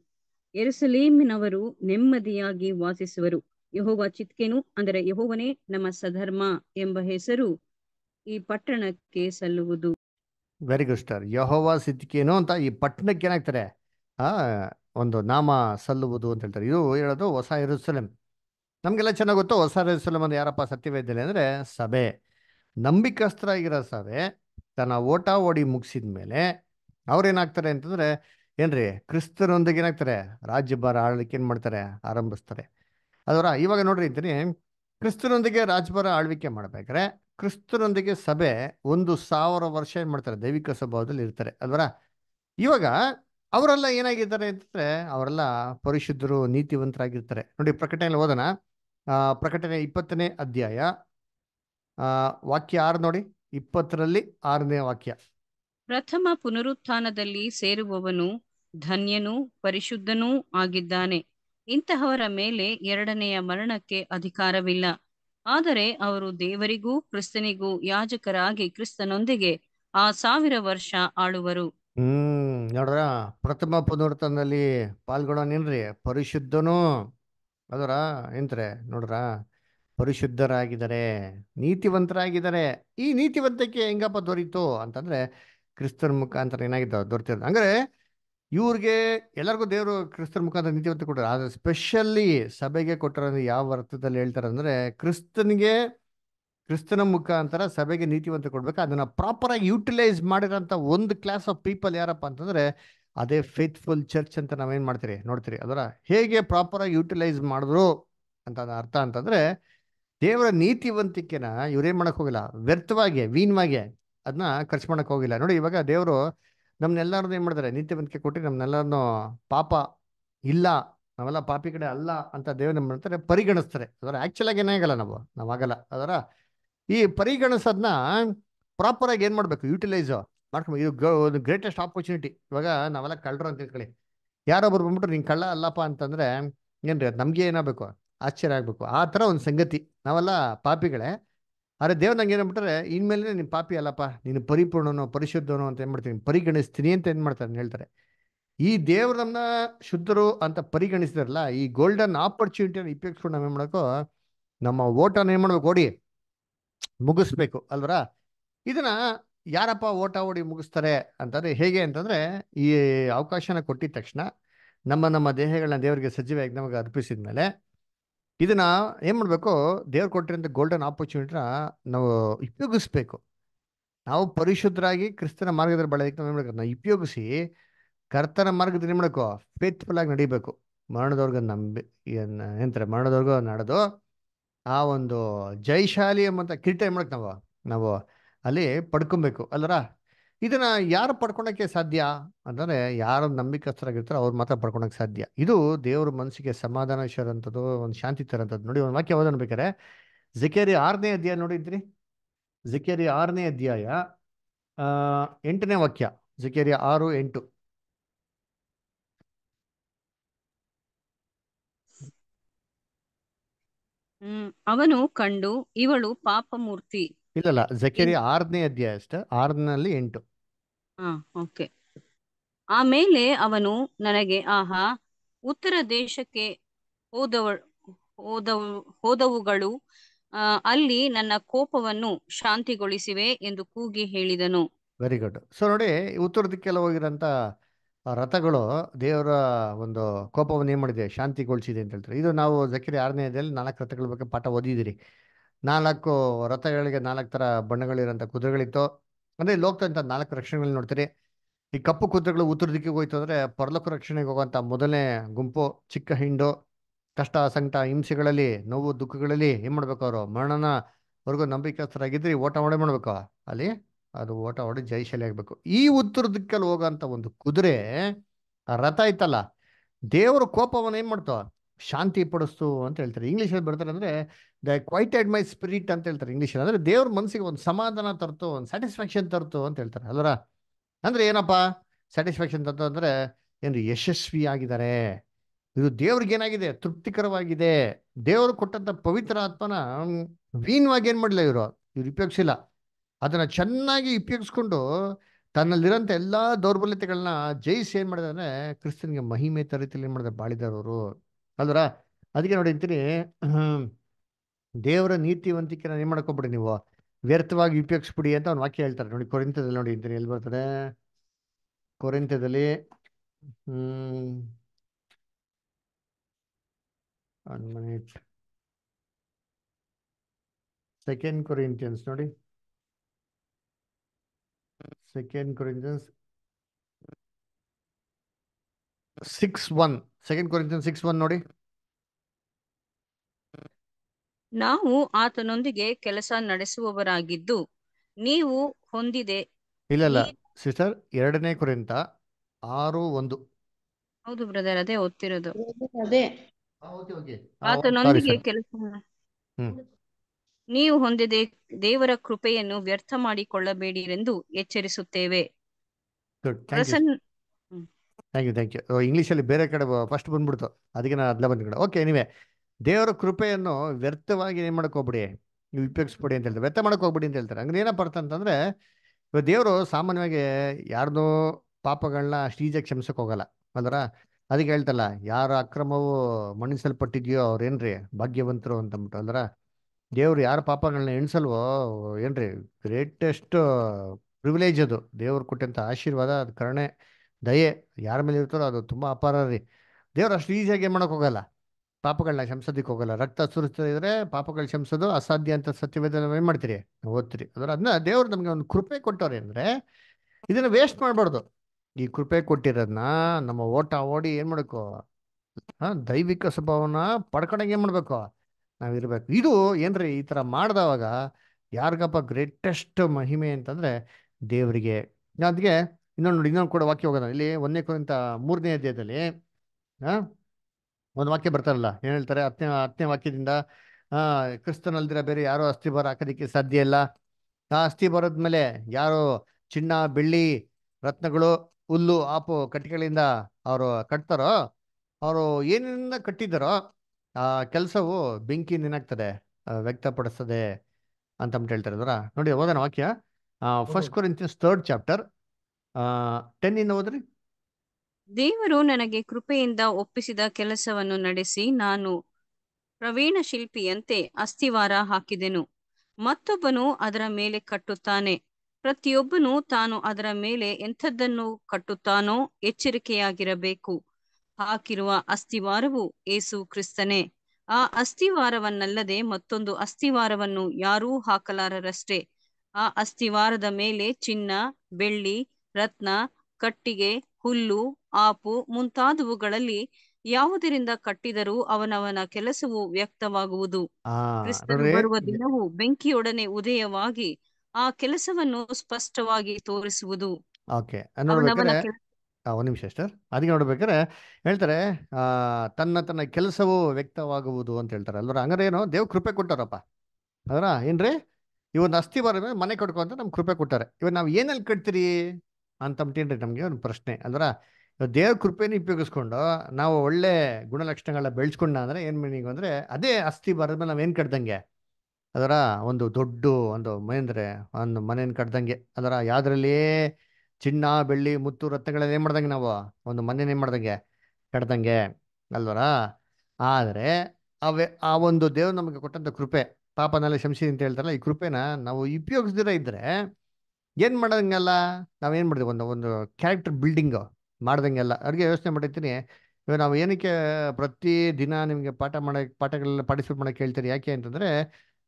ಎರುಸಲೇಮಿನವರು ನೆಮ್ಮದಿಯಾಗಿ ವಾಸಿಸುವರು ಯಹೋವ ಚಿತ್ಕೇನು ಅಂದರೆ ಯಹೋವನೇ ನಮ್ಮ ಸಧರ್ಮ ಎಂಬ ಹೆಸರು ಈ ಪಟ್ಟಣಕ್ಕೆ ಸಲ್ಲುವುದು ವೆರಿ ಗುಡ್ ಸ್ಟಾರ್ ಯಹೋವ ಸಿದ್ಕೇನು ಅಂತ ಈ ಪಟ್ಟಣಕ್ಕೆ ಏನಾಗ್ತಾರೆ ಆ ಒಂದು ನಾಮ ಸಲ್ಲುವುದು ಅಂತ ಹೇಳ್ತಾರೆ ಇದು ಹೇಳೋದು ಹೊಸ ಇರುಸಲಂ ನಮಗೆಲ್ಲ ಚೆನ್ನಾಗಿ ಗೊತ್ತು ಹೊಸ ಇರುಸಲಂ ಅಂದ್ರೆ ಯಾರಪ್ಪ ಸತ್ಯವೇದ್ಯಲೆ ಅಂದರೆ ಸಭೆ ಆಗಿರೋ ಸಭೆ ತನ್ನ ಓಟ ಓಡಿ ಮುಗಿಸಿದ ಮೇಲೆ ಅವ್ರೇನಾಗ್ತಾರೆ ಅಂತಂದರೆ ಏನ್ರಿ ಕ್ರಿಸ್ತನೊಂದಿಗೆ ಏನಾಗ್ತಾರೆ ರಾಜ್ಯಭಾರ ಆಳ್ವಿಕೆ ಏನು ಮಾಡ್ತಾರೆ ಆರಂಭಿಸ್ತಾರೆ ಅದರ ಇವಾಗ ನೋಡ್ರಿ ಅಂತೀನಿ ಕ್ರಿಸ್ತನೊಂದಿಗೆ ರಾಜ್ಯಭಾರ ಆಳ್ವಿಕೆ ಮಾಡ್ಬೇಕಾದ್ರೆ ಕ್ರಿಸ್ತರೊಂದಿಗೆ ಸಭೆ ಒಂದು ಸಾವಿರ ವರ್ಷ ಏನು ಮಾಡ್ತಾರೆ ದೈವಿಕ ಸ್ವಭಾವದಲ್ಲಿ ಇರ್ತಾರೆ ಅದರ ಇವಾಗ ಅವರೆಲ್ಲ ಏನಾಗಿದ್ದಾರೆ ಅಂತಂದ್ರೆ ಅವರೆಲ್ಲ ಪರಿಶುದ್ಧರು ನೀತಿವಂತರಾಗಿರ್ತಾರೆ ನೋಡಿ ಪ್ರಕಟಣೆಯಲ್ಲಿ ಓದೋಣ ಪ್ರಕಟಣೆ ಇಪ್ಪತ್ತನೇ ಅಧ್ಯಾಯ ವಾಕ್ಯ ಆರು ನೋಡಿ ಇಪ್ಪತ್ತರಲ್ಲಿ ಆರನೇ ವಾಕ್ಯ ಪ್ರಥಮ ಪುನರುತ್ಥಾನದಲ್ಲಿ ಸೇರುವವನು ಧನ್ಯನೂ ಪರಿಶುದ್ಧನೂ ಆಗಿದ್ದಾನೆ ಇಂತಹವರ ಮೇಲೆ ಎರಡನೆಯ ಮರಣಕ್ಕೆ ಅಧಿಕಾರವಿಲ್ಲ ಆದರೆ ಅವರು ದೇವರಿಗೂ ಕ್ರಿಸ್ತನಿಗೂ ಯಾಜಕರಾಗಿ ಕ್ರಿಸ್ತನೊಂದಿಗೆ ಆ ಸಾವಿರ ವರ್ಷ ಆಳುವರು ಹ್ಮ್ ನೋಡ್ರ ಪ್ರಥಮ ಪುನರ್ತನಲ್ಲಿ ನಿನ್ರಿ ಪರಿಶುದ್ಧನು ಅದರ ಎಂತ್ರೆ ನೋಡ್ರ ಪರಿಶುದ್ಧರಾಗಿದ್ದಾರೆ ನೀತಿವಂತರಾಗಿದ್ದಾರೆ ಈ ನೀತಿವಂತಕ್ಕೆ ಹೆಂಗಪ್ಪ ದೊರೀತು ಅಂತಂದ್ರೆ ಕ್ರಿಸ್ತನ ಮುಖಾಂತರ ಏನಾಗಿದ್ದ ದೊರೆತಿರೋದು ಅಂದ್ರೆ ಇವ್ರಿಗೆ ಎಲ್ಲರಿಗೂ ದೇವರು ಕ್ರಿಸ್ತರ ಮುಖಾಂತರ ನೀತಿವಂತ ಕೊಟ್ಟರು ಆದ್ರೆ ಸ್ಪೆಷಲ್ಲಿ ಸಭೆಗೆ ಕೊಟ್ಟರೆ ಯಾವ ಅರ್ಥದಲ್ಲಿ ಹೇಳ್ತಾರೆ ಅಂದರೆ ಕ್ರಿಸ್ತನಿಗೆ ಕ್ರಿಸ್ತನ ಮುಖಾಂತರ ಸಭೆಗೆ ನೀತಿವಂತ ಕೊಡ್ಬೇಕು ಅದನ್ನ ಪ್ರಾಪರ್ ಆಗಿ ಯೂಟಿಲೈಸ್ ಮಾಡಿರೋಂಥ ಒಂದು ಕ್ಲಾಸ್ ಆಫ್ ಪೀಪಲ್ ಯಾರಪ್ಪ ಅಂತಂದ್ರೆ ಅದೇ ಫೇತ್ಫುಲ್ ಚರ್ಚ್ ಅಂತ ನಾವೇನ್ ಮಾಡ್ತೀರಿ ನೋಡ್ತೀರಿ ಅದರ ಹೇಗೆ ಪ್ರಾಪರ್ ಆಗಿ ಯುಟಿಲೈಸ್ ಮಾಡಿದ್ರು ಅಂತ ಅರ್ಥ ಅಂತಂದ್ರೆ ದೇವರ ನೀತಿವಂತಿಕೆನ ಇವ್ರೇನ್ ಮಾಡಕ್ ಹೋಗಿಲ್ಲ ವ್ಯರ್ಥವಾಗಿ ವೀನ್ವಾಗಿ ಅದನ್ನ ಖರ್ಚು ಮಾಡಕ್ ಹೋಗಿಲ್ಲ ನೋಡಿ ಇವಾಗ ದೇವರು ನಮ್ನೆಲ್ಲರನ್ನೂ ಏನ್ ಮಾಡ್ತಾರೆ ನೀತಿವಂತಿಕೆ ಕೊಟ್ಟಿ ನಮ್ನೆಲ್ಲರನ್ನು ಪಾಪ ಇಲ್ಲ ನಾವೆಲ್ಲ ಪಾಪಿ ಕಡೆ ಅಲ್ಲ ಅಂತ ದೇವ್ರ ನಮ್ಮ ಪರಿಗಣಿಸ್ತಾರೆ ಅದರ ಆಕ್ಚುಲ್ ಆಗಿ ಏನಾಗಲ್ಲ ನಾವು ನಾವಾಗಲ್ಲ ಅದರ ಈ ಪರಿಗಣಿಸೋದನ್ನ ಪ್ರಾಪರಾಗಿ ಏನು ಮಾಡಬೇಕು ಯುಟಿಲೈಸ್ ಮಾಡ್ಕೊಂಡು ಇದು ಒಂದು ಗ್ರೇಟೆಸ್ಟ್ ಆಪರ್ಚುನಿಟಿ ಇವಾಗ ನಾವೆಲ್ಲ ಕಳ್ಳರು ಅಂತ ತಿಳ್ಕೊಳ್ಳಿ ಯಾರೊಬ್ರು ಬಂದ್ಬಿಟ್ರೆ ನೀನು ಕಳ್ಳ ಅಲ್ಲಪ್ಪ ಅಂತಂದರೆ ಏನು ರೀ ಅದು ನಮಗೆ ಏನಾಗಬೇಕು ಆಶ್ಚರ್ಯ ಆಗಬೇಕು ಆ ಥರ ಒಂದು ಸಂಗತಿ ನಾವೆಲ್ಲ ಪಾಪಿಗಳೇ ಆದರೆ ದೇವ್ರು ನಂಗೆ ಏನಂಬಿಟ್ರೆ ಇನ್ಮೇಲೆ ನೀನು ಪಾಪಿ ಅಲ್ಲಪ್ಪ ನೀನು ಪರಿಪೂರ್ಣನೋ ಪರಿಶುದ್ಧನೋ ಅಂತ ಏನು ಮಾಡ್ತೀನಿ ಪರಿಗಣಿಸ್ತೀನಿ ಅಂತ ಏನು ಮಾಡ್ತಾರೆ ಹೇಳ್ತಾರೆ ಈ ದೇವ್ರು ನಮ್ಮನ್ನ ಶುದ್ಧರು ಅಂತ ಪರಿಗಣಿಸಿದಾರಲ್ಲ ಈ ಗೋಲ್ಡನ್ ಆಪರ್ಚುನಿಟಿಯನ್ನು ಉಪಯೋಗಿಸ್ಕೊಂಡು ನಾವು ಏನು ಮಾಡಬೇಕು ನಮ್ಮ ಓಟನ್ನು ಏನು ಮಾಡ್ಬೇಕು ಓಡಿ ಮುಗಿಸ್ಬೇಕು ಅಲ್ವರ ಇದನ್ನ ಯಾರಪ್ಪ ಓಟ ಓಡಿ ಮುಗಿಸ್ತಾರೆ ಅಂತಂದ್ರೆ ಹೇಗೆ ಅಂತಂದ್ರೆ ಈ ಅವಕಾಶನ ಕೊಟ್ಟಿದ ತಕ್ಷಣ ನಮ್ಮ ನಮ್ಮ ದೇಹಗಳನ್ನ ದೇವರಿಗೆ ಸಜ್ಜೆವಾಗಿ ನಮಗೆ ಅರ್ಪಿಸಿದ ಮೇಲೆ ಇದನ್ನ ಏನ್ ಮಾಡ್ಬೇಕು ದೇವ್ರು ಕೊಟ್ಟಿರೋಂಥ ಗೋಲ್ಡನ್ ಆಪರ್ಚುನಿಟಿನ ನಾವು ಉಪಯೋಗಿಸ್ಬೇಕು ನಾವು ಪರಿಶುದ್ಧರಾಗಿ ಕ್ರಿಸ್ತನ ಮಾರ್ಗದಲ್ಲಿ ಬಳಕೆ ನಾವು ಏನ್ ನಾವು ಉಪಯೋಗಿಸಿ ಕರ್ತನ ಮಾರ್ಗದಲ್ಲಿ ಏನ್ ಫೇತ್ಫುಲ್ ಆಗಿ ನಡಿಬೇಕು ಮರಣದವ್ರಿಗ ನಂಬಿ ಏನ್ ಏನಂತಾರೆ ಮರಣದವ್ರಿಗೂ ನಡೆದು ಆ ಒಂದು ಜೈಶಾಲಿ ಎಂಬಂತ ಕಿರೀಟ ಮಾಡಕ್ ನಾವು ನಾವು ಅಲ್ಲಿ ಪಡ್ಕೊಬೇಕು ಅಲ್ಲರ ಇದನ್ನ ಯಾರು ಪಡ್ಕೊಳಕ್ಕೆ ಸಾಧ್ಯ ಅಂದ್ರೆ ಯಾರು ನಂಬಿಕಸ್ಥರಾಗಿರ್ತಾರೋ ಅವ್ರು ಮಾತ್ರ ಪಡ್ಕೊಳಕ್ ಸಾಧ್ಯ ಇದು ದೇವ್ರ ಮನಸ್ಸಿಗೆ ಸಮಾಧಾನ ಇರೋಂಥದ್ದು ಒಂದು ಶಾಂತಿ ತರೋಂಥದ್ದು ನೋಡಿ ಒಂದು ವಾಕ್ಯ ಓದೋಣ ಬೇಕಾರೆ ಜಿಕೇರಿ ಆರನೇ ಅಧ್ಯಾಯ ನೋಡಿದ್ರಿ ಜಿಕೇರಿ ಆರನೇ ಅಧ್ಯಾಯ ಎಂಟನೇ ವಾಕ್ಯ ಜಿಕೇರಿ ಆರು ಎಂಟು ಅವನು ಕಂಡು ಇವಳು ಪಾಪಮೂರ್ತಿ ಇಲ್ಲಲ್ಲ ಜಕೆರಿ ಆರನೇ ಅಧ್ಯಾಯ ಅಷ್ಟೇ ಆರನಲ್ಲಿ ಎಂಟು ಓಕೆ ಆಮೇಲೆ ಅವನು ನನಗೆ ಆಹಾ ಉತ್ತರ ದೇಶಕ್ಕೆ ಹೋದವ ಹೋದವು ಹೋದವುಗಳು ಅಲ್ಲಿ ನನ್ನ ಕೋಪವನ್ನು ಶಾಂತಿಗೊಳಿಸಿವೆ ಎಂದು ಕೂಗಿ ಹೇಳಿದನು ವೆರಿ ಗುಡ್ ಸೊ ನೋಡಿ ಉತ್ತರದಕ್ಕೆಲ್ಲ ಹೋಗಿರಂತ ರಥಗಳು ದೇವರ ಒಂದು ಕೋಪವನ್ನು ಏನು ಮಾಡಿದೆ ಶಾಂತಿಗೊಳಿಸಿದೆ ಅಂತ ಹೇಳ್ತಾರೆ ಇದು ನಾವು ಜಕ್ರಿ ಆರನೇ ಇದೆಯಲ್ಲಿ ನಾಲ್ಕು ರಥಗಳ ಬಗ್ಗೆ ಪಾಠ ಓದಿದಿರಿ ನಾಲ್ಕು ರಥಗಳಿಗೆ ನಾಲ್ಕು ಥರ ಬಣ್ಣಗಳಿರೋಂಥ ಕುದುರೆಗಳಿತ್ತು ಅಂದರೆ ಲೋಕದಂತ ನಾಲ್ಕು ರಕ್ಷಣೆಗಳನ್ನ ನೋಡ್ತೀರಿ ಈ ಕಪ್ಪು ಕುದುರೆಗಳು ಉತ್ತರ ದಿಕ್ಕಿಗೆ ಹೋಯ್ತು ಅಂದರೆ ಪರಲೋಕ ರಕ್ಷಣೆಗೆ ಹೋಗುವಂಥ ಮೊದಲನೇ ಗುಂಪು ಚಿಕ್ಕ ಹಿಂಡು ಕಷ್ಟ ಸಂಕಟ ಹಿಂಸೆಗಳಲ್ಲಿ ನೋವು ದುಃಖಗಳಲ್ಲಿ ಏನು ಮಾಡ್ಬೇಕು ಅವರು ಮರಣನ ವರ್ಗೂ ನಂಬಿಕಸ್ಥರಾಗಿದ್ರಿ ಓಟ ಮಾಡೇ ಮಾಡ್ಬೇಕು ಅಲ್ಲಿ ಅದು ಓಟ ಹೊಡೆ ಜೈಶಾಲಿ ಆಗಬೇಕು ಈ ಉತ್ತರ ದಿಕ್ಕಲ್ಲಿ ಹೋಗೋಂಥ ಒಂದು ಕುದುರೆ ರಥ ಐತಲ್ಲ ದೇವರ ಕೋಪವನ್ನು ಏನು ಮಾಡ್ತಾವ ಶಾಂತಿ ಪಡಿಸ್ತು ಅಂತ ಹೇಳ್ತಾರೆ ಅಲ್ಲಿ ಬರ್ತಾರೆ ಅಂದ್ರೆ the quieted my spirit ಅಂತ ಹೇಳ್ತಾರೆ ಇಂಗ್ಲೀಷಲ್ಲಿ ಅಂದ್ರೆ ದೇವ್ರ ಮನಸ್ಸಿಗೆ ಒಂದು ಸಮಾಧಾನ ತರ್ತು ಒಂದು ಸ್ಯಾಟಿಸ್ಫ್ಯಾಕ್ಷನ್ ತರ್ತು ಅಂತ ಹೇಳ್ತಾರೆ ಅಲ್ಲರ ಅಂದ್ರೆ ಏನಪ್ಪ ಸ್ಯಾಟಿಸ್ಫ್ಯಾಕ್ಷನ್ ತರ್ತು ಅಂದ್ರೆ ಏನು ಯಶಸ್ವಿ ಆಗಿದ್ದಾರೆ ಇದು ಏನಾಗಿದೆ ತೃಪ್ತಿಕರವಾಗಿದೆ ದೇವರು ಕೊಟ್ಟಂತ ಪವಿತ್ರ ಆತ್ಮನ ವೀನ್ವಾಗಿ ಏನು ಮಾಡಲಿಲ್ಲ ಇವರು ಇವ್ರು ಉಪಯೋಗಿಸಿಲ್ಲ ಅದನ್ನು ಚೆನ್ನಾಗಿ ಉಪಯೋಗಿಸ್ಕೊಂಡು ತನ್ನಲ್ಲಿರೋಂಥ ಎಲ್ಲ ದೌರ್ಬಲ್ಯತೆಗಳನ್ನ ಜಯಿಸಿ ಏನು ಮಾಡಿದೆ ಅಂದರೆ ಕ್ರಿಸ್ತನಿಗೆ ಮಹಿಮೆ ರೀತಿಯಲ್ಲಿ ಏನು ಮಾಡಿದೆ ಬಾಳಿದಾರವರು ಅಲ್ವರ ಅದಕ್ಕೆ ನೋಡಿ ಅಂತೀನಿ ದೇವರ ನೀತಿವಂತಿಕೆನ ಏನು ಮಾಡ್ಕೊಬಿಡಿ ನೀವು ವ್ಯರ್ಥವಾಗಿ ಉಪಯೋಗಿಸ್ಬಿಡಿ ಅಂತ ಅವ್ನು ವಾಕ್ಯ ಹೇಳ್ತಾರೆ ನೋಡಿ ಕೊರೆಂತದಲ್ಲಿ ನೋಡಿ ಅಂತೀನಿ ಎಲ್ಲಿ ಬರ್ತಾರೆ ಕೊರೆಂತದಲ್ಲಿ ಹ್ಮ್ ಸೆಕೆಂಡ್ ಕೊರಿಯಂತಿಯನ್ಸ್ ನೋಡಿ Second Corinthians 6 1. Second Corinthians 6 ನೋಡಿ. ನಾವು ಆತನೊಂದಿಗೆ ಕೆಲಸ ನಡೆಸುವವರಾಗಿದ್ದು ನೀವು ಹೊಂದಿದೆ ಇಲ್ಲ ಇಲ್ಲ ಸಿಸ್ಟರ್ ಎರಡನೇ ಕುರಿತ ಆರು ಒಂದು ಹೌದು ಬ್ರದರ್ ಅದೇ ಓದ್ತಿರೋದು ಅದೇ ಆತನೊಂದಿಗೆ ಕೆಲಸ ನೀವು ಹೊಂದಿದೆ ದೇವರ ಕೃಪೆಯನ್ನು ವ್ಯರ್ಥ ಎಂದು ಎಚ್ಚರಿಸುತ್ತೇವೆ ಥ್ಯಾಂಕ್ ಯು ಯು ಇಂಗ್ಲೀಷಲ್ಲಿ ಬೇರೆ ಕಡೆ ಫಸ್ಟ್ ಬಂದ್ಬಿಡ್ತು ಅದಕ್ಕೆ ನಾನು ಅದ್ಲ ಬಂದ್ಬಿಡ ಓಕೆ ನೀವೇ ದೇವರ ಕೃಪೆಯನ್ನು ವ್ಯರ್ಥವಾಗಿ ಏನ್ ಮಾಡಕ್ಕೆ ಹೋಗ್ಬಿಡಿ ನೀವು ಉಪಯೋಗಿಸ್ಬಿಡಿ ಅಂತ ಹೇಳ್ತಾರೆ ವ್ಯರ್ಥ ಮಾಡಕ್ ಹೋಗ್ಬಿಡಿ ಅಂತ ಹೇಳ್ತಾರೆ ಅಂದ್ರೆ ಏನಪ್ಪ ಅರ್ಥ ಅಂತಂದ್ರೆ ದೇವರು ಸಾಮಾನ್ಯವಾಗಿ ಯಾರ್ದೋ ಪಾಪಗಳನ್ನ ಸ್ಟೀಜ ಕ್ಷಮಿಸಕ್ ಹೋಗಲ್ಲ ಅಲ್ದರ ಅದಕ್ಕೆ ಹೇಳ್ತಲ್ಲ ಯಾರ ಅಕ್ರಮವು ಮಣಿಸಲ್ಪಟ್ಟಿದೆಯೋ ಅವ್ರೇನ್ರಿ ಭಾಗ್ಯವಂತರು ಅಂತಂದ್ಬಿಟ್ಟು ಅಂದ್ರ ದೇವ್ರು ಯಾರ ಪಾಪಗಳನ್ನ ಎಣಿಸಲ್ವೋ ಏನ್ರಿ ಗ್ರೇಟೆಸ್ಟ್ ಪ್ರಿವಿಲೇಜ್ ಅದು ದೇವ್ರು ಕೊಟ್ಟಂಥ ಆಶೀರ್ವಾದ ಅದು ಕರುಣೆ ದಯೆ ಯಾರ ಮೇಲೆ ಇರ್ತಾರೋ ಅದು ತುಂಬ ಅಪಾರ ರೀ ದೇವ್ರು ಅಷ್ಟು ಈಸಿಯಾಗಿ ಏನು ಮಾಡೋಕ್ಕೋಗಲ್ಲ ಹೋಗಲ್ಲ ಪಾಪಗಳನ್ನ ಶಂಸದಿಕ್ ಹೋಗಲ್ಲ ರಕ್ತ ಸುರಿಸ್ತಾ ಇದ್ರೆ ಪಾಪಗಳು ಶಂಸದು ಅಸಾಧ್ಯ ಅಂತ ಸತ್ಯವೇದ ಏನು ಮಾಡ್ತೀರಿ ಓದ್ತೀರಿ ಅಂದ್ರೆ ಅದನ್ನ ದೇವ್ರು ನಮಗೆ ಒಂದು ಕೃಪೆ ಕೊಟ್ಟವ್ರಿ ಅಂದರೆ ಇದನ್ನ ವೇಸ್ಟ್ ಮಾಡ್ಬಾರ್ದು ಈ ಕೃಪೆ ಕೊಟ್ಟಿರೋದನ್ನ ನಮ್ಮ ಓಟ ಓಡಿ ಏನು ಮಾಡಬೇಕು ಹಾಂ ದೈವಿಕ ಸ್ವಭಾವನ ಪಡ್ಕೊಂಡಂಗೆ ಏನ್ ಮಾಡಬೇಕು ನಾವಿರಬೇಕು ಇದು ಏನ್ರಿ ಈ ಥರ ಮಾಡಿದವಾಗ ಯಾರಿಗಪ್ಪ ಗ್ರೇಟೆಸ್ಟ್ ಮಹಿಮೆ ಅಂತಂದರೆ ದೇವರಿಗೆ ಅದಕ್ಕೆ ಇನ್ನೊಂದು ನೋಡಿ ಇನ್ನೊಂದು ಕೂಡ ವಾಕ್ಯ ಹೋಗೋದ ಇಲ್ಲಿ ಒಂದನೇ ಕುರಿತ ಮೂರನೇ ಅಧ್ಯಾಯದಲ್ಲಿ ಒಂದು ವಾಕ್ಯ ಬರ್ತಾರಲ್ಲ ಏನು ಹೇಳ್ತಾರೆ ಹತ್ತನೇ ಹತ್ತನೇ ವಾಕ್ಯದಿಂದ ಕ್ರಿಸ್ತನಲ್ದಿರ ಬೇರೆ ಯಾರೋ ಅಸ್ಥಿಭಾರ ಹಾಕೋದಕ್ಕೆ ಸಾಧ್ಯ ಇಲ್ಲ ಆ ಅಸ್ಥಿ ಬರೋದ ಮೇಲೆ ಯಾರು ಚಿನ್ನ ಬೆಳ್ಳಿ ರತ್ನಗಳು ಹುಲ್ಲು ಆಪು ಕಟ್ಟಿಗೆಗಳಿಂದ ಅವರು ಕಟ್ತಾರೋ ಅವರು ಏನಿಂದ ಕಟ್ಟಿದ್ದಾರೋ ಆ ಕೆಲಸವು ಬೆಂಕಿ ನಿನಾಗ್ತದೆ ವ್ಯಕ್ತಪಡಿಸ್ತದೆ ಅಂತ ಅಂದ್ಬಿಟ್ಟು ಹೇಳ್ತಾರೆ ಅದರ ನೋಡಿ ಓದೋಣ ವಾಕ್ಯ first Corinthians third chapter ten ಇಂದ ಓದ್ರಿ ದೇವರು ನನಗೆ ಕೃಪೆಯಿಂದ ಒಪ್ಪಿಸಿದ ಕೆಲಸವನ್ನು ನಡೆಸಿ ನಾನು ಪ್ರವೀಣ ಶಿಲ್ಪಿಯಂತೆ ಅಸ್ಥಿವಾರ ಹಾಕಿದೆನು ಮತ್ತೊಬ್ಬನು ಅದರ ಮೇಲೆ ಕಟ್ಟುತ್ತಾನೆ ಪ್ರತಿಯೊಬ್ಬನು ತಾನು ಅದರ ಮೇಲೆ ಎಂಥದ್ದನ್ನು ಕಟ್ಟುತ್ತಾನೋ ಎಚ್ಚರಿಕೆಯಾಗಿರಬೇಕು ಹಾಕಿರುವ ಅಸ್ಥಿವಾರವು ಏಸು ಕ್ರಿಸ್ತನೇ ಆ ಅಸ್ಥಿವಾರವನ್ನಲ್ಲದೆ ಮತ್ತೊಂದು ಅಸ್ಥಿವಾರವನ್ನು ಯಾರೂ ಹಾಕಲಾರರಷ್ಟೇ ಆ ಅಸ್ಥಿವಾರದ ಮೇಲೆ ಚಿನ್ನ ಬೆಳ್ಳಿ ರತ್ನ ಕಟ್ಟಿಗೆ ಹುಲ್ಲು ಆಪು ಮುಂತಾದವುಗಳಲ್ಲಿ ಯಾವುದರಿಂದ ಕಟ್ಟಿದರೂ ಅವನವನ ಕೆಲಸವು ವ್ಯಕ್ತವಾಗುವುದು ಕ್ರಿಸ್ತನು ಬರುವ ದಿನವು ಬೆಂಕಿಯೊಡನೆ ಉದಯವಾಗಿ ಆ ಕೆಲಸವನ್ನು ಸ್ಪಷ್ಟವಾಗಿ ತೋರಿಸುವುದು ಒಂದು ನಿಮಿಷ ಸರ್ ಅದಕ್ಕೆ ನೋಡ್ಬೇಕಾದ್ರೆ ಹೇಳ್ತಾರೆ ತನ್ನ ತನ್ನ ಕೆಲಸವೂ ವ್ಯಕ್ತವಾಗುವುದು ಅಂತ ಹೇಳ್ತಾರೆ ಅಲ್ವರ ಹಂಗಾರೆ ಏನೋ ದೇವ್ ಕೃಪೆ ಕೊಟ್ಟಾರಪ್ಪ ಅದರ ಏನ್ರಿ ಇವೊಂದು ಅಸ್ಥಿ ಬರ ಮನೆ ಕಟ್ಕೊ ಅಂತ ನಮ್ಗೆ ಕೃಪೆ ಕೊಟ್ಟಾರೆ ಇವಾಗ ನಾವು ಏನಲ್ಲಿ ಕಟ್ತೀರಿ ಅಂತಂಬ್ತೀನ್ರಿ ನಮಗೆ ಒಂದು ಪ್ರಶ್ನೆ ಅಂದ್ರೆ ದೇವ್ರ ಕೃಪೆನ ಉಪಯೋಗಿಸ್ಕೊಂಡು ನಾವು ಒಳ್ಳೆ ಗುಣಲಕ್ಷಣಗಳನ್ನ ಬೆಳೆಸ್ಕೊಂಡ ಅಂದರೆ ಏನು ಮೀನಿಂಗ್ ಅಂದರೆ ಅದೇ ಅಸ್ಥಿ ಬರದ ಮೇಲೆ ಏನು ಕಟ್ದಂಗೆ ಅದರ ಒಂದು ದೊಡ್ಡ ಒಂದು ಮನೆಂದ್ರೆ ಒಂದು ಮನೇನ ಕಟ್ದಂಗೆ ಅದರ ಯಾವುದ್ರಲ್ಲಿ ಚಿನ್ನ ಬೆಳ್ಳಿ ಮುತ್ತು ರತ್ನಗಳೆಲ್ಲ ಏನು ಮಾಡ್ದಂಗೆ ನಾವು ಒಂದು ಮನೆ ಏನು ಮಾಡ್ದಂಗೆ ಕಟ್ದಂಗೆ ಅಲ್ವರಾ ಆದರೆ ಅವೆ ಆ ಒಂದು ದೇವ್ರು ನಮಗೆ ಕೊಟ್ಟಂಥ ಕೃಪೆ ಪಾಪನಲ್ಲಿ ಶಂಶಿ ಅಂತ ಹೇಳ್ತಾರಲ್ಲ ಈ ಕೃಪೆನ ನಾವು ಉಪಯೋಗಿಸ್ದಿರ ಇದ್ರೆ ಏನು ಮಾಡೋದಂಗೆಲ್ಲ ನಾವೇನು ಮಾಡಿದ್ವಿ ಒಂದು ಒಂದು ಕ್ಯಾರೆಕ್ಟರ್ ಬಿಲ್ಡಿಂಗು ಮಾಡ್ದಂಗೆಲ್ಲ ಅವ್ರಿಗೆ ಯೋಚನೆ ಮಾಡಿರ್ತೀನಿ ಇವಾಗ ನಾವು ಏನಕ್ಕೆ ಪ್ರತಿ ದಿನ ನಿಮಗೆ ಪಾಠ ಮಾಡೋಕ್ಕೆ ಪಾಠಗಳೆಲ್ಲ ಪಾರ್ಟಿಸಿಪೇಟ್ ಮಾಡಕ್ಕೆ ಹೇಳ್ತೀರಿ ಯಾಕೆ ಅಂತಂದರೆ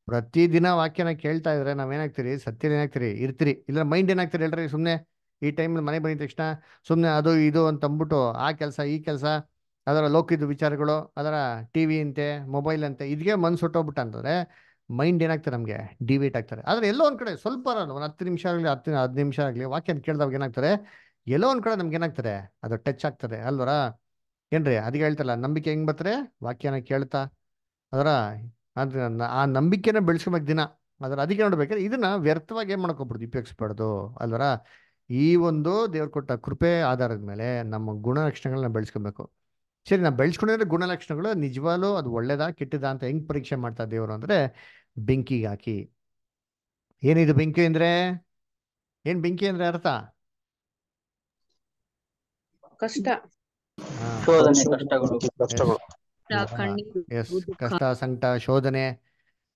ಪ್ರತಿದಿನ ವಾಕ್ಯನ ಕೇಳ್ತಾ ಇದ್ರೆ ನಾವೇನಾಗ್ತೀರಿ ಸತ್ಯನ ಏನಾಗ್ತೀರಿ ಇರ್ತೀರಿ ಇಲ್ಲ ಮೈಂಡ್ ಏನಾಗ್ತೀರಿ ಹೇಳ್ರಿ ಸುಮ್ಮನೆ ಈ ಟೈಮಲ್ಲಿ ಮನೆ ಬಂದ ತಕ್ಷಣ ಸುಮ್ಮನೆ ಅದು ಇದು ಅಂತ ಅಂದ್ಬಿಟ್ಟು ಆ ಕೆಲಸ ಈ ಕೆಲಸ ಅದರ ಲೋಕದ ವಿಚಾರಗಳು ಅದರ ಟಿ ವಿ ಅಂತೆ ಮೊಬೈಲ್ ಅಂತೆ ಇದಕ್ಕೆ ಮನ್ಸು ಹೊಟ್ಟೋಗ್ಬಿಟ್ಟ ಅಂತಂದರೆ ಮೈಂಡ್ ಏನಾಗ್ತದೆ ನಮಗೆ ಡಿವೇಟ್ ಆಗ್ತಾರೆ ಆದರೆ ಎಲ್ಲೋ ಒಂದು ಕಡೆ ಸ್ವಲ್ಪ ಒಂದು ಹತ್ತು ನಿಮಿಷ ಆಗಲಿ ಹತ್ತು ಹದಿನೈದು ನಿಮಿಷ ಆಗಲಿ ವಾಕ್ಯ ಕೇಳಿದಾಗ ಏನಾಗ್ತಾರೆ ಎಲ್ಲೋ ಒಂದು ಕಡೆ ನಮ್ಗೆ ಏನಾಗ್ತಾರೆ ಅದು ಟಚ್ ಆಗ್ತದೆ ಅಲ್ವರ ಏನ್ರಿ ಅದಕ್ಕೆ ಹೇಳ್ತಲ್ಲ ನಂಬಿಕೆ ಹೆಂಗೆ ಬರ್ತಾರೆ ವಾಕ್ಯನ ಕೇಳ್ತಾ ಅದರ ಅದ್ರ ಆ ನಂಬಿಕೆನ ಬೆಳೆಸ್ಕೊಬೇಕು ದಿನ ಅದರ ಅದಕ್ಕೆ ನೋಡ್ಬೇಕಾದ್ರೆ ಇದನ್ನ ವ್ಯರ್ಥವಾಗಿ ಏನು ಮಾಡ್ಕೊಬಿಡ್ದು ಉಪಯೋಗಿಸ್ಬಾರ್ದು ಅಲ್ವರ ಈ ಒಂದು ದೇವ್ರು ಕೊಟ್ಟ ಕೃಪೆ ಆಧಾರದ ಮೇಲೆ ನಮ್ಮ ಗುಣಲಕ್ಷಣಗಳನ್ನ ಬೆಳೆಸ್ಕೊಬೇಕು ಸರಿ ನಾವು ಬೆಳೆಸ್ಕೊಂಡಿದ್ರೆ ಗುಣಲಕ್ಷಣಗಳು ನಿಜವಾಗ್ಲೂ ಅದು ಒಳ್ಳೇದಾ ಕೆಟ್ಟದಾ ಅಂತ ಹೆಂಗ್ ಪರೀಕ್ಷೆ ಮಾಡ್ತಾ ದೇವ್ರು ಅಂದ್ರೆ ಬೆಂಕಿಗೆ ಹಾಕಿ ಏನಿದು ಬೆಂಕಿ ಅಂದ್ರೆ ಏನ್ ಬೆಂಕಿ ಅಂದ್ರೆ ಅರ್ಥ ಕಷ್ಟ ಕಷ್ಟ ಸಂಕಟ ಶೋಧನೆ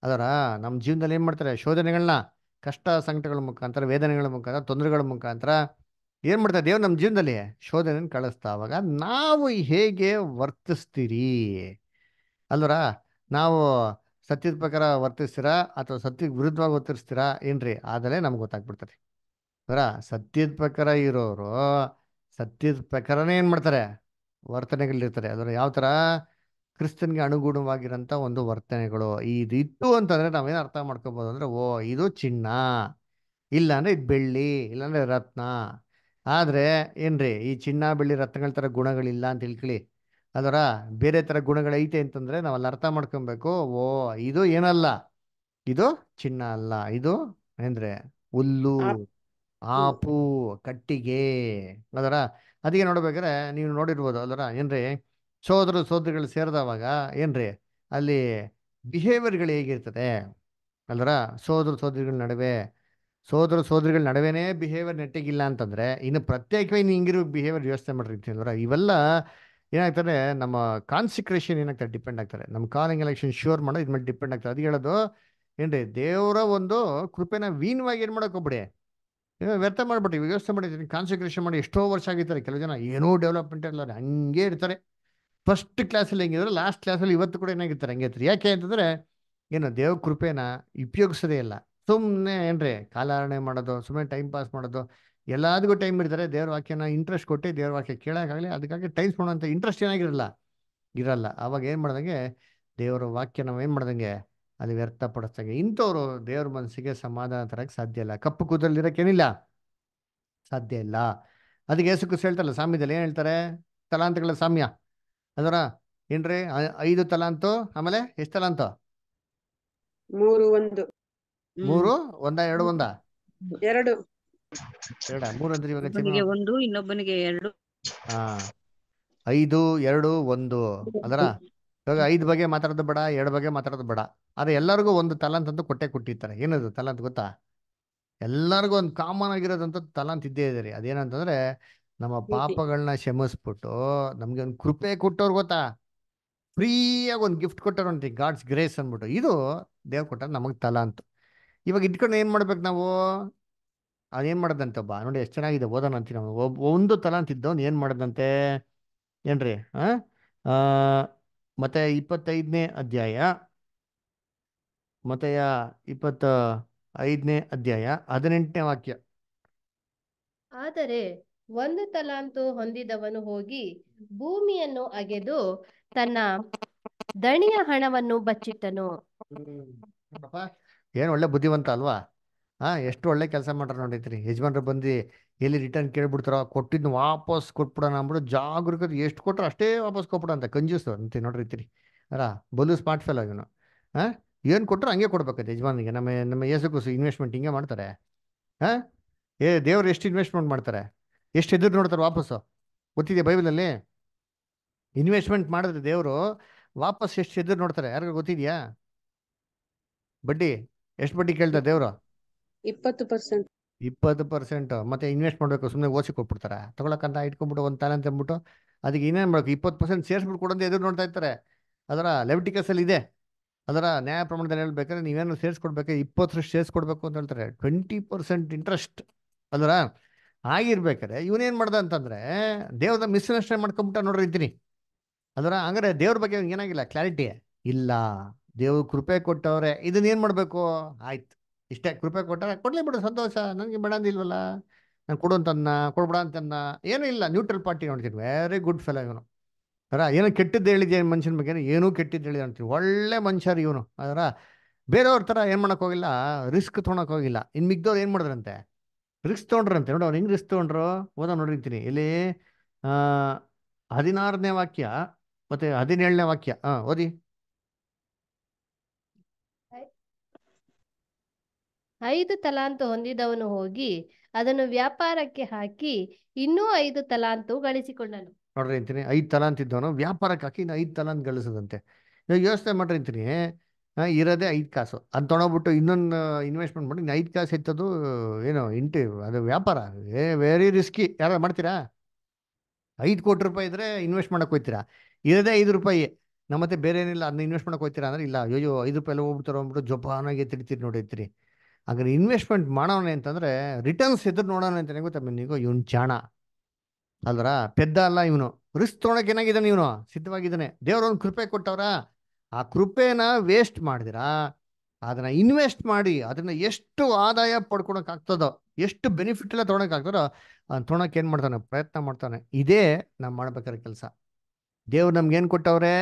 ಅದರ ನಮ್ಮ ಜೀವನದಲ್ಲಿ ಏನ್ ಮಾಡ್ತಾರೆ ಶೋಧನೆಗಳನ್ನ ಕಷ್ಟ ಸಂಕಟಗಳ ಮುಖಾಂತರ ವೇದನೆಗಳ ಮುಖಾಂತರ ತೊಂದರೆಗಳ ಮುಖಾಂತರ ಏನು ಮಾಡ್ತಾ ದೇವ್ರು ನಮ್ಮ ಜೀವನದಲ್ಲಿ ಶೋಧನೆಯನ್ನು ಕಳಿಸ್ತಾ ಅವಾಗ ನಾವು ಹೇಗೆ ವರ್ತಿಸ್ತೀರಿ ಅಲ್ವರ ನಾವು ಸತ್ಯದ ಪ್ರಕಾರ ವರ್ತಿಸ್ತೀರಾ ಅಥವಾ ಸತ್ಯಕ್ಕೆ ವಿರುದ್ಧವಾಗಿ ವರ್ತಿಸ್ತೀರಾ ಏನ್ರಿ ಆದರೆ ನಮ್ಗೆ ಗೊತ್ತಾಗ್ಬಿಡ್ತಾರೆ ಅವರ ಸತ್ಯದ ಪ್ರಕಾರ ಇರೋರು ಸತ್ಯದ ಪ್ರಕಾರನೇ ಏನು ಮಾಡ್ತಾರೆ ವರ್ತನೆಗಳಿರ್ತಾರೆ ಅದರ ಯಾವ ಥರ ಕ್ರಿಸ್ತನ್ಗೆ ಅನುಗುಣವಾಗಿರೋಂಥ ಒಂದು ವರ್ತನೆಗಳು ಇತ್ತು ಅಂತಂದರೆ ನಾವೇನು ಅರ್ಥ ಮಾಡ್ಕೋಬೋದು ಅಂದರೆ ಓ ಇದು ಚಿನ್ನ ಇಲ್ಲಾಂದರೆ ಇದು ಬೆಳ್ಳಿ ಇಲ್ಲಾಂದರೆ ರತ್ನ ಆದರೆ ಏನ್ರಿ ಈ ಚಿನ್ನ ಬೆಳ್ಳಿ ರತ್ನಗಳ ಥರ ಗುಣಗಳಿಲ್ಲ ಅಂತ ತಿಳ್ಕೊಳ್ಳಿ ಅದರ ಬೇರೆ ಥರ ಗುಣಗಳೈತೆ ಅಂತಂದರೆ ಅಲ್ಲಿ ಅರ್ಥ ಮಾಡ್ಕೊಬೇಕು ಓ ಇದು ಏನಲ್ಲ ಇದು ಚಿನ್ನ ಅಲ್ಲ ಇದು ಏನ್ರಿ ಹುಲ್ಲು ಆಪು ಕಟ್ಟಿಗೆ ಅದರ ಅದಕ್ಕೆ ನೋಡ್ಬೇಕಾದ್ರೆ ನೀವು ನೋಡಿರ್ಬೋದು ಅದರ ಏನ್ರಿ ಸೋದರ ಸೋದರಿಗಳು ಸೇರಿದವಾಗ ಏನ್ರಿ ಅಲ್ಲಿ ಬಿಹೇವಿಯರ್ಗಳು ಹೇಗಿರ್ತದೆ ಅಲ್ರ ಸೋದರ ಸೋದರಿಗಳ ನಡುವೆ ಸೋದರ ಸೋದರಿಗಳ ನಡುವೆನೇ ಬಿಹೇವಿಯರ್ ನೆಟ್ಟಿಗಿಲ್ಲ ಅಂತಂದರೆ ಇನ್ನು ಪ್ರತ್ಯೇಕವಾಗಿ ಹಿಂಗಿರೋ ಬಿಹೇವಿಯರ್ ವ್ಯವಸ್ಥೆ ಯೋಚನೆ ಅಂದ್ರೆ ಇವೆಲ್ಲ ಏನಾಗ್ತಾರೆ ನಮ್ಮ ಕಾನ್ಸಿಕ್ರೇಷನ್ ಏನಾಗ್ತದೆ ಡಿಪೆಂಡ್ ಆಗ್ತಾರೆ ನಮ್ಮ ಕಾಲಿಂಗ್ ಎಲೆಕ್ಷನ್ ಶ್ಯೂರ್ ಮಾಡೋದು ಇದ್ರ ಮೇಲೆ ಡಿಪೆಂಡ್ ಆಗ್ತದೆ ಅದು ಹೇಳೋದು ಏನ್ರಿ ದೇವರ ಒಂದು ಕೃಪೆನ ವೀನ್ವಾಗಿ ಏನು ಮಾಡೋಕೆ ಹೋಗ್ಬಿಡಿ ವ್ಯರ್ಥ ಮಾಡ್ಬಿಟ್ಟು ವ್ಯವಸ್ಥೆ ಮಾಡಿದ್ದೀನಿ ಕಾನ್ಸಿಕ್ರೇಷನ್ ಮಾಡಿ ಎಷ್ಟೋ ವರ್ಷ ಆಗಿರ್ತಾರೆ ಕೆಲವು ಜನ ಏನೂ ಡೆವಲಪ್ಮೆಂಟ್ ಇರಲ್ಲ ಹಂಗೆ ಇರ್ತಾರೆ ಫಸ್ಟ್ ಕ್ಲಾಸಲ್ಲಿ ಹೆಂಗಿದ್ರೆ ಲಾಸ್ಟ್ ಕ್ಲಾಸಲ್ಲಿ ಇವತ್ತು ಕೂಡ ಏನಾಗಿರ್ತಾರೆ ಹಂಗೆ ಯಾಕೆ ಅಂತಂದರೆ ಏನು ದೇವ್ರ ಕೃಪೆನ ಉಪಯೋಗಿಸೋದೇ ಇಲ್ಲ ಸುಮ್ಮನೆ ಏನ್ರಿ ಕಾಲಾರಣೆ ಮಾಡೋದು ಸುಮ್ಮನೆ ಟೈಮ್ ಪಾಸ್ ಮಾಡೋದು ಎಲ್ಲದಕ್ಕೂ ಟೈಮ್ ಇರ್ತಾರೆ ದೇವ್ರ ವಾಕ್ಯನ ಇಂಟ್ರೆಸ್ಟ್ ಕೊಟ್ಟು ದೇವ್ರ ವಾಕ್ಯ ಕೇಳೋಕ್ಕಾಗಲಿ ಅದಕ್ಕಾಗಿ ಟೈಮ್ಸ್ ಮಾಡೋಂಥ ಇಂಟ್ರೆಸ್ಟ್ ಏನಾಗಿರಲ್ಲ ಇರಲ್ಲ ಅವಾಗ ಏನು ಮಾಡ್ದಂಗೆ ದೇವರ ವಾಕ್ಯ ನಾವು ಏನು ಮಾಡ್ದಂಗೆ ಅದು ವ್ಯರ್ಥಪಡಿಸ್ದಂಗೆ ಇಂಥವ್ರು ದೇವ್ರ ಮನಸ್ಸಿಗೆ ಸಮಾಧಾನ ತರಕ್ಕೆ ಸಾಧ್ಯ ಇಲ್ಲ ಕಪ್ಪು ಇರೋಕ್ಕೇನಿಲ್ಲ ಸಾಧ್ಯ ಇಲ್ಲ ಅದಕ್ಕೆ ಯೇಸು ಹೇಳ್ತಾರಲ್ಲ ಸಾಮ್ಯದಲ್ಲಿ ಏನು ಹೇಳ್ತಾರೆ ತಲಾಂತಗಳ ಸಾಮ್ಯ ಅದರ ಏನ್ರಿ ಐದು ತಲ ಅಂತು ಆಮೇಲೆ ಎಷ್ಟು ತಲ ಅಂತ ಮೂರು ಒಂದು ಮೂರು ಒಂದ ಎರಡು ಒಂದ ಎರಡು ಒಂದು ಇನ್ನೊಬ್ಬನಿಗೆ ಹಾ ಐದು ಎರಡು ಒಂದು ಅದರ ಇವಾಗ ಐದು ಬಗ್ಗೆ ಮಾತಾಡೋದು ಬೇಡ ಎರಡು ಬಗ್ಗೆ ಮಾತಾಡೋದು ಬೇಡ ಆದ್ರೆ ಎಲ್ಲರಿಗೂ ಒಂದು ತಲಾಂತ್ ಅಂತ ಕೊಟ್ಟೆ ಕೊಟ್ಟಿರ್ತಾರೆ ಏನದು ತಲಾಂತ್ ಗೊತ್ತಾ ಎಲ್ಲರಿಗೂ ಒಂದು ಕಾಮನ್ ಆಗಿರೋದಂತ ತಲಾಂತ್ ಇದ್ದೇ ಇದೆ ರೀ ಅದೇನಂತಂದ್ರೆ ನಮ್ಮ ಪಾಪಗಳನ್ನ ಕ್ಷಮಿಸ್ಬಿಟ್ಟು ನಮ್ಗೆ ಒಂದು ಕೃಪೆ ಕೊಟ್ಟವ್ರು ಗೊತ್ತಾ ಫ್ರೀಯಾಗಿ ಒಂದು ಗಿಫ್ಟ್ ಕೊಟ್ಟರು ಅಂತ ಗಾಡ್ಸ್ ಗ್ರೇಸ್ ಅಂದ್ಬಿಟ್ಟು ಇದು ದೇವ್ ಕೊಟ್ಟ ನಮಗೆ ತಲಾ ಅಂತ ಇವಾಗ ಇಟ್ಕೊಂಡು ಏನ್ ಮಾಡ್ಬೇಕು ನಾವು ಅದೇನ್ ಮಾಡದಂತೆ ಒಬ್ಬ ನೋಡಿ ಎಷ್ಟು ಚೆನ್ನಾಗಿದೆ ಓದೋಣ ನಾವು ಒಬ್ಬ ಒಂದು ತಲಾ ಅಂತಿದ್ದವನು ಏನ್ ಮಾಡ್ದಂತೆ ಏನ್ರಿ ಮತ್ತೆ ಇಪ್ಪತ್ತೈದನೇ ಅಧ್ಯಾಯ ಮತ್ತೆ ಇಪ್ಪತ್ತ ಐದನೇ ಅಧ್ಯಾಯ ಹದಿನೆಂಟನೇ ವಾಕ್ಯ ಆದರೆ ಒಂದು ತಲಾಂತು ಹೊಂದಿದವನು ಹೋಗಿ ಭೂಮಿಯನ್ನು ಅಗೆದು ತನ್ನ ದಣಿಯ ಹಣವನ್ನು ಬಚ್ಚಿಟ್ಟನು ಏನ್ ಒಳ್ಳೆ ಬುದ್ಧಿವಂತ ಅಲ್ವಾ ಹಾ ಎಷ್ಟು ಒಳ್ಳೆ ಕೆಲಸ ಮಾಡ್ರ ನೋಡಿದ್ರಿ ಯಜಮಾನ್ರು ಬಂದು ಎಲ್ಲಿ ರಿಟರ್ನ್ ಕೇಳ್ಬಿಡ್ತಾರ ಕೊಟ್ಟಿದ್ನ ವಾಪಸ್ ಕೊಟ್ಬಿಡೋಣ ಅಂದ್ಬಿಟ್ಟು ಜಾಗೃತ ಎಷ್ಟು ಕೊಟ್ರು ಅಷ್ಟೇ ವಾಪಸ್ ಕೊಟ್ಬಿಡ ಅಂತ ಕಂಜೂಸ್ ಅಂತ ನೋಡ್ರಿತ್ರಿ ಅಲ್ಲ ಬಲು ಸ್ಮಾರ್ಟ್ ಫೆಲ್ ಅವನು ಹಾ ಏನು ಕೊಟ್ಟರು ಹಂಗೆ ಕೊಡ್ಬೇಕಂತೆ ಯಜಮಾನಿಗೆ ನಮ್ಮ ನಮ್ಮ ಯೇಸು ಇನ್ವೆಸ್ಟ್ಮೆಂಟ್ ಹಿಂಗೆ ಮಾಡ್ತಾರೆ ಹಾ ಏ ದೇವ್ರು ಎಷ್ಟು ಇನ್ವೆಸ್ಟ್ಮೆಂಟ್ ಮಾಡ್ತಾರೆ ಎಷ್ಟು ಎದುರು ನೋಡ್ತಾರೆ ವಾಪಸ್ಸು ಗೊತ್ತಿದೆ ಬೈಬಲಲ್ಲಿ ಇನ್ವೆಸ್ಟ್ಮೆಂಟ್ ಮಾಡಿದ್ರೆ ದೇವರು ವಾಪಸ್ ಎಷ್ಟು ಎದುರು ನೋಡ್ತಾರೆ ಯಾರಿಗೂ ಗೊತ್ತಿದ್ಯಾ ಬಡ್ಡಿ ಎಷ್ಟು ಬಡ್ಡಿ ಕೇಳ್ತಾರೆ ದೇವರು ಇಪ್ಪತ್ತು ಪರ್ಸೆಂಟ್ ಇಪ್ಪತ್ತು ಪರ್ಸೆಂಟ್ ಮತ್ತೆ ಇನ್ವೆಸ್ಟ್ ಮಾಡಬೇಕು ಸುಮ್ಮನೆ ಓಸಿ ಕೊಟ್ಬಿಡ್ತಾರ ತಗೊಳಕಂತ ಇಟ್ಕೊಂಡ್ಬಿಟ್ಟು ಒಂದು ತಾನೆ ಅಂತ ಅಂದ್ಬಿಟ್ಟು ಅದಕ್ಕೆ ಇನ್ನೇನು ಮಾಡಬೇಕು ಇಪ್ಪತ್ತು ಪರ್ಸೆಂಟ್ ಸೇರಿಸ್ಬಿಟ್ಟು ಕೊಡೋದು ಎದುರು ನೋಡ್ತಾ ಇರ್ತಾರೆ ಅದರ ಲೆವಿಟಿಕಸಲ್ಲಿ ಇದೆ ಅದರ ನ್ಯಾಯ ಪ್ರಮಾಣದಲ್ಲಿ ಹೇಳ್ಬೇಕಾದ್ರೆ ನೀವೇನು ಸೇರಿಸ್ಕೊಡ್ಬೇಕು ಇಪ್ಪತ್ತರಷ್ಟು ಸೇರಿಸ್ಕೊಡ್ಬೇಕು ಅಂತ ಹೇಳ್ತಾರೆ ಟ್ವೆಂಟಿ ಪರ್ಸೆಂಟ್ ಇಂಟ್ರೆಸ್ಟ್ ಅದರ ಆಗಿರ್ಬೇಕಾದ್ರೆ ಏನು ಮಾಡ್ದ ಅಂತಂದ್ರೆ ದೇವ್ರದ ಮಿಸ್ಅಂಡರ್ಸ್ಟ್ಯಾಂಡ್ ಮಾಡ್ಕೊಂಬಿಟ್ಟ ನೋಡ್ರಿ ಇದ್ದೀನಿ ಅದರ ಹಂಗಾರೆ ದೇವ್ರ ಬಗ್ಗೆ ಏನಾಗಿಲ್ಲ ಕ್ಲಾರಿಟಿ ಇಲ್ಲ ದೇವ್ರ ಕೃಪೆ ಕೊಟ್ಟವ್ರೆ ಇದನ್ನೇನು ಮಾಡಬೇಕು ಆಯ್ತು ಇಷ್ಟೇ ಕೃಪೆ ಕೊಟ್ಟರೆ ಕೊಡ್ಲೇ ಬಿಡು ಸಂತೋಷ ನನಗೆ ಬೇಡ ಅಂದಿಲ್ವಲ್ಲ ನಾನು ಕೊಡು ಅಂತನ್ನ ಕೊಡ್ಬೇಡ ಅಂತನ್ನ ಏನೂ ಇಲ್ಲ ನ್ಯೂಟ್ರಲ್ ಪಾರ್ಟಿ ನೋಡ್ತೀನಿ ವೆರಿ ಗುಡ್ ಫೆಲೋ ಇವನು ಅದರ ಏನೋ ಕೆಟ್ಟದ್ದು ಹೇಳಿದೆ ಮನುಷ್ಯನ ಬಗ್ಗೆ ಏನೂ ಕೆಟ್ಟಿದ್ದು ಹೇಳಿದೆ ಅಂತೀವಿ ಒಳ್ಳೆ ಮನುಷ್ಯರು ಇವನು ಅದರ ಬೇರೆಯವ್ರ ಥರ ಏನು ಮಾಡೋಕ್ಕೋಗಿಲ್ಲ ರಿಸ್ಕ್ ತೊಗೊಳಕ್ಕೋಗಿಲ್ಲ ಇನ್ನು ಮಿಗ್ದವ್ರು ಏನು ಮಾಡಿದ್ರಂತೆ ರಿಕ್ಸ್ ತೊಗೊಂಡ್ರಂತೆ ನೋಡು ಅವ್ನು ಹೆಂಗೆ ರಿಕ್ಸ್ ತೊಗೊಂಡ್ರು ಓದ ನೋಡಿರ್ತೀನಿ ಇಲ್ಲಿ ಹದಿನಾರನೇ ವಾಕ್ಯ ಮತ್ತೆ ಹದಿನೇಳನೇ ವಾಕ್ಯ ಹಾ ಓದಿ ಐದು ತಲಾಂತು ಹೊಂದಿದವನು ಹೋಗಿ ಅದನ್ನು ವ್ಯಾಪಾರಕ್ಕೆ ಹಾಕಿ ಇನ್ನೂ ಐದು ತಲಾಂತು ಗಳಿಸಿಕೊಂಡನು ನೋಡ್ರಿ ಅಂತೀನಿ ಐದು ತಲಾಂತ್ ಇದ್ದವನು ವ್ಯಾಪಾರಕ್ಕೆ ಹಾಕಿ ಇನ್ನು ಐದು ತಲಾಂತ್ ಗಳಿಸದಂತೆ ಯೋಚನೆ ಮಾಡ್ರಿ ಅಂತೀನಿ ಇರೋದೇ ಐದು ಕಾಸು ಅದು ತೊಗೊಬಿಟ್ಟು ಇನ್ನೊಂದು ಇನ್ವೆಸ್ಟ್ಮೆಂಟ್ ಮಾಡಿ ಐದು ಕಾಸು ಇತ್ತದು ಏನು ಇಂಟು ಅದು ವ್ಯಾಪಾರ ವೆರಿ ರಿಸ್ಕಿ ಯಾರು ಮಾಡ್ತೀರಾ ಐದು ಕೋಟಿ ರೂಪಾಯಿ ಇದ್ರೆ ಇನ್ವೆಸ್ಟ್ ಮಾಡಕ್ಕೆ ಹೋಗ್ತೀರಾ ಇರೋದೇ ಐದು ರೂಪಾಯಿ ನಮ್ಮ ಮತ್ತೆ ಬೇರೆ ಏನಿಲ್ಲ ಅದನ್ನ ಇನ್ವೆಸ್ಟ್ ಮಾಡಕ್ಕೆ ಹೋಗ್ತೀರಾ ಅಂದ್ರೆ ಇಲ್ಲ ಅಯ್ಯೋ ಐದು ರೂಪಾಯಿ ಎಲ್ಲ ಹೋಗ್ಬಿಡ್ತಾರೆ ಹೋಗ್ಬಿಟ್ಟು ಜಪಾನಾಗೆ ತಿರ್ತೀರಿ ನೋಡಿರ್ತೀರಿ ಹಾಗಾದ್ರೆ ಇನ್ವೆಸ್ಟ್ಮೆಂಟ್ ಮಾಡೋಣ ಅಂತಂದ್ರೆ ರಿಟರ್ನ್ಸ್ ಎದುರು ನೋಡೋಣ ಅಂತ ಗೊತ್ತಾ ನೀವು ಇವನು ಚಾಣ ಅಲ್ದರಾ ಪೆದ್ದ ಅಲ್ಲ ಇವನು ರಿಸ್ಕ್ ತೊಗೊಳಕ್ಕೆ ಏನಾಗಿದ್ದಾನೆ ಇವನು ಸಿದ್ಧವಾಗಿದ್ದಾನೆ ದೇವ್ರ ಒಂದು ಕೃಪೆ ಕೊಟ್ಟವ್ರಾ ಆ ಕೃಪೆನ ವೇಸ್ಟ್ ಮಾಡಿದಿರಾ ಅದನ್ನ ಇನ್ವೆಸ್ಟ್ ಮಾಡಿ ಅದನ್ನ ಎಷ್ಟು ಆದಾಯ ಪಡ್ಕೊಳಕ್ ಆಗ್ತದೋ ಎಷ್ಟು ಬೆನಿಫಿಟ್ ಎಲ್ಲ ತೊಗೊಳಕ್ ಆಗ್ತದೋ ತೊಗೊಳಕ್ ಏನ್ ಮಾಡ್ತಾನೆ ಪ್ರಯತ್ನ ಮಾಡ್ತಾನೆ ಇದೇ ನಾವು ಮಾಡ್ಬೇಕಾದ್ರೆ ಕೆಲಸ ದೇವ್ರು ನಮ್ಗೆ ಏನ್ ಕೊಟ್ಟವ್ರೆ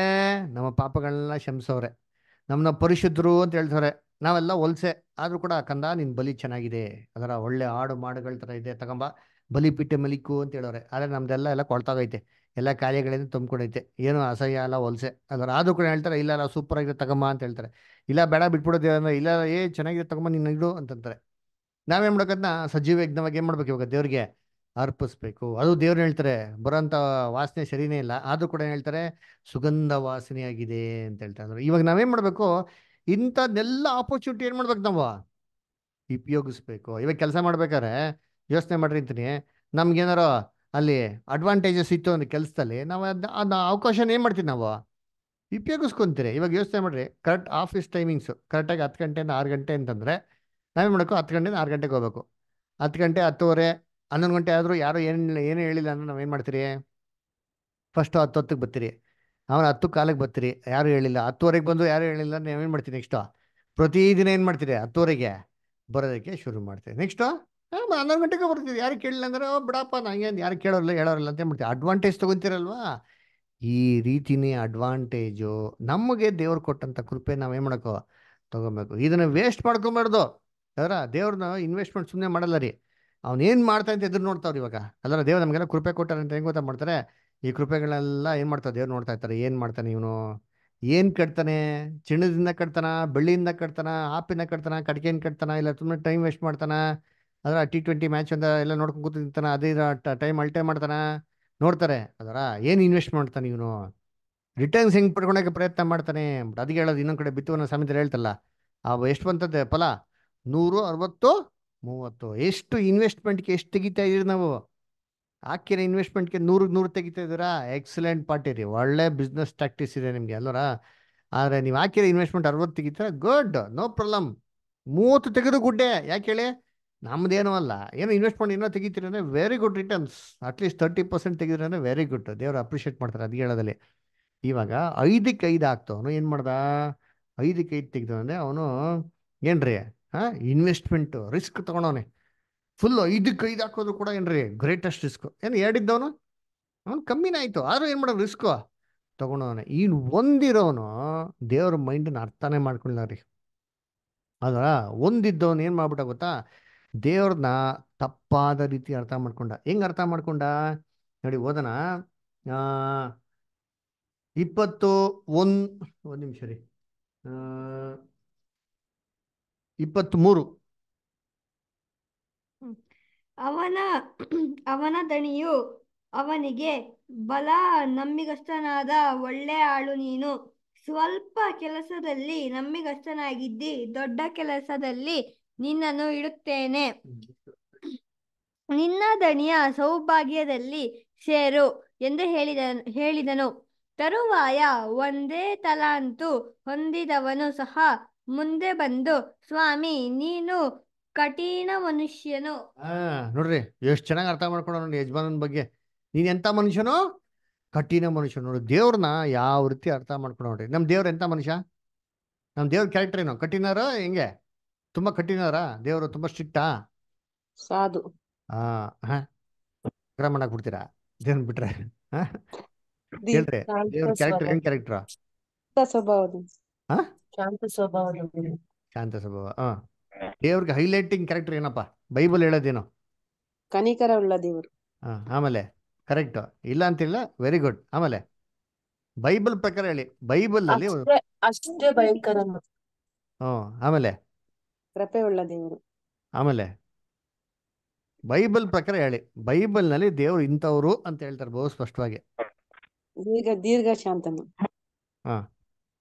ನಮ್ಮ ಪಾಪಗಳನ್ನ ಶಮಿಸೋರೆ ನಮ್ಮನ್ನ ಪರಿಶುದ್ಧರು ಅಂತ ಹೇಳ್ತವ್ರೆ ನಾವೆಲ್ಲ ಹೊಲ್ಸೆ ಆದ್ರೂ ಕೂಡ ಕಂದ ನಿನ್ ಬಲಿ ಚೆನ್ನಾಗಿದೆ ಅದರ ಒಳ್ಳೆ ಆಡು ಮಾಡುಗಳ ತರ ಇದೆ ತಗೊಂಬ ಬಲಿ ಪಿಟ್ಟೆ ಮಲಿಕು ಅಂತ ಹೇಳೋರೆ ಆದ್ರೆ ನಮ್ದೆಲ್ಲ ಎಲ್ಲ ಕೊಳ್ತಾಗೈತೆ ಎಲ್ಲ ಕಾರ್ಯಗಳಿಂದ ತುಂಬಿಕೊಂಡೈತೆ ಏನು ಅಸಹ್ಯ ಅಲ್ಲ ಹೊಲಸೆ ಅದರ ಆದರೂ ಕೂಡ ಹೇಳ್ತಾರೆ ಇಲ್ಲ ಅಲ್ಲ ಸೂಪರ್ ಆಗಿದೆ ತಗೊಂಬ ಅಂತ ಹೇಳ್ತಾರೆ ಇಲ್ಲ ಬೇಡ ಬಿಟ್ಬಿಡೋದು ಅಂದ್ರೆ ಇಲ್ಲ ಏ ಚೆನ್ನಾಗಿದೆ ತಗೊಂಬ ನೀನು ಇಡು ಅಂತಂತಾರೆ ನಾವೇನು ಮಾಡ್ಬೇಕದನ್ನ ಸಜೀವ ಯಜ್ಞವಾಗಿ ಏನು ಮಾಡ್ಬೇಕು ಇವಾಗ ದೇವ್ರಿಗೆ ಅರ್ಪಿಸ್ಬೇಕು ಅದು ದೇವ್ರು ಹೇಳ್ತಾರೆ ಬರೋಂಥ ವಾಸನೆ ಸರಿನೇ ಇಲ್ಲ ಆದರೂ ಕೂಡ ಹೇಳ್ತಾರೆ ಸುಗಂಧ ವಾಸನೆಯಾಗಿದೆ ಅಂತ ಹೇಳ್ತಾರೆ ಇವಾಗ ನಾವೇನು ಮಾಡಬೇಕು ಇಂಥದ್ದೆಲ್ಲ ಆಪರ್ಚುನಿಟಿ ಏನು ಮಾಡ್ಬೇಕು ನಾವು ಉಪಯೋಗಿಸ್ಬೇಕು ಇವಾಗ ಕೆಲಸ ಮಾಡ್ಬೇಕಾದ್ರೆ ಯೋಚನೆ ನಮ್ಗೆ ಏನಾರು ಅಲ್ಲಿ ಅಡ್ವಾಂಟೇಜಸ್ ಇತ್ತು ಒಂದು ಕೆಲಸದಲ್ಲಿ ನಾವು ಆ ಅವಕಾಶ ಅವಕಾಶನ ಏನು ಮಾಡ್ತೀವಿ ನಾವು ಉಪಯೋಗಿಸ್ಕೊಂತೀರಿ ಇವಾಗ ಯೋಚನೆ ಮಾಡ್ರಿ ಕರೆಕ್ಟ್ ಆಫೀಸ್ ಟೈಮಿಂಗ್ಸು ಕರೆಕ್ಟಾಗಿ ಹತ್ತು ಗಂಟೆಯಿಂದ ಆರು ಗಂಟೆ ಅಂತಂದರೆ ನಾವೇನು ಮಾಡಬೇಕು ಹತ್ತು ಗಂಟೆಯಿಂದ ಆರು ಗಂಟೆಗೆ ಹೋಗ್ಬೇಕು ಹತ್ತು ಗಂಟೆ ಹತ್ತುವರೆ ಹನ್ನೊಂದು ಗಂಟೆ ಆದರೂ ಯಾರೂ ಏನು ಏನು ಹೇಳಿಲ್ಲ ಅಂದ್ರೆ ನಾವೇನು ಮಾಡ್ತೀರಿ ಫಸ್ಟು ಹತ್ತು ಹತ್ತಕ್ಕೆ ಬರ್ತೀರಿ ಅವ್ರು ಹತ್ತು ಕಾಲಕ್ಕೆ ಬರ್ತೀರಿ ಯಾರು ಹೇಳಿಲ್ಲ ಹತ್ತುವರೆಗೆ ಬಂದು ಯಾರು ಹೇಳಿಲ್ಲ ನಾವೇನು ಮಾಡ್ತೀರಿ ನೆಕ್ಸ್ಟು ಪ್ರತಿದಿನ ಏನು ಮಾಡ್ತೀರಿ ಹತ್ತುವರೆಗೆ ಬರೋದಕ್ಕೆ ಶುರು ಮಾಡ್ತೀರಿ ನೆಕ್ಸ್ಟು ಹನ್ನೊಂದು ಗಂಟೆಗೆ ಬರ್ತಿದ್ದೆ ಯಾರು ಕೇಳಿಲ್ಲ ಅಂದ್ರೆ ಬಿಡಪ್ಪ ನಂಗೆ ಯಾರು ಕೇಳೋಲ್ಲ ಹೇಳೋರಲ್ಲ ಅಂತ ಮಾಡ್ತೀವಿ ಅಡ್ವಾಂಟೇಜ್ ತಗೊತಿರಲ್ವ ಈ ರೀತಿನೇ ಅಡ್ವಾಂಟೇಜು ನಮಗೆ ದೇವ್ರು ಕೊಟ್ಟಂಥ ಕೃಪೆ ಏನು ಮಾಡೋಕ್ಕೋ ತಗೋಬೇಕು ಇದನ್ನು ವೇಸ್ಟ್ ಮಾಡ್ಕೊಬಾರ್ದು ಯಾರ ದೇವ್ರನ್ನ ಇನ್ವೆಸ್ಟ್ಮೆಂಟ್ ಸುಮ್ಮನೆ ಮಾಡಲ್ಲ ರೀ ಏನು ಮಾಡ್ತಾ ಅಂತ ಎದುರು ನೋಡ್ತಾವ್ರಿ ಇವಾಗ ಅಲ್ಲ ದೇವ್ರು ನಮಗೆಲ್ಲ ಕೃಪೆ ಕೊಟ್ಟಾರೆ ಅಂತ ಹೆಂಗೆ ಮಾಡ್ತಾರೆ ಈ ಕೃಪೆಗಳೆಲ್ಲ ಏನು ಮಾಡ್ತಾರೆ ದೇವ್ರು ನೋಡ್ತಾ ಇರ್ತಾರೆ ಏನು ಮಾಡ್ತಾನೆ ಇವನು ಏನು ಕಟ್ತಾನೆ ಚಿನ್ನದಿಂದ ಕಟ್ತಾನ ಬೆಳ್ಳಿಯಿಂದ ಕಟ್ತಾನ ಆಪಿಂದ ಕಟ್ತಾನ ಕಟ್ಕೆಯಿಂದ ಕಟ್ತಾನ ಇಲ್ಲ ಸುಮ್ಮನೆ ಟೈಮ್ ವೇಸ್ಟ್ ಮಾಡ್ತಾನ ಅದರ ಟಿ ಟ್ವೆಂಟಿ ಮ್ಯಾಚ್ ಅಂತ ಎಲ್ಲ ನೋಡ್ಕೊಂಡು ಕೂತಿರ್ತಾನೆ ಅದೇ ಟೈಮ್ ಅಲ್ಟೆ ಮಾಡ್ತಾನೆ ನೋಡ್ತಾರೆ ಅದರ ಏನು ಇನ್ವೆಸ್ಟ್ ಮಾಡ್ತಾನೆ ಇವನು ರಿಟರ್ನ್ಸ್ ಹೆಂಗೆ ಪಡ್ಕೊಳಕ್ಕೆ ಪ್ರಯತ್ನ ಮಾಡ್ತಾನೆ ಬಟ್ ಅದಕ್ಕೆ ಹೇಳೋದು ಇನ್ನೊಂದು ಕಡೆ ಬಿತ್ತುವನ ಸಮಯದಲ್ಲಿ ಹೇಳ್ತಲ್ಲ ಆ ಎಷ್ಟು ಬಂತದ್ದೆ ಫಲ ನೂರು ಅರವತ್ತು ಮೂವತ್ತು ಎಷ್ಟು ಇನ್ವೆಸ್ಟ್ಮೆಂಟ್ಗೆ ಎಷ್ಟು ತೆಗಿತಾ ಇದೀರಿ ನಾವು ಹಾಕಿರೋ ಇನ್ವೆಸ್ಟ್ಮೆಂಟ್ಗೆ ನೂರಿಗೆ ನೂರು ತೆಗಿತಾ ಇದ್ದೀರಾ ಎಕ್ಸಲೆಂಟ್ ಪಾರ್ಟಿ ರೀ ಒಳ್ಳೆ ಬಿಸ್ನೆಸ್ ಟ್ಯಾಕ್ಟಿಸ್ ಇದೆ ನಿಮಗೆ ಅಲ್ವರ ಆದರೆ ನೀವು ಹಾಕಿರೋ ಇನ್ವೆಸ್ಟ್ಮೆಂಟ್ ಅರವತ್ತು ತೆಗಿತಾರೆ ಗುಡ್ ನೋ ಪ್ರಾಬ್ಲಮ್ ಮೂವತ್ತು ತೆಗೆದು ಗುಡ್ಡೆ ಯಾಕೆ ಹೇಳಿ ನಮ್ದೇನು ಅಲ್ಲ ಏನು ಇನ್ವೆಸ್ಟ್ ಮಾಡಿ ಏನೋ ತೆಗಿತೀರಿ ಅಂದರೆ very good returns at least thirty percent ತೆಗಿದ್ರೆ ಅಂದರೆ ವೆರಿ ಗುಡ್ ದೇವರು ಅಪ್ರಿಷಿಯೇಟ್ ಮಾಡ್ತಾರೆ ಅದು ಹೇಳೋದಲ್ಲಿ ಇವಾಗ ಐದಕ್ಕೆ ಐದು ಹಾಕ್ತವನು ಏನು ಮಾಡ್ದ ಐದಕ್ಕೆ ಐದು ತೆಗೆದು ಅಂದರೆ ಅವನು ಏನ್ರಿ ಹಾಂ ಇನ್ವೆಸ್ಟ್ಮೆಂಟು ರಿಸ್ಕ್ ತೊಗೊಳೋನೆ ಫುಲ್ ಐದಕ್ಕೆ ಐದು ಹಾಕೋದು ಕೂಡ ಏನ್ರಿ ಗ್ರೇಟೆಸ್ಟ್ ರಿಸ್ಕ್ ಏನು ಎರಡಿದ್ದವನು ಅವನು ಕಮ್ಮಿನೇ ಆಯಿತು ಆದರೂ ಏನು ಮಾಡೋದು ರಿಸ್ಕು ತೊಗೊಳೋನೆ ಇನ್ನು ಒಂದಿರೋನು ದೇವ್ರ ಮೈಂಡನ್ನ ಅರ್ಥನೇ ಮಾಡ್ಕೊಳ್ಳ ರೀ ಅದರ ಒಂದಿದ್ದವನು ಏನು ಮಾಡ್ಬಿಟ್ಟ ಗೊತ್ತಾ ದೇವ್ರನ್ನ ತಪ್ಪಾದ ರೀತಿ ಅರ್ಥ ಮಾಡ್ಕೊಂಡ ಹೆಂಗ್ ಅರ್ಥ ಮಾಡ್ಕೊಂಡ ನೋಡಿ ಓದನ ಇಪ್ಪತ್ತು ಒಂದ್ ಒಂದ್ ನಿಮಿಷ ರೀ ಇಪ್ಪತ್ಮೂರು ಅವನ ಅವನ ದಣಿಯು ಅವನಿಗೆ ಬಲ ನಮ್ಮಿಗಷ್ಟನಾದ ಒಳ್ಳೆ ಆಳು ನೀನು ಸ್ವಲ್ಪ ಕೆಲಸದಲ್ಲಿ ನಮ್ಮಿಗಷ್ಟನಾಗಿದ್ದಿ ದೊಡ್ಡ ಕೆಲಸದಲ್ಲಿ ನಿನ್ನನ್ನು ಇಡುತ್ತೇನೆ ನಿನ್ನ ದಣಿಯ ಸೌಭಾಗ್ಯದಲ್ಲಿ ಸೇರು ಎಂದು ಹೇಳಿದ ಹೇಳಿದನು ತರುವಾಯ ಒಂದೇ ತಲಾಂತು ಹೊಂದಿದವನು ಸಹ ಮುಂದೆ ಬಂದು ಸ್ವಾಮಿ ನೀನು ಕಠಿಣ ಮನುಷ್ಯನು ಆ ನೋಡ್ರಿ ಎಷ್ಟು ಚೆನ್ನಾಗಿ ಅರ್ಥ ಮಾಡ್ಕೊಂಡ ನೋಡಿ ಯಜಮಾನನ ಬಗ್ಗೆ ನೀನ್ ಎಂತ ಮನುಷ್ಯನು ಕಠಿಣ ಮನುಷ್ಯ ನೋಡಿ ದೇವ್ರನ್ನ ಯಾವ ರೀತಿ ಅರ್ಥ ಮಾಡ್ಕೊಂಡು ನೋಡ್ರಿ ನಮ್ ದೇವ್ರ ಎಂತ ಮನುಷ್ಯ ನಮ್ ದೇವ್ರ ಕ್ಯಾರೆಕ್ಟರ್ ಏನು ಕಠಿಣರು ಹೆಂಗೆ ತುಂಬಾ ಕಠಿಣರ ದೇವರು ತುಂಬಾ ಸ್ಟ್ರಿಕ್ಟಾ ಸಾಧು ಹಾ ಗ್ರಹ ಮಾಡಕ್ ಬಿಡ್ತೀರಾ ದೇವ್ರ ಬಿಟ್ರೆ ಹೇಳ್ರಿ ದೇವ್ರ ಕ್ಯಾರೆಕ್ಟರ್ ಏನ್ ಕ್ಯಾರೆಕ್ಟರ್ ಶಾಂತ ಸ್ವಭಾವ ಶಾಂತ ಹಾ ದೇವ್ರಿಗೆ ಹೈಲೈಟಿಂಗ್ ಕ್ಯಾರೆಕ್ಟರ್ ಏನಪ್ಪ ಬೈಬಲ್ ಹೇಳೋದೇನು ಕನಿಕರ ಉಳ್ಳ ದೇವರು ಹಾ ಆಮೇಲೆ ಕರೆಕ್ಟ್ ಇಲ್ಲ ಅಂತಿಲ್ಲ ವೆರಿ ಗುಡ್ ಆಮೇಲೆ ಬೈಬಲ್ ಪ್ರಕಾರ ಹೇಳಿ ಬೈಬಲ್ ಅಲ್ಲಿ ಅಷ್ಟೇ ಭಯಂಕರ ಹ್ಮ್ ಆಮೇಲೆ ಕೃಪೆಯುಳ್ಳ ದೇವರು ಆಮೇಲೆ ಬೈಬಲ್ ಪ್ರಕಾರ ಹೇಳಿ ಬೈಬಲ್ ನಲ್ಲಿ ದೇವರು ಇಂಥವ್ರು ಅಂತ ಹೇಳ್ತಾರೆ ಬಹು ಸ್ಪಷ್ಟವಾಗಿ ದೀರ್ಘ ದೀರ್ಘ ಶಾಂತನು ಹಾ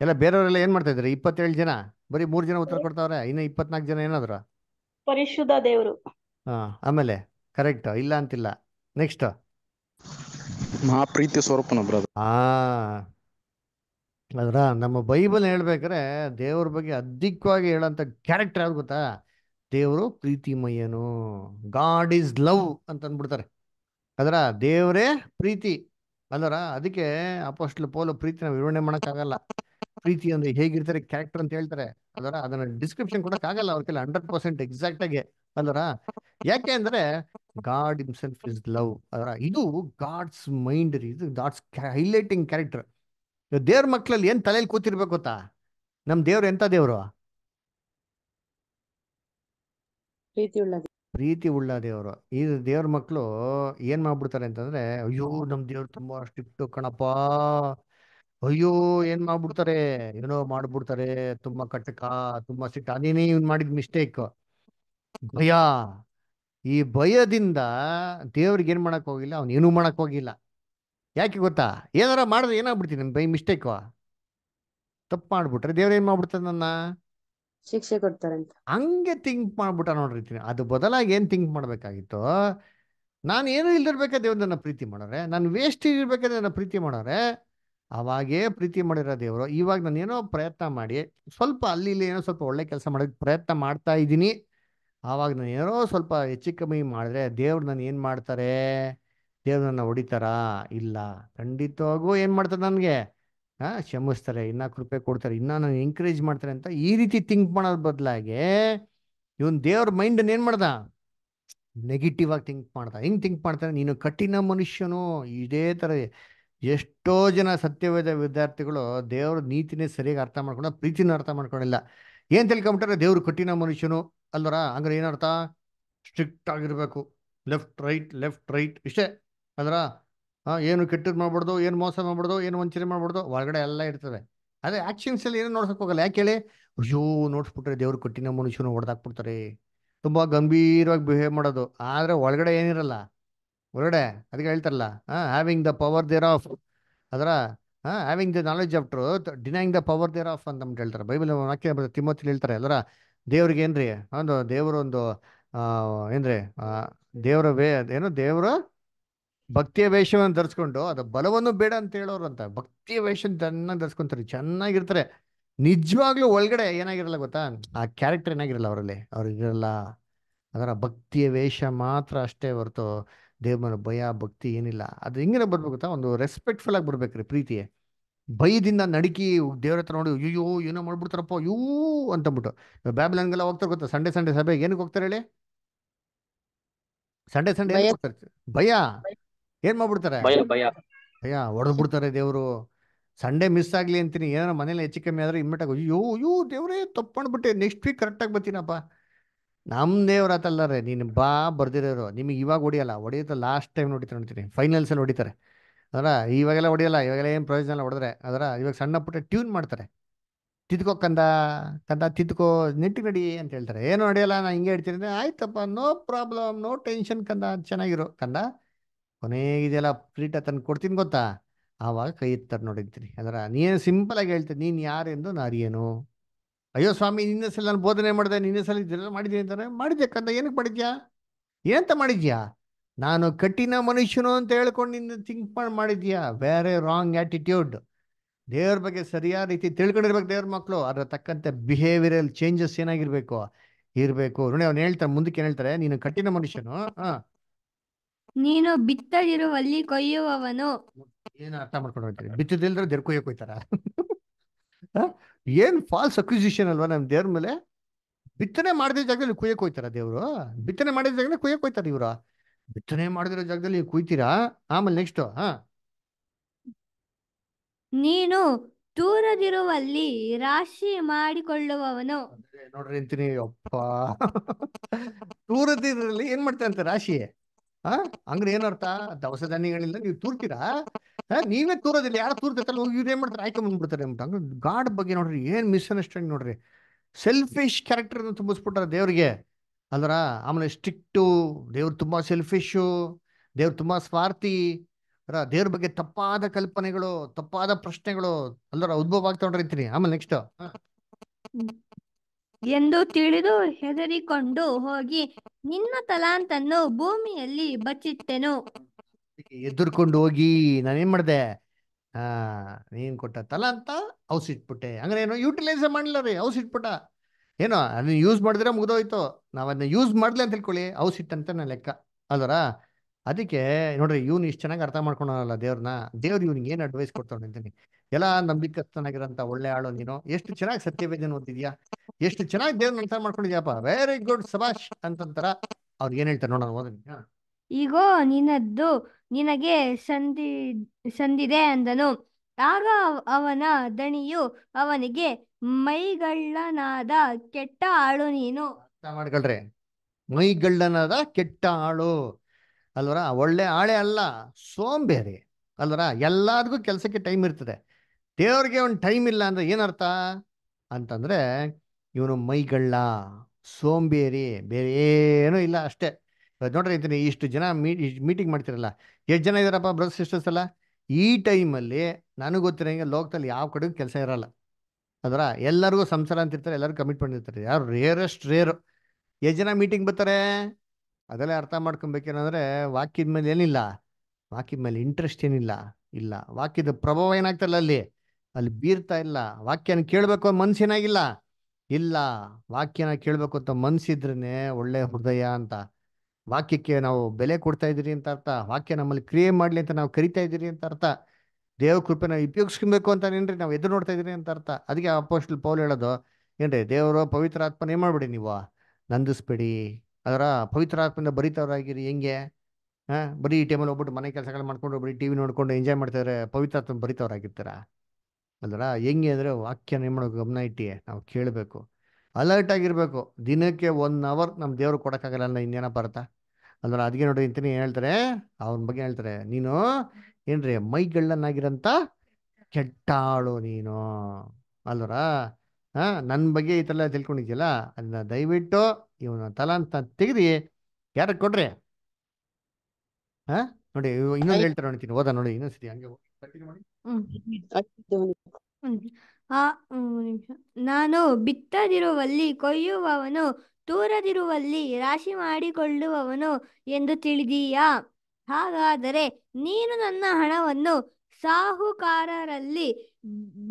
ಎಲ್ಲ ಬೇರೆಯವರೆಲ್ಲ ಏನ್ ಮಾಡ್ತಾ ಇದ್ದಾರೆ ಇಪ್ಪತ್ತೇಳು ಜನ ಬರೀ ಮೂರ್ ಜನ ಉತ್ತರ ಕೊಡ್ತಾವ್ರೆ ಇನ್ನ ಇಪ್ಪತ್ನಾಕ್ ಜನ ಏನಾದ್ರು ಪರಿಶುದ್ಧ ದೇವರು ಹಾ ಆಮೇಲೆ ಕರೆಕ್ಟ್ ಇಲ್ಲ ಅಂತಿಲ್ಲ ನೆಕ್ಸ್ಟ್ ಮಹಾಪ್ರೀತಿ ಸ್ವರೂಪನ ಬ್ರದರ್ ಹಾ ಅದರ ನಮ್ಮ ಬೈಬಲ್ ಹೇಳ್ಬೇಕಾರೆ ದೇವ್ರ ಬಗ್ಗೆ ಅಧಿಕವಾಗಿ ಹೇಳೋಂಥ ಕ್ಯಾರೆಕ್ಟರ್ ಯಾವ್ದು ಗೊತ್ತಾ ದೇವರು ಪ್ರೀತಿಮಯ್ಯನು ಗಾಡ್ ಈಸ್ ಲವ್ ಅಂತ ಅಂದ್ಬಿಡ್ತಾರೆ ಅದರ ದೇವರೇ ಪ್ರೀತಿ ಅಲ್ಲರ ಅದಕ್ಕೆ ಅಪೋಸ್ಟ್ಲ್ ಪೋಲು ಪ್ರೀತಿ ನಾವು ವಿವರಣೆ ಮಾಡೋಕ್ಕಾಗಲ್ಲ ಪ್ರೀತಿ ಅಂದ್ರೆ ಹೇಗಿರ್ತಾರೆ ಕ್ಯಾರೆಕ್ಟರ್ ಅಂತ ಹೇಳ್ತಾರೆ ಅದರ ಅದನ್ನ ಡಿಸ್ಕ್ರಿಪ್ಷನ್ ಕೊಡೋಕ್ಕಾಗಲ್ಲ ಅವ್ರ ಕೆಲ ಹಂಡ್ರೆಡ್ ಪರ್ಸೆಂಟ್ ಎಕ್ಸಾಕ್ಟ್ ಆಗಿ ಅಲ್ಲರ ಯಾಕೆ ಅಂದ್ರೆ ಗಾಡ್ ಹಿಮ್ಸೆಲ್ಫ್ ಇಸ್ ಲವ್ ಅದರ ಇದು ಗಾಡ್ಸ್ ಮೈಂಡ್ ರೀ ಇದು ಗಾಡ್ಸ್ ಹೈಲೈಟಿಂಗ್ ಕ್ಯಾರೆಕ್ಟರ್ ದೇವ್ರ ಮಕ್ಳಲ್ಲಿ ಏನ್ ತಲೆಯಲ್ಲಿ ಕೂತಿರ್ಬೇಕು ಗೊತ್ತಾ ನಮ್ ದೇವ್ರು ಎಂತ ದೇವ್ರು ಪ್ರೀತಿ ಉಳ್ಳ ದೇವ್ರು ದೇವರು ಈ ದೇವ್ರ ಮಕ್ಳು ಏನ್ ಮಾಡ್ಬಿಡ್ತಾರೆ ಅಂತಂದ್ರೆ ಅಯ್ಯೋ ನಮ್ ದೇವ್ರು ತುಂಬಾ ಸ್ಟ್ರಿಕ್ಟ್ ಕಣಪ್ಪ ಅಯ್ಯೋ ಏನ್ ಮಾಡ್ಬಿಡ್ತಾರೆ ಏನೋ ಮಾಡ್ಬಿಡ್ತಾರೆ ತುಂಬಾ ಕಟ್ಟಕ ತುಂಬಾ ಸಿಟ್ಟ ಅದೇನೇ ಇವ್ನ್ ಮಾಡಿದ ಮಿಸ್ಟೇಕ್ ಭಯ ಈ ಭಯದಿಂದ ದೇವ್ರಿಗೆ ಏನ್ ಮಾಡಕ್ ಹೋಗಿಲ್ಲ ಅವ್ನ ಏನೂ ಮಾಡಕ್ ಹೋಗಿಲ್ಲ ಯಾಕೆ ಗೊತ್ತಾ ಏನಾರ ಮಾಡಿದ್ರೆ ಏನಾಗ್ಬಿಡ್ತೀನಿ ನನ್ನ ಬೈ ಮಿಸ್ಟೇಕ್ವಾ ತಪ್ಪು ಮಾಡ್ಬಿಟ್ರೆ ಏನು ಮಾಡ್ಬಿಡ್ತಾರೆ ನನ್ನ ಶಿಕ್ಷೆ ಕೊಡ್ತಾರಂತ ಹಂಗೆ ಥಿಂಕ್ ಮಾಡ್ಬಿಟ್ಟ ನೋಡಿರ್ತೀನಿ ಅದು ಬದಲಾಗಿ ಏನು ತಿಂಕ್ ಮಾಡ್ಬೇಕಾಗಿತ್ತು ನಾನು ಏನು ಇಲ್ದಿರ್ಬೇಕಾದ್ರೆ ದೇವ್ರ ನನ್ನ ಪ್ರೀತಿ ಮಾಡೋರೆ ನಾನು ವೇಸ್ಟ್ ಇರ್ಬೇಕಾದ್ರೆ ನನ್ನ ಪ್ರೀತಿ ಮಾಡೋರೆ ಅವಾಗೇ ಪ್ರೀತಿ ಮಾಡಿರೋ ದೇವರು ಇವಾಗ ನಾನು ಏನೋ ಪ್ರಯತ್ನ ಮಾಡಿ ಸ್ವಲ್ಪ ಅಲ್ಲಿ ಇಲ್ಲಿ ಏನೋ ಸ್ವಲ್ಪ ಒಳ್ಳೆ ಕೆಲಸ ಮಾಡೋಕ್ಕೆ ಪ್ರಯತ್ನ ಮಾಡ್ತಾ ಇದ್ದೀನಿ ಆವಾಗ ನಾನು ಏನೋ ಸ್ವಲ್ಪ ಹೆಚ್ಚು ಕಮ್ಮಿ ಮಾಡಿದ್ರೆ ದೇವ್ರು ನಾನು ಏನು ಮಾಡ್ತಾರೆ ದೇವ್ರನ್ನ ಹೊಡಿತಾರಾ ಇಲ್ಲ ಖಂಡಿತವಾಗೂ ಏನು ಮಾಡ್ತಾರೆ ನನಗೆ ಹಾಂ ಕ್ಷಮಿಸ್ತಾರೆ ಇನ್ನ ಕೃಪೆ ಕೊಡ್ತಾರೆ ಇನ್ನೂ ನಾನು ಎಂಕರೇಜ್ ಮಾಡ್ತಾರೆ ಅಂತ ಈ ರೀತಿ ಥಿಂಕ್ ಮಾಡೋದ್ ಬದಲಾಗಿ ಇವನ್ ದೇವ್ರ ಮೈಂಡನ್ನು ಏನ್ ಮಾಡ್ದ ನೆಗೆಟಿವ್ ಆಗಿ ಥಿಂಕ್ ಮಾಡ್ದ ಹೆಂಗೆ ಥಿಂಕ್ ಮಾಡ್ತಾರೆ ನೀನು ಕಠಿಣ ಮನುಷ್ಯನು ಇದೇ ತರ ಎಷ್ಟೋ ಜನ ಸತ್ಯವೇದ ವಿದ್ಯಾರ್ಥಿಗಳು ದೇವ್ರ ನೀತಿನೇ ಸರಿಯಾಗಿ ಅರ್ಥ ಮಾಡ್ಕೊಂಡ ಪ್ರೀತಿನ ಅರ್ಥ ಮಾಡ್ಕೊಂಡಿಲ್ಲ ಏನು ತಿಳ್ಕೊಂಬಿಟ್ರೆ ದೇವ್ರ ಕಠಿಣ ಮನುಷ್ಯನು ಅಲ್ವರ ಹಂಗಾರೆ ಏನರ್ಥ ಸ್ಟ್ರಿಕ್ಟ್ ಆಗಿರ್ಬೇಕು ಲೆಫ್ಟ್ ರೈಟ್ ಲೆಫ್ಟ್ ರೈಟ್ ಇಷ್ಟೇ ಅದರ ಏನು ಕೆಟ್ಟದ್ದು ಮಾಡ್ಬಾರ್ದು ಏನು ಮೋಸ ಮಾಡ್ಬಾರ್ದು ಏನು ವಂಚನೆ ಮಾಡ್ಬಾರ್ದು ಒಳಗಡೆ ಎಲ್ಲ ಇರ್ತದೆ ಅದೇ ಅಲ್ಲಿ ಏನು ನೋಡ್ಸೋಕೆ ಹೋಗಲ್ಲ ಯಾಕೆ ಹೇಳಿ ಅಯ್ಯೋ ನೋಡ್ಸ್ಬಿಟ್ರೆ ದೇವ್ರು ಕೊಟ್ಟಿನ ಮನುಷ್ಯನು ಹೊಡೆದಾಕ್ಬಿಡ್ತಾರೆ ತುಂಬ ಗಂಭೀರವಾಗಿ ಬಿಹೇವ್ ಮಾಡೋದು ಆದರೆ ಒಳಗಡೆ ಏನಿರಲ್ಲ ಒಳಗಡೆ ಅದಕ್ಕೆ ಹೇಳ್ತಾರಲ್ಲ ಹಾಂ having the power thereof ಅದರ ಹಾಂ having the knowledge of truth denying the power thereof ಅಂತ ನಮ್ಗೆ ಹೇಳ್ತಾರೆ ಬೈಬಲ್ ವಾಕ್ಯ ಬರ್ತದೆ ಹೇಳ್ತಾರೆ ಅದರ ದೇವ್ರಿಗೆ ಏನ್ರಿ ಒಂದು ದೇವರೊಂದು ಒಂದು ಏನ್ರಿ ದೇವರ ವೇ ಏನು ದೇವರ ಭಕ್ತಿಯ ವೇಷವನ್ನು ಧರಿಸ್ಕೊಂಡು ಅದು ಬಲವನ್ನು ಬೇಡ ಅಂತ ಹೇಳೋರು ಅಂತ ಭಕ್ತಿಯ ವೇಷ ಚೆನ್ನಾಗಿ ಧರಿಸ್ಕೊಂತಾರೆ ಚೆನ್ನಾಗಿರ್ತಾರೆ ನಿಜವಾಗ್ಲೂ ಒಳಗಡೆ ಏನಾಗಿರಲ್ಲ ಗೊತ್ತಾ ಆ ಕ್ಯಾರೆಕ್ಟರ್ ಏನಾಗಿರಲ್ಲ ಅವರಲ್ಲಿ ಅವ್ರಿಗಿರಲ್ಲ ಅದರ ಭಕ್ತಿಯ ವೇಷ ಮಾತ್ರ ಅಷ್ಟೇ ಹೊರತು ದೇವರ ಭಯ ಭಕ್ತಿ ಏನಿಲ್ಲ ಅದು ಹೆಂಗಿನ ಬರ್ಬೇಕು ಗೊತ್ತಾ ಒಂದು ರೆಸ್ಪೆಕ್ಟ್ಫುಲ್ ಆಗಿ ಬರ್ಬೇಕ್ರಿ ಪ್ರೀತಿ ಭಯದಿಂದ ನಡುಕಿ ದೇವ್ರ ಹತ್ರ ನೋಡಿ ಅಯ್ಯೋ ಏನೋ ಮಾಡ್ಬಿಡ್ತಾರಪ್ಪ ಯೂ ಅಂತಬಿಟ್ಟು ಬ್ಯಾಬ್ಲಂಗೆಲ್ಲ ಹೋಗ್ತಾರೆ ಗೊತ್ತಾ ಸಂಡೆ ಸಂಡೆ ಸಭೆಗೆ ಏನಕ್ಕೆ ಹೋಗ್ತಾರೆ ಹೇಳಿ ಸಂಡೆ ಸಂಡೆ ಹೋಗ್ತಾರೆ ಭಯ ಏನ್ ಮಾಡ್ಬಿಡ್ತಾರೆ ಭಯ ಹೊಡೆದ್ ಬಿಡ್ತಾರೆ ದೇವ್ರು ಸಂಡೇ ಮಿಸ್ ಆಗ್ಲಿ ಅಂತೀನಿ ಏನಾರ ಮನೇಲಿ ಹೆಚ್ಚು ಕಮ್ಮಿ ಆದ್ರೆ ಇಮ್ಮಿಟ್ ಆಗೋ ಅಯ್ಯೋ ಅಯ್ಯೋ ದೇವ್ರೇ ತಪ್ಪಂದ್ಬಿಟ್ಟೆ ನೆಕ್ಸ್ಟ್ ವೀಕ್ ಕರೆಕ್ಟಾಗಿ ಬರ್ತೀನಪ್ಪ ನಮ್ಮ ದೇವ್ರ ರೀ ನೀನ್ ಬಾ ಬರ್ದಿರೋರು ನಿಮಗೆ ಇವಾಗ ಹೊಡಿಯಲ್ಲ ಹೊಡೆಯುತ್ತೆ ಲಾಸ್ಟ್ ಟೈಮ್ ನೋಡಿತಾರೆ ಫೈನಲ್ಸ್ ಅಲ್ಲಿ ಹೊಡಿತಾರೆ ಅದರ ಇವಾಗೆಲ್ಲ ಹೊಡಿಯಲ್ಲ ಇವಾಗೆಲ್ಲ ಏನ್ ಪ್ರಯೋಜನ ಎಲ್ಲ ಹೊಡೆದ್ರೆ ಅದರ ಇವಾಗ ಸಣ್ಣ ಪುಟ್ಟ ಟ್ಯೂನ್ ಮಾಡ್ತಾರೆ ತಿದ್ಕೋ ಕಂದ ಕಂದ ತಿದ್ಕೋ ನೆಟ್ಟು ನಡಿ ಅಂತ ಹೇಳ್ತಾರೆ ಏನು ನಡೆಯಲ್ಲ ನಾ ಹಿಂಗೆ ಹೇಳ್ತೀನಿ ಆಯ್ತಪ್ಪ ನೋ ಪ್ರಾಬ್ಲಮ್ ನೋ ಟೆನ್ಷನ್ ಕಂದ ಚೆನ್ನಾಗಿರೋ ಕಂದ ಕೊನೆಗಿದೆಯಲ್ಲ ಫ್ರೀಟ ತಂದು ಕೊಡ್ತೀನಿ ಗೊತ್ತಾ ಆವಾಗ ಕೈ ಎತ್ತಾರೆ ನೋಡಿದ್ರಿ ಅದರ ನೀನು ಸಿಂಪಲ್ ಆಗಿ ಹೇಳ್ತೀನಿ ನೀನು ಯಾರೆಂದು ನಾರಿಯೇನು ಅಯ್ಯೋ ಸ್ವಾಮಿ ನಿನ್ನ ಸಲ ನಾನು ಬೋಧನೆ ಮಾಡಿದೆ ನಿನ್ನ ಸಲ ಇದೆಲ್ಲ ಮಾಡಿದ್ದೀನಿ ಅಂತಾರೆ ಮಾಡಿದ್ದೆ ಕಂದ ಏನಕ್ಕೆ ಮಾಡಿದ್ಯಾ ಏನಂತ ಮಾಡಿದ್ಯಾ ನಾನು ಕಠಿಣ ಮನುಷ್ಯನು ಅಂತ ಹೇಳ್ಕೊಂಡು ನಿನ್ನ ಥಿಂಕ್ ಮಾಡಿ ಮಾಡಿದ್ಯಾ ವೆರಿ ರಾಂಗ್ ಆ್ಯಟಿಟ್ಯೂಡ್ ದೇವ್ರ ಬಗ್ಗೆ ಸರಿಯಾದ ರೀತಿ ತಿಳ್ಕೊಂಡಿರ್ಬೇಕು ದೇವ್ರ ಮಕ್ಕಳು ಅದರ ತಕ್ಕಂತೆ ಬಿಹೇವಿಯರಲ್ ಚೇಂಜಸ್ ಏನಾಗಿರ್ಬೇಕು ಇರಬೇಕು ನೋಡಿ ಅವ್ನು ಹೇಳ್ತಾರೆ ಮುಂದಕ್ಕೆ ಏನು ಹೇಳ್ತಾರೆ ನೀನು ಕಠಿಣ ಮನುಷ್ಯನು ಹಾಂ ನೀನು ಬಿತ್ತದಿರುವಲ್ಲಿ ಕೊಯ್ಯುವವನು ಏನು ಅರ್ಥ ಮಾಡ್ಕೊಂಡು ಬಿತ್ತದಿಲ್ದ್ರೆ ದೇರ್ ಕೊಯ್ಯೋ ಕೊಯ್ತಾರ ಏನ್ ಫಾಲ್ಸ್ ಅಕ್ವಿಸಿಷನ್ ಅಲ್ವಾ ನಮ್ ದೇವ್ರ ಮೇಲೆ ಬಿತ್ತನೆ ಮಾಡಿದ ಜಾಗದಲ್ಲಿ ಕುಯ್ಯಕ್ ಹೋಯ್ತಾರ ದೇವ್ರು ಬಿತ್ತನೆ ಮಾಡಿದ ಜಾಗದಲ್ಲಿ ಕುಯ್ಯಕ್ ಹೋಯ್ತಾರ ಇವ್ರ ಬಿತ್ತನೆ ಮಾಡಿದಿರೋ ಜಾಗದಲ್ಲಿ ಕುಯ್ತೀರಾ ಆಮೇಲೆ ನೆಕ್ಸ್ಟ್ ಹಾ ನೀನು ದೂರದಿರುವಲ್ಲಿ ರಾಶಿ ಮಾಡಿಕೊಳ್ಳುವವನು ನೋಡ್ರಿ ಅಂತೀನಿ ಅಪ್ಪ ದೂರದಿರಲ್ಲಿ ಏನ್ ಮಾಡ್ತಾರೆ ಅಂತ ರಾಶಿ ಆ ಹಂಗ್ರೆ ಏನರ್ಥ ದವಸ ಧಾನ್ಯಗಳಿಂದ ನೀವು ತೂರ್ತೀರಾ ನೀವೇ ತೂರೋದಿಲ್ಲ ಯಾರು ತೂರ್ತೈತಲ್ಲ ಹೋಗಿ ಇವ್ರು ಏನ್ ಮಾಡ್ತಾರೆ ಆಯ್ಕೆ ಬಂದ್ಬಿಡ್ತಾರೆ ಗಾಡ್ ಬಗ್ಗೆ ನೋಡ್ರಿ ಏನ್ ಮಿಸ್ಅಂಡರ್ಸ್ಟ್ಯಾಂಡ್ ನೋಡ್ರಿ ಸೆಲ್ಫಿಶ್ ಕ್ಯಾರೆಕ್ಟರ್ ತುಂಬಿಸ್ಬಿಟ್ರ ದೇವ್ರಿಗೆ ಅಲ್ರ ಆಮೇಲೆ ಸ್ಟ್ರಿಕ್ಟ್ ದೇವ್ರ ತುಂಬಾ ಸೆಲ್ಫಿಶು ದೇವ್ರ ತುಂಬಾ ಸ್ವಾರ್ಥಿ ಅರ ದೇವ್ರ ಬಗ್ಗೆ ತಪ್ಪಾದ ಕಲ್ಪನೆಗಳು ತಪ್ಪಾದ ಪ್ರಶ್ನೆಗಳು ಅಲ್ಲರ ಉದ್ಭವ ಆಗ್ತಾ ನೋಡ್ರಿ ಆಮೇಲೆ ನೆಕ್ಸ್ಟ್ ಎಂದು ತಿಳಿದು ಹೆದರಿಕೊಂಡು ಹೋಗಿ ನಿನ್ನ ತಲಾಂತನ್ನು ಭೂಮಿಯಲ್ಲಿ ಬಚ್ಚಿಟ್ಟೆನು ಎದುರ್ಕೊಂಡು ಹೋಗಿ ನಾನೇನ್ ಮಾಡ್ದೆ ಹಾ ನೀನ್ ಕೊಟ್ಟ ತಲಾಂತ ಔಸ್ ಇಟ್ಬಿಟ್ಟೆ ಅಂದ್ರೆ ಏನೋ ಯೂಟಿಲೈಸ್ ಮಾಡಿಲ್ಲ ರೀ ಔಸ್ ಇಟ್ಬಿಟ್ಟ ಏನೋ ಅದನ್ನ ಯೂಸ್ ಮಾಡಿದ್ರೆ ಮುಗ್ದೋಯ್ತು ಅದನ್ನ ಯೂಸ್ ಮಾಡ್ಲಿ ಅಂತ ತಿಳ್ಕೊಳ್ಳಿ ಔಸ್ ಅಂತ ನನ್ನ ಲೆಕ್ಕ ಅಲ್ವರ ಅದಕ್ಕೆ ನೋಡ್ರಿ ಇವ್ನು ಇಷ್ಟ ಚೆನ್ನಾಗಿ ಅರ್ಥ ಮಾಡ್ಕೊಳಲ್ಲ ದೇವ್ರನ್ನ ದೇವ್ರು ಇವ್ನಿಗೆ ಏನು ಅಡ್ವೈಸ್ ಅಂತ ಅಂತನಿ ಎಲ್ಲ ನಂಬಿಕಸ್ತನಾಗಿರೋಂಥ ಒಳ್ಳೆ ಆಳು ನೀನು ಎಷ್ಟು ಚೆನ್ನಾಗಿ ಸತ್ಯವೇದನ ಓದಿದ್ಯಾ ಎಷ್ಟು ಚೆನ್ನಾಗಿ ದೇವ್ರ ನಂತರ ಮಾಡ್ಕೊಂಡಿದ್ಯಾಪ ವೆರಿ ಗುಡ್ ಸಬಾಷ್ ಅಂತಂತಾರ ಅವ್ರು ಏನ್ ಹೇಳ್ತಾರೆ ನೋಡೋಣ ಓದಿ ಈಗೋ ನಿನ್ನದ್ದು ನಿನಗೆ ಸಂದಿ ಸಂದಿದೆ ಅಂದನು ಆಗ ಅವನ ದಣಿಯು ಅವನಿಗೆ ಮೈಗಳ್ಳನಾದ ಕೆಟ್ಟ ಆಳು ನೀನು ಅರ್ಥ ಮಾಡ್ಕೊಳ್ರಿ ಮೈಗಳ್ಳನಾದ ಕೆಟ್ಟ ಆಳು ಅಲ್ವರ ಒಳ್ಳೆ ಆಳೆ ಅಲ್ಲ ಸೋಂಬೇರಿ ಅಲ್ವರ ಎಲ್ಲದಕ್ಕೂ ಕೆಲಸಕ್ಕೆ ಟೈಮ್ ಇರ್ತದೆ ದೇವ್ರಿಗೆ ಒಂದು ಟೈಮ್ ಇಲ್ಲ ಅಂದರೆ ಏನರ್ಥ ಅಂತಂದರೆ ಇವನು ಮೈಗಳ್ಳ ಸೋಂಬೇರಿ ಬೇರೆ ಏನೂ ಇಲ್ಲ ಅಷ್ಟೇ ಇವತ್ತು ನೋಡ್ರಿ ಇದ್ದೀನಿ ಇಷ್ಟು ಜನ ಮೀಟಿಂಗ್ ಮಾಡ್ತಿರಲ್ಲ ಎಷ್ಟು ಜನ ಇದ್ದಾರಪ್ಪ ಬ್ರದರ್ ಸಿಸ್ಟರ್ಸ್ ಎಲ್ಲ ಈ ಟೈಮಲ್ಲಿ ನನಗೆ ಗೊತ್ತಿರೋಂಗೆ ಲೋಕದಲ್ಲಿ ಯಾವ ಕಡೆಗೂ ಕೆಲಸ ಇರಲ್ಲ ಅದರ ಎಲ್ಲರಿಗೂ ಸಂಸಾರ ಅಂತಿರ್ತಾರೆ ಎಲ್ಲರಿಗೂ ಕಮಿಟ್ಮೆಂಟ್ ಇರ್ತಾರೆ ಯಾರು ರೇರೆಸ್ಟ್ ರೇರು ಎಷ್ಟು ಜನ ಮೀಟಿಂಗ್ ಬರ್ತಾರೆ ಅದೆಲ್ಲ ಅರ್ಥ ಮಾಡ್ಕೊಬೇಕೇನಂದರೆ ವಾಕ್ಯದ ಮೇಲೆ ಏನಿಲ್ಲ ವಾಕ್ಯದ ಮೇಲೆ ಇಂಟ್ರೆಸ್ಟ್ ಏನಿಲ್ಲ ಇಲ್ಲ ವಾಕ್ಯದ ಪ್ರಭಾವ ಏನಾಗ್ತಲ್ಲ ಅಲ್ಲಿ ಅಲ್ಲಿ ಬೀರ್ತಾ ಇಲ್ಲ ವಾಕ್ಯನ ಕೇಳಬೇಕು ಮನ್ಸಿನಾಗಿಲ್ಲ ಇಲ್ಲ ವಾಕ್ಯನ ಕೇಳಬೇಕು ಅಂತ ಮನ್ಸಿದ್ರೇ ಒಳ್ಳೆ ಹೃದಯ ಅಂತ ವಾಕ್ಯಕ್ಕೆ ನಾವು ಬೆಲೆ ಕೊಡ್ತಾ ಇದ್ದೀರಿ ಅಂತ ಅರ್ಥ ವಾಕ್ಯ ನಮ್ಮಲ್ಲಿ ಕ್ರಿಯೆ ಮಾಡಲಿ ಅಂತ ನಾವು ಕರಿತಾ ಇದ್ದೀರಿ ಅಂತ ಅರ್ಥ ದೇವ್ರ ಕೃಪೆ ನಾವು ಉಪಯೋಗಿಸ್ಕೊಬೇಕು ಅಂತ ಏನ್ರಿ ನಾವು ಎದುರು ನೋಡ್ತಾ ಇದ್ದೀರಿ ಅಂತ ಅರ್ಥ ಅದಕ್ಕೆ ಅಪೋಸ್ಟಲ್ ಪೌಲ್ ಹೇಳೋದು ಏನ್ರಿ ದೇವರು ಪವಿತ್ರ ಆತ್ಮನ ಏನ್ ಮಾಡ್ಬಿಡಿ ನೀವು ನಂದಿಸ್ಬೇಡಿ ಅದರ ಪವಿತ್ರ ಆತ್ಮದ ಬರಿತವರಾಗಿರಿ ಹೆಂಗೆ ಹಾ ಬರೀ ಈ ಟೈಮಲ್ಲಿ ಹೋಗ್ಬಿಟ್ಟು ಮನೆ ಕೆಲಸಗಳು ಮಾಡ್ಕೊಂಡು ಬರೀ ಟಿ ವಿ ನೋಡ್ಕೊಂಡು ಎಂಜಾಯ್ ಮಾಡ್ತಾರೆ ಪವಿತ್ರ ಆತ್ಮ ಬರಿತವರಾಗಿರ್ತಾರ ಅಲ್ಲ ಹೆಂಗೆ ಅಂದರೆ ವಾಕ್ಯ ಏನು ಗಮನ ಇಟ್ಟಿ ನಾವು ಕೇಳಬೇಕು ಅಲರ್ಟ್ ಆಗಿರಬೇಕು ದಿನಕ್ಕೆ ಒನ್ ಅವರ್ ನಮ್ಮ ದೇವ್ರು ಕೊಡೋಕ್ಕಾಗಲ್ಲ ಅಲ್ಲ ಇನ್ನೇನ ಬರ್ತ ಅಲ್ಲ ಅದಕ್ಕೆ ನೋಡಿ ಇಂತ ಹೇಳ್ತಾರೆ ಅವ್ರ ಬಗ್ಗೆ ಹೇಳ್ತಾರೆ ನೀನು ಏನ್ರಿ ಮೈಗಳನ್ನಾಗಿರಂತ ಕೆಟ್ಟಾಳು ನೀನು ಅಲ್ವರ ಹಾ ನನ್ನ ಬಗ್ಗೆ ಈ ಥರ ತಿಳ್ಕೊಂಡಿದ್ಯಲ್ಲ ಅದನ್ನ ದಯವಿಟ್ಟು ಇವನ ತಲ ಅಂತ ತೆಗೆದು ಯಾರ ಕೊಡ್ರಿ ಹಾ ನೋಡಿ ಇನ್ನೊಂದು ಹೇಳ್ತಾರೆ ನೋಡ್ತೀನಿ ಹೋದ ನೋಡಿ ಇನ್ನೊಂದ್ಸತಿ ಹಂಗೆ ಮಾಡಿ ಆ ನಿಮಿಷ ನಾನು ಬಿತ್ತದಿರುವಲ್ಲಿ ಕೊಯ್ಯುವವನು ತೂರದಿರುವಲ್ಲಿ ರಾಶಿ ಮಾಡಿಕೊಳ್ಳುವವನು ಎಂದು ತಿಳಿದೀಯಾ ಹಾಗಾದರೆ ನೀನು ನನ್ನ ಹಣವನ್ನು ಸಾಹುಕಾರರಲ್ಲಿ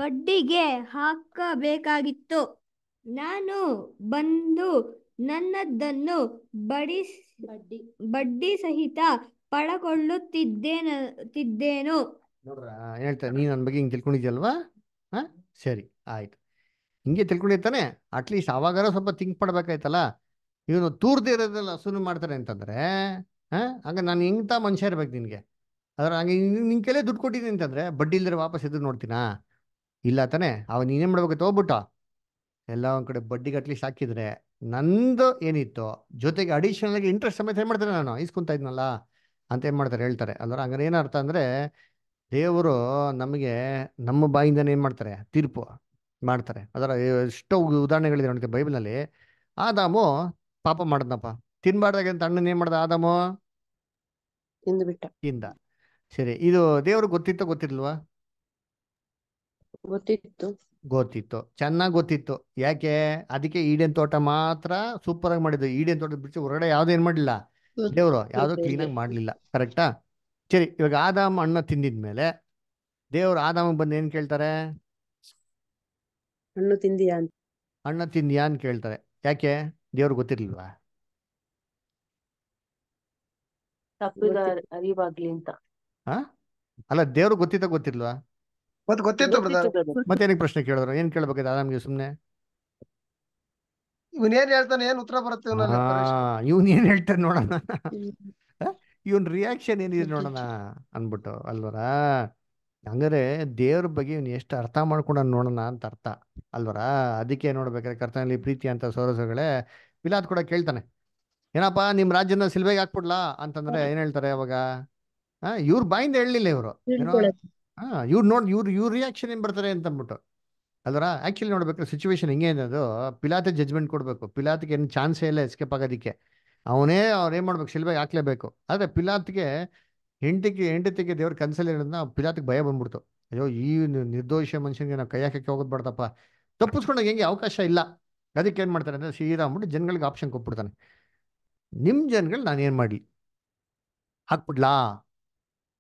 ಬಡ್ಡಿಗೆ ಹಾಕಬೇಕಾಗಿತ್ತು ನಾನು ಬಂದು ನನ್ನದನ್ನು ಬಡಿ ಬಡ್ಡಿ ಸಹಿತ ಪಡಕೊಳ್ಳುತ್ತಿದ್ದೇನ ತಿದ್ದೇನು ನೋಡ್ರ ಹೇಳ್ತಾರೆ ನೀ ನನ್ನ ಬಗ್ಗೆ ತಿಳ್ಕೊಂಡಿದ್ಯಲ್ವಾ ಸರಿ ಆಯ್ತು ಹಿಂಗೆ ತಿಳ್ಕೊಂಡಿರ್ತಾನೆ ಅಟ್ಲೀಸ್ಟ್ ಆವಾಗಾರ ಸ್ವಲ್ಪ ಥಿಂಕ್ ಮಾಡ್ಬೇಕಾಯ್ತಲ್ಲ ಇವನು ತೂರ್ದೇ ಇರೋದಲ್ಲ ಸುನು ಮಾಡ್ತಾರೆ ಅಂತಂದ್ರೆ ಹಾಂ ಹಂಗ ನಾನು ಇಂಥ ಮನುಷ್ಯ ಇರ್ಬೇಕು ನಿನಗೆ ಅದ್ರ ಹಂಗೆ ನಿನ್ ಕೈಲೇ ದುಡ್ಡು ಕೊಟ್ಟಿದ್ದೀನಿ ಅಂತಂದ್ರೆ ಬಡ್ಡಿ ಇಲ್ದ್ರೆ ವಾಪಸ್ ಎದುರು ನೋಡ್ತೀನಾ ಇಲ್ಲ ತಾನೆ ಅವ ನೀನೇ ಮಾಡ್ಬೇಕು ಹೋಗ್ಬಿಟ್ಟ ಎಲ್ಲ ಒಂದು ಕಡೆ ಬಡ್ಡಿಗೆ ಅಟ್ಲೀಸ್ಟ್ ಹಾಕಿದ್ರೆ ನಂದು ಏನಿತ್ತು ಜೊತೆಗೆ ಅಡಿಷನಲ್ ಆಗಿ ಇಂಟ್ರೆಸ್ಟ್ ಸಮೇತ ಏನು ಮಾಡ್ತಾರೆ ನಾನು ಇಸ್ಕೊಂತ ಇದ್ನಲ್ಲ ಅಂತ ಏನು ಮಾಡ್ತಾರೆ ಹೇಳ್ತಾರೆ ಅಂದ್ರೆ ಹಂಗಾರೆ ಏನರ್ಥ ಅಂದ್ರೆ ದೇವರು ನಮಗೆ ನಮ್ಮ ಬಾಯಿಂದ ಏನು ಮಾಡ್ತಾರೆ ತೀರ್ಪು ಮಾಡ್ತಾರೆ ಅದರ ಎಷ್ಟೋ ಉದಾಹರಣೆಗಳಿದೆ ನೋಡಿದೆ ಬೈಬಲ್ನಲ್ಲಿ ಆದಾಮು ಪಾಪ ಮಾಡಿದ್ನಪ್ಪ ತಿನ್ಬಾರ್ದಾಗಂತ ಅಣ್ಣನ ಏನ್ ಮಾಡ್ದ ಆದಾಮು ತಿಂದ್ಬಿಟ್ಟ ತಿಂದ ಸರಿ ಇದು ದೇವ್ರಿಗೆ ಗೊತ್ತಿತ್ತು ಗೊತ್ತಿರ್ಲ್ವಾ ಗೊತ್ತಿತ್ತು ಗೊತ್ತಿತ್ತು ಚೆನ್ನಾಗಿ ಗೊತ್ತಿತ್ತು ಯಾಕೆ ಅದಕ್ಕೆ ಈಡೇನ್ ತೋಟ ಮಾತ್ರ ಸೂಪರ್ ಆಗಿ ಮಾಡಿದ್ದು ಈಡೇನ್ ತೋಟ ಬಿಟ್ಟು ಹೊರಗಡೆ ಯಾವ್ದು ಏನ್ ಮಾಡ್ಲಿಲ್ಲ ದೇವ್ರು ಯಾವ್ದು ಕ್ಲೀನ್ ಆಗಿ ಮಾಡ್ಲಿಲ್ಲ ಕರೆಕ್ಟಾ ಸರಿ ಇವಾಗ ಆದಾಮ್ ಅಣ್ಣ ತಿಂದಿದ ಮೇಲೆ ದೇವ್ರು ಆದಾಮ್ ಬಂದು ಏನ್ ಕೇಳ್ತಾರೆ ಹಣ್ಣು ತಿಂದಿಯಾ ಅಂತ ಅಣ್ಣ ತಿಂದಿಯಾ ಅಂತ ಕೇಳ್ತಾರೆ ಯಾಕೆ ದೇವ್ರಿಗೆ ಗೊತ್ತಿರ್ಲಿಲ್ವಾ ಅಲ್ಲ ದೇವ್ರಿಗೆ ಗೊತ್ತಿತ್ತ ಗೊತ್ತಿಲ್ವಾ ಮತ್ತೆ ಗೊತ್ತಿತ್ತು ಬ್ರದರ್ ಪ್ರಶ್ನೆ ಕೇಳಿದ್ರು ಏನ್ ಕೇಳ್ಬೇಕಾಯ್ತು ಆರಾಮ್ಗೆ ಸುಮ್ನೆ ಇವನ್ ಏನ್ ಹೇಳ್ತಾನೆ ಏನ್ ಉತ್ತರ ಬರುತ್ತೆ ಇವನ್ ಏನ್ ಹೇಳ್ತಾನೆ ನೋಡೋಣ ಇವನ್ ರಿಯಾಕ್ಷನ್ ಏನಿದೆ ನೋಡೋಣ ಅನ್ಬಿಟ್ಟು ಅಲ್ವರ ಹಂಗಾರೆ ದೇವ್ರ ಬಗ್ಗೆ ಇವ್ನ ಎಷ್ಟು ಅರ್ಥ ಮಾಡ್ಕೊಂಡು ನೋಡೋಣ ಅಂತ ಅರ್ಥ ಅಲ್ವರ ಅದಕ್ಕೆ ನೋಡ್ಬೇಕಾದ್ರೆ ಕರ್ತನಲ್ಲಿ ಪ್ರೀತಿ ಅಂತ ಸೋರಸಗಳೇ ಪಿಲಾತ್ ಕೂಡ ಕೇಳ್ತಾನೆ ಏನಪ್ಪಾ ನಿಮ್ ರಾಜ್ಯನ ಸಿಲ್ಬೆಗೆ ಹಾಕ್ಬಿಡ್ಲಾ ಅಂತಂದ್ರೆ ಏನ್ ಹೇಳ್ತಾರೆ ಅವಾಗ ಹಾ ಇವ್ರ ಬಾಯಿಂದ ಹೇಳಲಿಲ್ಲ ಇವರು ಹಾ ಇವ್ರು ನೋಡ್ ಇವ್ರ ಇವ್ರ ರಿಯಾಕ್ಷನ್ ಏನ್ ಬರ್ತಾರೆ ಅಂತ ಅಂದ್ಬಿಟ್ಟು ಅಲ್ವರ ಆಕ್ಚುಲಿ ನೋಡ್ಬೇಕು ಸಿಚುವೇಶನ್ ಹಿಂಗೇನದು ಪಿಲಾತೆ ಜಜ್ಮೆಂಟ್ ಕೊಡ್ಬೇಕು ಪಿಲಾತ್ಗೆ ಏನು ಚಾನ್ಸೇ ಇಲ್ಲ ಎಸ್ಕೇಪ್ ಆಗೋದಿಕ್ಕೆ ಅವನೇ ಏನು ಮಾಡ್ಬೇಕು ಶಿಲ್ಬೆ ಹಾಕ್ಲೇಬೇಕು ಆದರೆ ಪಿಲಾತ್ಗೆ ಹೆಂಡತಿಗೆ ಹೆಂಡತಿಗೆ ದೇವ್ರ ಕನ್ಸಲ್ಲಿ ಇರೋದನ್ನ ಪಿಲಾತ್ಗೆ ಭಯ ಬಂದ್ಬಿಡ್ತು ಅಯ್ಯೋ ಈ ನಿರ್ದೋಷ ಮನುಷ್ಯನಿಗೆ ನಾವು ಕೈ ಹಾಕಕ್ಕೆ ಹೋಗೋದು ತಪ್ಪಿಸ್ಕೊಂಡಾಗ ಹೆಂಗೆ ಅವಕಾಶ ಇಲ್ಲ ಅದಕ್ಕೆ ಏನು ಮಾಡ್ತಾರೆ ಅಂದರೆ ಸೀದಾ ಅಂದ್ಬಿಟ್ಟು ಜನಗಳಿಗೆ ಆಪ್ಷನ್ ಕೊಟ್ಬಿಡ್ತಾನೆ ನಿಮ್ಮ ಜನಗಳು ನಾನು ಏನು ಮಾಡಲಿ ಹಾಕ್ಬಿಡ್ಲಾ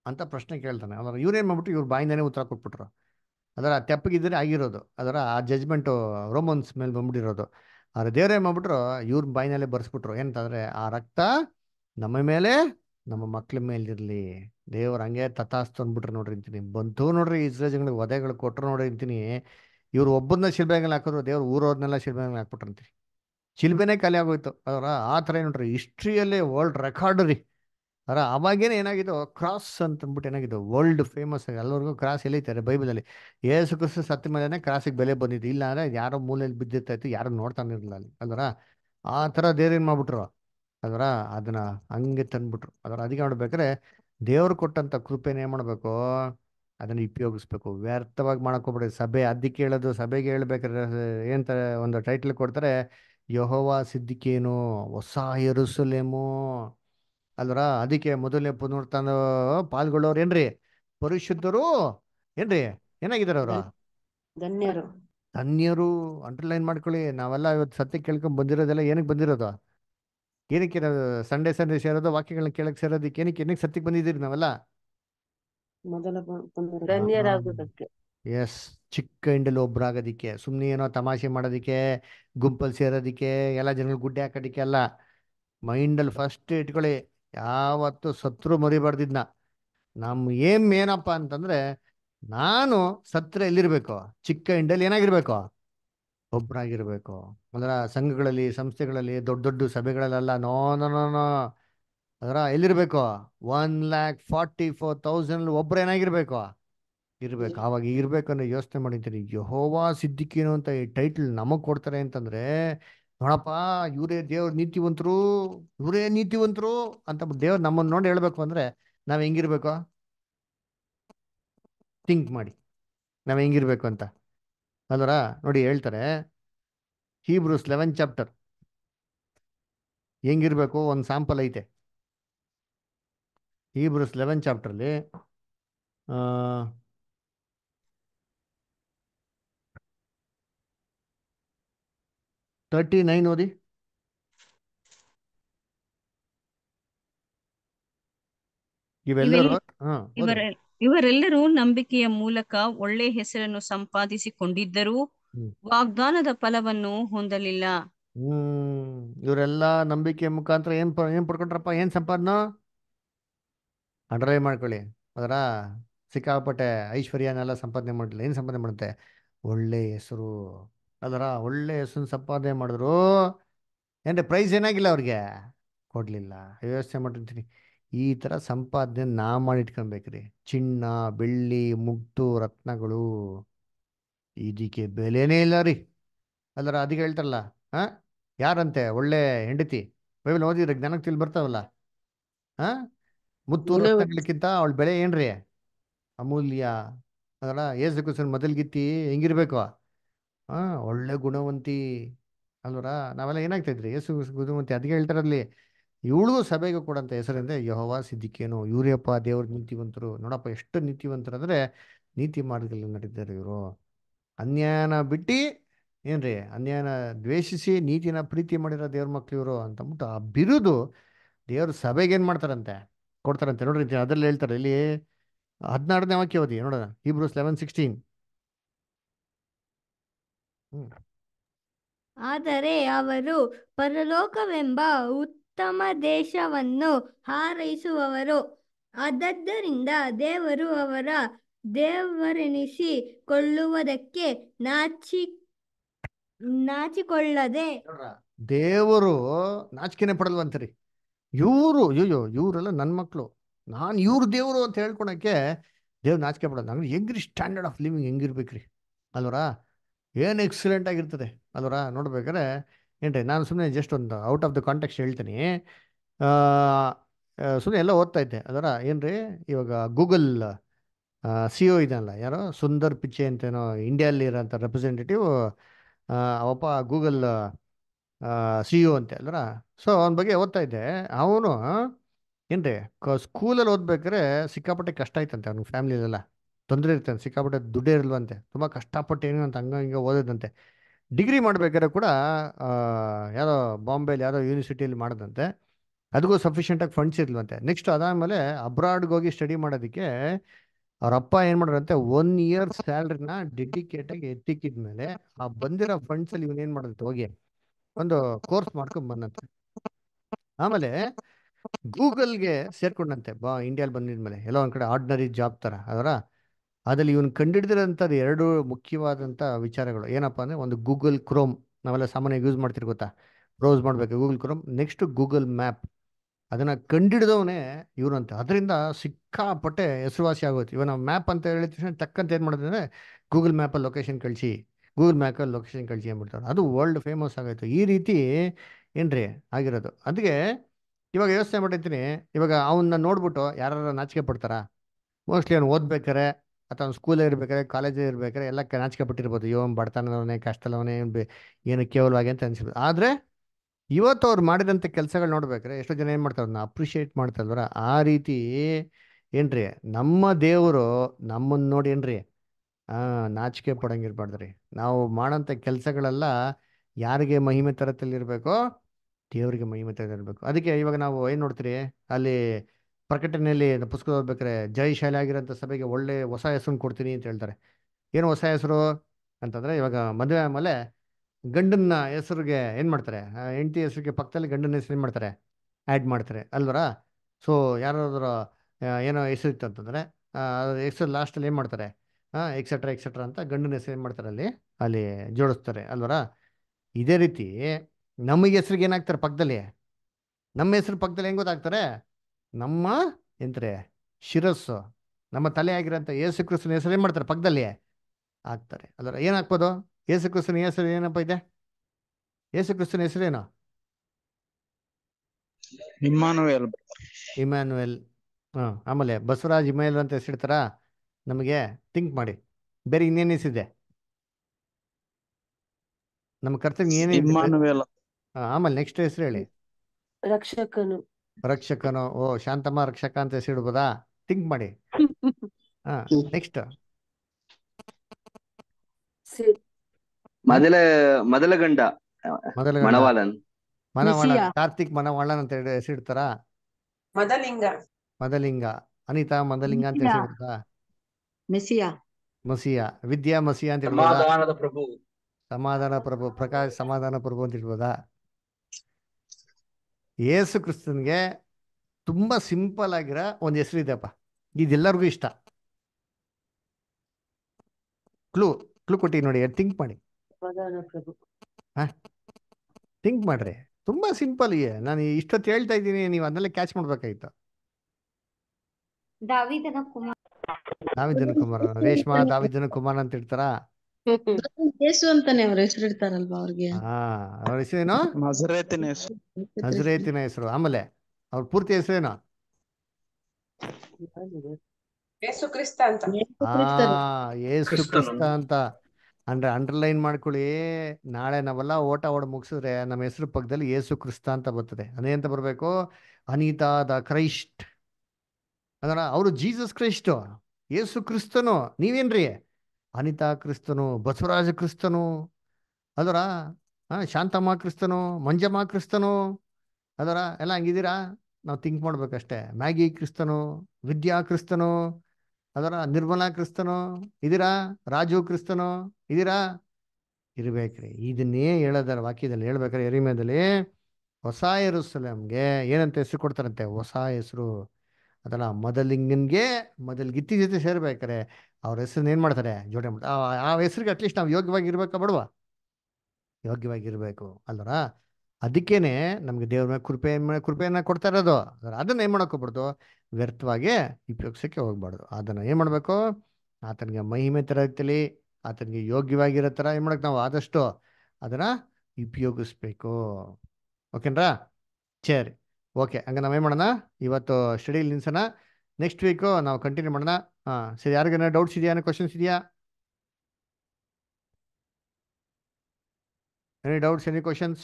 ಅಂತ ಪ್ರಶ್ನೆ ಕೇಳ್ತಾನೆ ಅಂದ್ರೆ ಇವ್ರೇನು ಮಾಡ್ಬಿಟ್ಟು ಇವ್ರು ಬಾಯಿಂದನೇ ಉತ್ತರ ಕೊಟ್ಬಿಟ್ರು ಅದರ ತೆಪ್ಪಗಿದ್ರೆ ಆಗಿರೋದು ಅದರ ಆ ಜಜ್ಮೆಂಟು ರೋಮನ್ಸ್ ಮೇಲೆ ಬಂದ್ಬಿಟ್ಟಿರೋದು ಆದರೆ ದೇವ್ರೇ ಮಾಡ್ಬಿಟ್ರು ಇವ್ರ ಬಾಯಿನಲ್ಲೇ ಬರ್ಸ್ಬಿಟ್ರು ಏನಂತಂದ್ರೆ ಆ ರಕ್ತ ನಮ್ಮ ಮೇಲೆ ನಮ್ಮ ಮಕ್ಳ ಮೇಲಿರಲಿ ದೇವ್ರ ಹಂಗೆ ತಥಾಸ್ತು ಅಂದ್ಬಿಟ್ರೆ ನೋಡ್ರಿ ಅಂತೀನಿ ಬಂತು ನೋಡ್ರಿ ಜನಗಳಿಗೆ ವಧೆಗಳು ಕೊಟ್ಟರು ನೋಡ್ರಿ ಅಂತೀನಿ ಇವ್ರು ಒಬ್ಬನ ಶಿಲ್ಬೆಗಳನ್ನ ಹಾಕಿದ್ರು ದೇವ್ರು ಊರವ್ರನ್ನೆಲ್ಲ ಶಿಲ್ಬೆಗಳನ್ನ ಹಾಕ್ಬಿಟ್ರಂತೀನಿ ಶಿಲ್ಬೆನೇ ಖಾಲಿ ಆಗೋಯ್ತು ಅದರ ಆ ಥರ ನೋಡ್ರಿ ಹಿಸ್ಟ್ರಿಯಲ್ಲೇ ವರ್ಲ್ಡ್ ರೆಕಾರ್ಡ್ ರೀ ಅರ ಅವಾಗೇನೆ ಏನಾಗಿದ್ದು ಕ್ರಾಸ್ ಅಂತ ಅಂದ್ಬಿಟ್ಟು ಏನಾಗಿದ್ದು ವರ್ಲ್ಡ್ ಫೇಮಸ್ ಆಗಿ ಎಲ್ಲರಿಗೂ ಕ್ರಾಸ್ ಎಲ್ಲಿತಾರೆ ಬೈಬಲಲ್ಲಿ ಯೇಸು ಕ್ರಿಸ್ತು ಸತ್ತ ಮೇಲೆ ಕ್ರಾಸಿಗೆ ಬೆಲೆ ಬಂದಿದ್ದು ಇಲ್ಲ ಅಂದ್ರೆ ಯಾರೋ ಮೂಲೆಯಲ್ಲಿ ಬಿದ್ದಿರ್ತಾಯಿತ್ತು ಯಾರು ನೋಡ್ತಾನೆ ಇರಲಿಲ್ಲ ಅಲ್ಲಿ ಅಲ್ವರ ಆ ಥರ ಏನು ಮಾಡ್ಬಿಟ್ರು ಅದರ ಅದನ್ನ ಹಂಗೆ ತಂದ್ಬಿಟ್ರು ಅದರ ಅದಕ್ಕೆ ಮಾಡ್ಬೇಕಾದ್ರೆ ದೇವ್ರು ಕೊಟ್ಟಂತ ಕೃಪೆನ ಏನು ಮಾಡಬೇಕು ಅದನ್ನ ಉಪಯೋಗಿಸ್ಬೇಕು ವ್ಯರ್ಥವಾಗಿ ಮಾಡೋಕೋಬೇಡಿ ಸಭೆ ಅದಕ್ಕೆ ಹೇಳೋದು ಸಭೆಗೆ ಹೇಳ್ಬೇಕಾದ್ರೆ ಏನಂತಾರೆ ಒಂದು ಟೈಟ್ಲ್ ಕೊಡ್ತಾರೆ ಯಹೋವಾ ಸಿದ್ದಿಕೇನು ಹೊಸ ಎರುಸಲೇಮು ಅಲ್ರ ಅದಕ್ಕೆ ಮೊದಲನೇ ಪುನರುತ್ಥಾನ ಪಾಲ್ಗೊಳ್ಳೋರು ಏನ್ರಿ ಪರಿಶುದ್ಧರು ಏನ್ರಿ ಏನಾಗಿದಾರ ಅವ್ರ ಧನ್ಯರು ಧನ್ಯರು ಅಂಡರ್ಲೈನ್ ಮಾಡ್ಕೊಳ್ಳಿ ನಾವೆಲ್ಲ ಇವತ್ತು ಸತ್ಯ ಕೇಳ್ಕೊಂಡ್ ಬಂದಿರೋದೆಲ್ಲ ಏನಕ್ಕೆ ಬಂದಿರೋದು ಏನಕ್ಕೆ ಸಂಡೇ ಸಂಡೇ ಸೇರೋದು ವಾಕ್ಯಗಳನ್ನ ಕೇಳಕ್ ಸೇರೋದಕ್ಕೆ ಏನಕ್ಕೆ ಏನಕ್ಕೆ ಸತ್ಯಕ್ಕೆ ಬಂದಿದ್ದೀರಿ ನಾವೆಲ್ಲ ಎಸ್ ಚಿಕ್ಕ ಹಿಂಡಲ್ಲಿ ಒಬ್ರಾಗೋದಿಕ್ಕೆ ಸುಮ್ಮನೆ ಏನೋ ತಮಾಷೆ ಮಾಡೋದಿಕ್ಕೆ ಗುಂಪಲ್ಲಿ ಸೇರೋದಿಕ್ಕೆ ಎಲ್ಲ ಜನಗಳು ಗುಡ್ಡೆ ಹಾಕೋದಿಕ್ಕೆ ಎಲ್ಲ ಮೈಂಡಲ್ಲಿ ಫಸ್ಟ್ ಇಟ್ಕೊಳ್ಳಿ ಯಾವತ್ತು ಸತ್ರು ಮರಿಬಾರ್ದಿದ್ನ ನಮ್ ಏಮ್ ಏನಪ್ಪ ಅಂತಂದ್ರೆ ನಾನು ಸತ್ರ ಎಲ್ಲಿರ್ಬೇಕು ಚಿಕ್ಕ ಇಂಡಲ್ಲಿ ಏನಾಗಿರ್ಬೇಕು ಒಬ್ರಾಗಿರ್ಬೇಕು ಅಂದ್ರ ಸಂಘಗಳಲ್ಲಿ ಸಂಸ್ಥೆಗಳಲ್ಲಿ ದೊಡ್ಡ ದೊಡ್ಡ ಸಭೆಗಳಲ್ಲೆಲ್ಲ ನೋ ನೋ ನೋ ಅದರ ಎಲ್ಲಿರ್ಬೇಕು one lakh forty four thousand ಒಬ್ರು ಏನಾಗಿರ್ಬೇಕು ಇರ್ಬೇಕು ಅವಾಗ ಇರ್ಬೇಕು ಅನ್ನೋ ಯೋಚನೆ ಮಾಡಿದ್ದೀನಿ ಯಹೋವಾ ಸಿದ್ದಿಕೇನು ಅಂತ ಈ ಟೈಟ್ಲ್ ನಮಗ್ ಕೊಡ್ತಾರೆ ಅಂತಂದ್ರೆ ನೋಡಪ್ಪ ಇವರೇ ದೇವ್ರ ನೀತಿವಂತರು ಇವರೇ ನೀತಿವಂತರು ಅಂತ ದೇವ್ರು ನಮ್ಮನ್ನು ನೋಡಿ ಹೇಳ್ಬೇಕು ಅಂದ್ರೆ ನಾವು ಹೆಂಗಿರ್ಬೇಕು ಥಿಂಕ್ ಮಾಡಿ ನಾವು ಹೆಂಗಿರ್ಬೇಕು ಅಂತ ಅಲ್ವರ ನೋಡಿ ಹೇಳ್ತಾರೆ ಹೀಬ್ರೂಸ್ ಲೆವೆನ್ ಚಾಪ್ಟರ್ ಹೆಂಗಿರ್ಬೇಕು ಒಂದು ಸ್ಯಾಂಪಲ್ ಐತೆ ಹೀಬ್ರೂಸ್ ಲೆವೆನ್ ಚಾಪ್ಟರ್ಲಿ ತರ್ಟಿ ನೈನ್ ಓದಿ ಇವರೆಲ್ಲರೂ ನಂಬಿಕೆಯ ಮೂಲಕ ಒಳ್ಳೆ ಹೆಸರನ್ನು ಸಂಪಾದಿಸಿಕೊಂಡಿದ್ದರೂ ವಾಗ್ದಾನದ ಫಲವನ್ನು ಹೊಂದಲಿಲ್ಲ ಹ್ಮ್ ಇವರೆಲ್ಲ ನಂಬಿಕೆಯ ಮುಖಾಂತರ ಏನ್ ಏನ್ ಪಡ್ಕೊಂಡ್ರಪ್ಪ ಏನ್ ಸಂಪಾದನ ಅಂಡರ್ಲೈನ್ ಮಾಡ್ಕೊಳ್ಳಿ ಅದರ ಸಿಕ್ಕಾಪಟ್ಟೆ ಐಶ್ವರ್ಯನೆಲ್ಲ ಸಂಪಾದನೆ ಮಾಡಲಿಲ್ಲ ಏನ್ ಸಂಪಾದನೆ ಮಾಡುತ್ತೆ ಒಳ್ಳೆ ಹೆಸರು ಅದರ ಒಳ್ಳೆ ಹೆಸರು ಸಂಪಾದನೆ ಮಾಡಿದ್ರು ಏನ್ರಿ ಪ್ರೈಸ್ ಏನಾಗಿಲ್ಲ ಅವ್ರಿಗೆ ಕೊಡಲಿಲ್ಲ ವ್ಯವಸ್ಥೆ ಮಾಡಿರ್ತೀನಿ ಈ ಥರ ಸಂಪಾದನೆ ನಾ ಮಾಡಿಟ್ಕೊಬೇಕ್ರಿ ಚಿನ್ನ ಬೆಳ್ಳಿ ಮುಟ್ಟು ರತ್ನಗಳು ಇದಕ್ಕೆ ಬೆಲೆನೇ ಇಲ್ಲ ರೀ ಅದರ ಅದಕ್ಕೆ ಹೇಳ್ತಾರಲ್ಲ ಹಾಂ ಯಾರಂತೆ ಒಳ್ಳೆ ಹೆಂಡತಿ ಬೈಬಲ್ ಓದಿದ್ರೆ ಜ್ಞಾನಕ್ಕೆ ತಿಳಿ ಬರ್ತಾವಲ್ಲ ಹಾಂ ಮುತ್ತು ರತ್ನಗಳಿಗಿಂತ ಅವಳ ಬೆಲೆ ಏನ್ರಿ ಅಮೂಲ್ಯ ಅದರ ಏಸು ಮೊದಲು ಗಿತ್ತಿ ಹೆಂಗಿರ್ಬೇಕು ಹಾ ಒಳ್ಳೆ ಗುಣವಂತಿ ಅಲ್ವರಾ ನಾವೆಲ್ಲ ಏನಾಗ್ತಿದ್ರಿ ಯೇಸು ಗುಣವಂತಿ ಅದಕ್ಕೆ ಹೇಳ್ತಾರಲ್ಲಿ ಇವಳಿಗೂ ಸಭೆಗೆ ಕೊಡಂತ ಹೆಸರಿಂದ ಯಹೋವಾ ಸಿದ್ದಿಕೇನು ಇವರಿಯಪ್ಪ ದೇವ್ರ ನೀತಿವಂತರು ನೋಡಪ್ಪ ಎಷ್ಟು ನೀತಿವಂತರು ಅಂದ್ರೆ ನೀತಿ ಮಾರ್ಗದಲ್ಲಿ ನಡೆದಿದ್ದಾರೆ ಇವರು ಅನ್ಯಾಯನ ಬಿಟ್ಟು ಏನ್ರಿ ಅನ್ಯಾಯನ ದ್ವೇಷಿಸಿ ನೀತಿನ ಪ್ರೀತಿ ಮಾಡಿರೋ ದೇವ್ರ ಮಕ್ಳು ಇವರು ಅಂತಂದ್ಬಿಟ್ಟು ಆ ಬಿರುದು ದೇವ್ರ ಸಭೆಗೆ ಏನು ಮಾಡ್ತಾರಂತೆ ಕೊಡ್ತಾರಂತೆ ನೋಡ್ರಿ ಅದರಲ್ಲಿ ಹೇಳ್ತಾರೆ ಇಲ್ಲಿ ಹದಿನಾರನೇ ಓದಿ ನೋಡೋಣ ಇಬ್ರು ಲೆವೆನ್ ಸಿಕ್ಸ್ಟೀನ್ ಆದರೆ ಅವರು ಪರಲೋಕವೆಂಬ ಉತ್ತಮ ದೇಶವನ್ನು ಹಾರೈಸುವವರು ಆದದ್ದರಿಂದ ದೇವರು ಅವರ ದೇವರೆನಿಸಿ ಕೊಳ್ಳುವುದಕ್ಕೆ ನಾಚಿ ನಾಚಿಕೊಳ್ಳದೆ ದೇವರು ನಾಚಿಕೆನೆ ಪಡಲ್ವಂತರಿ ಇವರು ಅಯ್ಯೋ ಇವರೆಲ್ಲ ನನ್ನ ಮಕ್ಕಳು ನಾನು ಇವ್ರ ದೇವರು ಅಂತ ಹೇಳ್ಕೊಳಕ್ಕೆ ದೇವ್ರು ನಾಚಿಕೆ ಪಡೋದು ನಂಗೆ ಹೆಂಗ್ರಿ ಸ್ಟ್ಯಾಂಡರ್ಡ್ ಆಫ್ ಲಿವಿಂಗ್ ಹೆಂಗಿರ್ಬೇಕ್ರಿ ಅಲ್ವರಾ ಏನು ಎಕ್ಸಲೆಂಟ್ ಆಗಿರ್ತದೆ ಅಲ್ವರ ನೋಡ್ಬೇಕಾದ್ರೆ ಏನ್ರಿ ನಾನು ಸುಮ್ಮನೆ ಜಸ್ಟ್ ಒಂದು ಔಟ್ ಆಫ್ ದ ಕಾಂಟೆಕ್ಸ್ಟ್ ಹೇಳ್ತೀನಿ ಸುಮ್ಮನೆ ಎಲ್ಲ ಓದ್ತಾ ಇದ್ದೆ ಅದರ ರೀ ಇವಾಗ ಗೂಗಲ್ ಸಿ ಒ ಇದೆಯಲ್ಲ ಯಾರೋ ಸುಂದರ್ ಪಿಚ್ಚೆ ಅಂತೇನೋ ಇಂಡಿಯಲ್ಲಿ ಇರೋಂಥ ರೆಪ್ರೆಸೆಂಟೇಟಿವ್ ಅವಪ್ಪ ಗೂಗಲ್ ಸಿ ಒ ಅಂತೆ ಅಲ್ವರ ಸೊ ಅವನ ಬಗ್ಗೆ ಓದ್ತಾ ಇದ್ದೆ ಅವನು ಏನ್ರಿ ಸ್ಕೂಲಲ್ಲಿ ಓದ್ಬೇಕಾದ್ರೆ ಸಿಕ್ಕಾಪಟ್ಟೆ ಕಷ್ಟ ಆಯ್ತಂತೆ ಅವ್ನಿಗೆ ಫ್ಯಾಮಿಲಿಲೆಲ್ಲ ತೊಂದರೆ ಇರ್ತಾನೆ ಸಿಕ್ಕಾಪಟ್ಟೆ ದುಡ್ಡೇ ಇರಲ್ವಂತೆ ತುಂಬ ಕಷ್ಟಪಟ್ಟು ಏನೋ ಅಂತ ಹಂಗ ಹಿಂಗೆ ಓದೋದಂತೆ ಡಿಗ್ರಿ ಮಾಡಬೇಕಾದ್ರೆ ಕೂಡ ಯಾರೋ ಬಾಂಬೆಲಿ ಯಾರೋ ಯೂನಿವರ್ಸಿಟಿಯಲ್ಲಿ ಮಾಡಿದಂತೆ ಅದಕ್ಕೂ ಸಫಿಷಿಯೆಂಟಾಗಿ ಫಂಡ್ಸ್ ಇರಲ್ವಂತೆ ನೆಕ್ಸ್ಟ್ ಅದಾದಮೇಲೆ ಅಬ್ರಾಡ್ಗೆ ಹೋಗಿ ಸ್ಟಡಿ ಮಾಡೋದಕ್ಕೆ ಅವ್ರ ಅಪ್ಪ ಏನು ಮಾಡ್ರಂತೆ ಒನ್ ಇಯರ್ ಸ್ಯಾಲ್ರಿನ ಡೆಡಿಕೇಟಾಗಿ ಎತ್ತಿಕ್ಕಿದ ಮೇಲೆ ಆ ಬಂದಿರೋ ಫಂಡ್ಸಲ್ಲಿ ಇವನೇನು ಮಾಡಿದಂತೆ ಹೋಗಿ ಒಂದು ಕೋರ್ಸ್ ಮಾಡ್ಕೊಂಡು ಬಂದಂತೆ ಆಮೇಲೆ ಗೂಗಲ್ಗೆ ಸೇರ್ಕೊಂಡಂತೆ ಬಾ ಇಂಡಿಯಾದಲ್ಲಿ ಬಂದಿದ್ಮೇಲೆ ಎಲ್ಲೋ ಒಂದು ಕಡೆ ಆರ್ಡಿನರಿ ಜಾಬ್ ಥರ ಅದರ ಅದರಲ್ಲಿ ಇವನು ಕಂಡಿಡಿದಿರೋಂಥದ್ದು ಎರಡು ಮುಖ್ಯವಾದಂಥ ವಿಚಾರಗಳು ಏನಪ್ಪ ಅಂದರೆ ಒಂದು ಗೂಗಲ್ ಕ್ರೋಮ್ ನಾವೆಲ್ಲ ಸಾಮಾನ್ಯ ಯೂಸ್ ಮಾಡ್ತೀರಿ ಗೊತ್ತಾ ಬ್ರೌಸ್ ಮಾಡಬೇಕು Google Chrome next Google map ಅದನ್ನು ಕಂಡಿಡಿದವನೇ ಇವರು ಅಂತ ಅದರಿಂದ ಸಿಕ್ಕಾಪಟ್ಟೆ ಹೆಸರುವಾಸಿ ಆಗೋಯ್ತು ಇವಾಗ ನಾವು ಮ್ಯಾಪ್ ಅಂತ ಹೇಳಿದ ತಕ್ಷಣ ತಕ್ಕಂತ ಏನು ಮಾಡೋದಂದರೆ ಗೂಗಲ್ ಮ್ಯಾಪಲ್ಲಿ ಲೊಕೇಶನ್ ಕಳಿಸಿ ಗೂಗಲ್ ಮ್ಯಾಪಲ್ಲಿ ಲೊಕೇಶನ್ ಕಳಿಸಿ ಅಂದ್ಬಿಡ್ತಾರೆ ಅದು ವರ್ಲ್ಡ್ ಫೇಮಸ್ ಆಗೋಯ್ತು ಈ ರೀತಿ ಏನ್ರಿ ಆಗಿರೋದು ಅದಕ್ಕೆ ಇವಾಗ ಯೋಚನೆ ಮಾಡಿರ್ತೀನಿ ಇವಾಗ ಅವನ್ನ ನೋಡ್ಬಿಟ್ಟು ಯಾರು ನಾಚಿಕೆ ಪಡ್ತಾರಾ ಮೋಸ್ಟ್ಲಿ ಅವ್ನು ಓದ್ಬೇಕಾರೆ ಅಥವಾ ಸ್ಕೂಲಲ್ಲಿ ಇರ್ಬೇಕಾದ್ರೆ ಕಾಲೇಜಲ್ಲಿ ಇರ್ಬೇಕಾದ್ರೆ ಎಲ್ಲ ಯೋ ಯೋ ಬಡತನವನೇ ಕಷ್ಟದವನೇ ಏನು ಕೇವಲವಾಗಿ ಅಂತ ಅನ್ಸೋದು ಆದರೆ ಇವತ್ತು ಅವ್ರು ಮಾಡಿದಂಥ ಕೆಲಸಗಳು ನೋಡ್ಬೇಕಾರೆ ಎಷ್ಟೋ ಜನ ಏನು ಮಾಡ್ತಾರೆ ಅದನ್ನ ಅಪ್ರಿಷಿಯೇಟ್ ಮಾಡ್ತಾರಲ್ವರ ಆ ರೀತಿ ಏನ್ರಿ ನಮ್ಮ ದೇವರು ನಮ್ಮನ್ನು ನೋಡಿ ಏನ್ರಿ ಹಾಂ ನಾಚಿಕೆ ರೀ ನಾವು ಮಾಡೋಂಥ ಕೆಲಸಗಳೆಲ್ಲ ಯಾರಿಗೆ ಮಹಿಮೆ ತರತಲ್ಲಿರಬೇಕೋ ದೇವರಿಗೆ ಮಹಿಮೆ ತರದಲ್ಲಿರ್ಬೇಕು ಅದಕ್ಕೆ ಇವಾಗ ನಾವು ಏನು ನೋಡ್ತೀರಿ ಅಲ್ಲಿ ಪ್ರಕಟಣೆಯಲ್ಲಿ ಪುಸ್ತಕ ಓದ್ಬೇಕಾರೆ ಜಯಶಾಲಿ ಆಗಿರೋಂಥ ಸಭೆಗೆ ಒಳ್ಳೆ ಹೊಸ ಹೆಸರು ಕೊಡ್ತೀನಿ ಅಂತ ಹೇಳ್ತಾರೆ ಏನು ಹೊಸ ಹೆಸರು ಅಂತಂದರೆ ಇವಾಗ ಮದುವೆ ಆಮೇಲೆ ಗಂಡನ ಹೆಸರಿಗೆ ಏನು ಮಾಡ್ತಾರೆ ಹೆಂಡತಿ ಹೆಸರಿಗೆ ಪಕ್ಕದಲ್ಲಿ ಗಂಡನ ಹೆಸರು ಏನು ಮಾಡ್ತಾರೆ ಆ್ಯಡ್ ಮಾಡ್ತಾರೆ ಅಲ್ವರ ಸೊ ಯಾರಾದರೂ ಏನೋ ಹೆಸರು ಇತ್ತು ಅಂತಂದರೆ ಹೆಸರು ಲಾಸ್ಟಲ್ಲಿ ಏನು ಮಾಡ್ತಾರೆ ಹಾಂ ಎಕ್ಸೆಟ್ರಾ ಎಕ್ಸೆಟ್ರಾ ಅಂತ ಗಂಡನ ಹೆಸರು ಏನು ಮಾಡ್ತಾರೆ ಅಲ್ಲಿ ಅಲ್ಲಿ ಜೋಡಿಸ್ತಾರೆ ಅಲ್ವರ ಇದೇ ರೀತಿ ನಮಗೆ ಹೆಸ್ರಿಗೆ ಏನಾಗ್ತಾರೆ ಪಕ್ಕದಲ್ಲಿ ನಮ್ಮ ಹೆಸ್ರು ಪಕ್ಕದಲ್ಲಿ ಹೆಂಗೆ ಗೊತ್ತಾಗ್ತಾರೆ ನಮ್ಮ ಎಂತ್ರೆ ಶಿರಸ್ಸು ನಮ್ಮ ತಲೆ ಆಗಿರೋಂಥ ಯೇಸು ಕ್ರಿಸ್ತನ ಹೆಸರು ಏನು ಮಾಡ್ತಾರೆ ಪಕ್ಕದಲ್ಲಿ ಹಾಕ್ತಾರೆ ಅದರ ಏನ್ ಹಾಕ್ಬೋದು ಯೇಸು ಕ್ರಿಸ್ತನ ಹೆಸರು ಏನಪ್ಪ ಇದೆ ಯೇಸು ಕ್ರಿಸ್ತನ ಹೆಸರೇನು ಇಮಾನುವೆಲ್ ಇಮ್ಯಾನುವೆಲ್ ಹಾ ಆಮೇಲೆ ಬಸವರಾಜ್ ಇಮಾನುವೆಲ್ ಅಂತ ಹೆಸರಿಡ್ತಾರ ನಮಗೆ ಥಿಂಕ್ ಮಾಡಿ ಬೇರೆ ಇನ್ನೇನಿಸಿದೆ ನಮ್ಮ ಕರ್ತವ್ಯ ಏನೇ ಆಮೇಲೆ ನೆಕ್ಸ್ಟ್ ಹೆಸರು ಹೇಳಿ ರಕ್ಷಕನು ರಕ್ಷಕನು ಓ ಶಾಂತಮ್ಮ ರಕ್ಷಕ ಅಂತ ಹೆಸರಿಡ್ಬೋದಾ ಥಿಂಕ್ ಮಾಡಿ *laughs* ಹಾ ನೆಕ್ಸ್ಟ್ ಮೊದಲ ಮೊದಲ ಗಂಡ ಮೊದಲ ಕಾರ್ತಿಕ್ ಮನವಾಳನ್ ಅಂತ ಹೇಳಿ ಹೆಸರಿಡ್ತಾರ ಮದಲಿಂಗ ಮದಲಿಂಗ ಅನಿತಾ ಮದಲಿಂಗ ಅಂತ ಹೆಸರಿಡ್ತಾರ ಮೆಸಿಯಾ ಮಸಿಯಾ ವಿದ್ಯಾ ಮಸಿಯಾ ಅಂತ ಹೇಳ್ಬೋದ ಪ್ರಭು ಸಮಾಧಾನ ಪ್ರಭು ಪ್ರಕಾಶ್ ಸಮಾಧಾನ ಪ್ರಭು ಅಂತ ಹೇಳ್ಬೋದಾ ಯೇಸು ಕ್ರಿಸ್ತನ್ಗೆ ತುಂಬ ಸಿಂಪಲ್ ಆಗಿರೋ ಒಂದು ಹೆಸರಿದೆಪ್ಪ ಇದೆಲ್ಲರಿಗೂ ಇಷ್ಟ ಕ್ಲೂ ಕ್ಲೂ ಕೊಟ್ಟಿ ನೋಡಿ ತಿಂಕ್ ಮಾಡಿ ತಿಂಕ್ ಮಾಡ್ರಿ ತುಂಬಾ ಸಿಂಪಲ್ ನಾನು ಇಷ್ಟೊತ್ತು ಹೇಳ್ತಾ ಇದ್ದೀನಿ ನೀವು ಅದನ್ನೆಲ್ಲ ಕ್ಯಾಚ್ ಮಾಡ್ಬೇಕಾಯ್ತು ದಾವಿದನ ಕುಮಾರ್ ದಾವಿದನ ಕುಮಾರ್ ರೇಷ್ಮಾ ದಾವಿದನ ಕುಮಾರ್ ಅಂತ ಇರ್ತಾರಾ ಯೇಸು ಅಂತಾನೆ ಅವ್ರ ಹೆಸರು ಇಡ್ತಾರಲ್ವಾ ಅವ್ರಿಗೆ ಹಾ ಅವ್ರ ಹೆಸರು ನಜರೇತಿನ ಹೆಸರು ನಜರೇತಿನ ಹೆಸರು ಆಮೇಲೆ ಅವ್ರ ಪೂರ್ತಿ ಹೆಸರು ಯೇಸು ಕ್ರಿಸ್ತ ಅಂತ ಯೇಸು ಕ್ರಿಸ್ತ ಅಂತ ಅಂದ್ರೆ ಅಂಡರ್ಲೈನ್ ಮಾಡ್ಕೊಳ್ಳಿ ನಾಳೆ ನಾವೆಲ್ಲ ಓಟ ಓಡ ಮುಗಿಸಿದ್ರೆ ನಮ್ಮ ಹೆಸರು ಪಕ್ಕದಲ್ಲಿ ಯೇಸು ಕ್ರಿಸ್ತ ಅಂತ ಬರ್ತದೆ ಅದೇ ಅಂತ ಬರ್ಬೇಕು ಅನಿತಾ ದ ಕ್ರೈಸ್ಟ್ ಅದರ ಅವರು ಜೀಸಸ್ ಕ್ರೈಸ್ಟ್ ಯೇಸು ಕ್ರಿಸ್ತನು ನೀವೇನ್ರಿ ಅನಿತಾ ಕ್ರಿಸ್ತನು ಬಸವರಾಜ ಕ್ರಿಸ್ತನು ಅದರ ಶಾಂತಮ್ಮ ಕ್ರಿಸ್ತನು ಮಂಜಮ್ಮ ಕ್ರಿಸ್ತನು ಅದರ ಎಲ್ಲ ಹಂಗಿದ್ದೀರಾ ನಾವು ಥಿಂಕ್ ಮಾಡ್ಬೇಕಷ್ಟೇ ಮ್ಯಾಗಿ ಕ್ರಿಸ್ತನು ವಿದ್ಯಾ ಕ್ರಿಸ್ತನು ಅದರ ನಿರ್ಮಲಾ ಕ್ರಿಸ್ತನು ಇದಿರಾ ರಾಜು ಕ್ರಿಸ್ತನು ಇದಿರಾ ಇರ್ಬೇಕ್ರಿ ಇದನ್ನೇ ಹೇಳೋದರ ವಾಕ್ಯದಲ್ಲಿ ಹೇಳ್ಬೇಕಾರೆ ಎರಿಮೆದಲ್ಲಿ ಹೊಸ ಎರುಸಲಮ್ಗೆ ಏನಂತ ಹೆಸರು ಕೊಡ್ತಾರಂತೆ ಹೊಸ ಹೆಸರು ಅದರ ಮೊದಲಿಂಗನ್ಗೆ ಮೊದಲಿಗಿತ್ತಿ ಜೊತೆ ಸೇರ್ಬೇಕಾರೆ ಅವ್ರ ಹೆಸ್ರನ್ನ ಏನು ಮಾಡ್ತಾರೆ ಜೋಡಣೆ ಮಾಡ್ತಾರೆ ಆ ಹೆಸರಿಗೆ ಅಟ್ಲೀಸ್ಟ್ ನಾವು ಯೋಗ್ಯವಾಗಿರ್ಬೇಕಾ ಬಿಡುವ ಯೋಗ್ಯವಾಗಿರಬೇಕು ಅಲ್ವರ ಅದಕ್ಕೇ ನಮಗೆ ದೇವ್ರ ಮೇಲೆ ಕೃಪೆ ಕೃಪೆಯನ್ನು ಕೊಡ್ತಾ ಇರೋದು ಅದನ್ನು ಏನು ಮಾಡೋಕ್ಕೋಗ್ಬಾರ್ದು ವ್ಯರ್ಥವಾಗಿ ಉಪಯೋಗಿಸೋಕ್ಕೆ ಹೋಗ್ಬಾರ್ದು ಅದನ್ನು ಏನು ಮಾಡಬೇಕು ಆತನಿಗೆ ಮಹಿಮೆ ತರಗತಿಲಿ ಆತನಿಗೆ ಯೋಗ್ಯವಾಗಿರೋ ಥರ ಏನು ಮಾಡೋಕೆ ನಾವು ಆದಷ್ಟು ಅದನ್ನು ಉಪಯೋಗಿಸ್ಬೇಕು ಓಕೆನ್ರಾ ಸರಿ ಓಕೆ ಹಂಗೆ ಏನು ಮಾಡೋಣ ಇವತ್ತು ಸ್ಟಡಿಲಿ ನಿಲ್ಸೋಣ ನೆಕ್ಸ್ಟ್ ವೀಕು ನಾವು ಕಂಟಿನ್ಯೂ ಮಾಡೋಣ ആ ശരി ആർക്കാണ് ഡൗട്ട് ശരിയാണ് ക്വസ്റ്റ്യൻ ശരിയാ any doubts any questions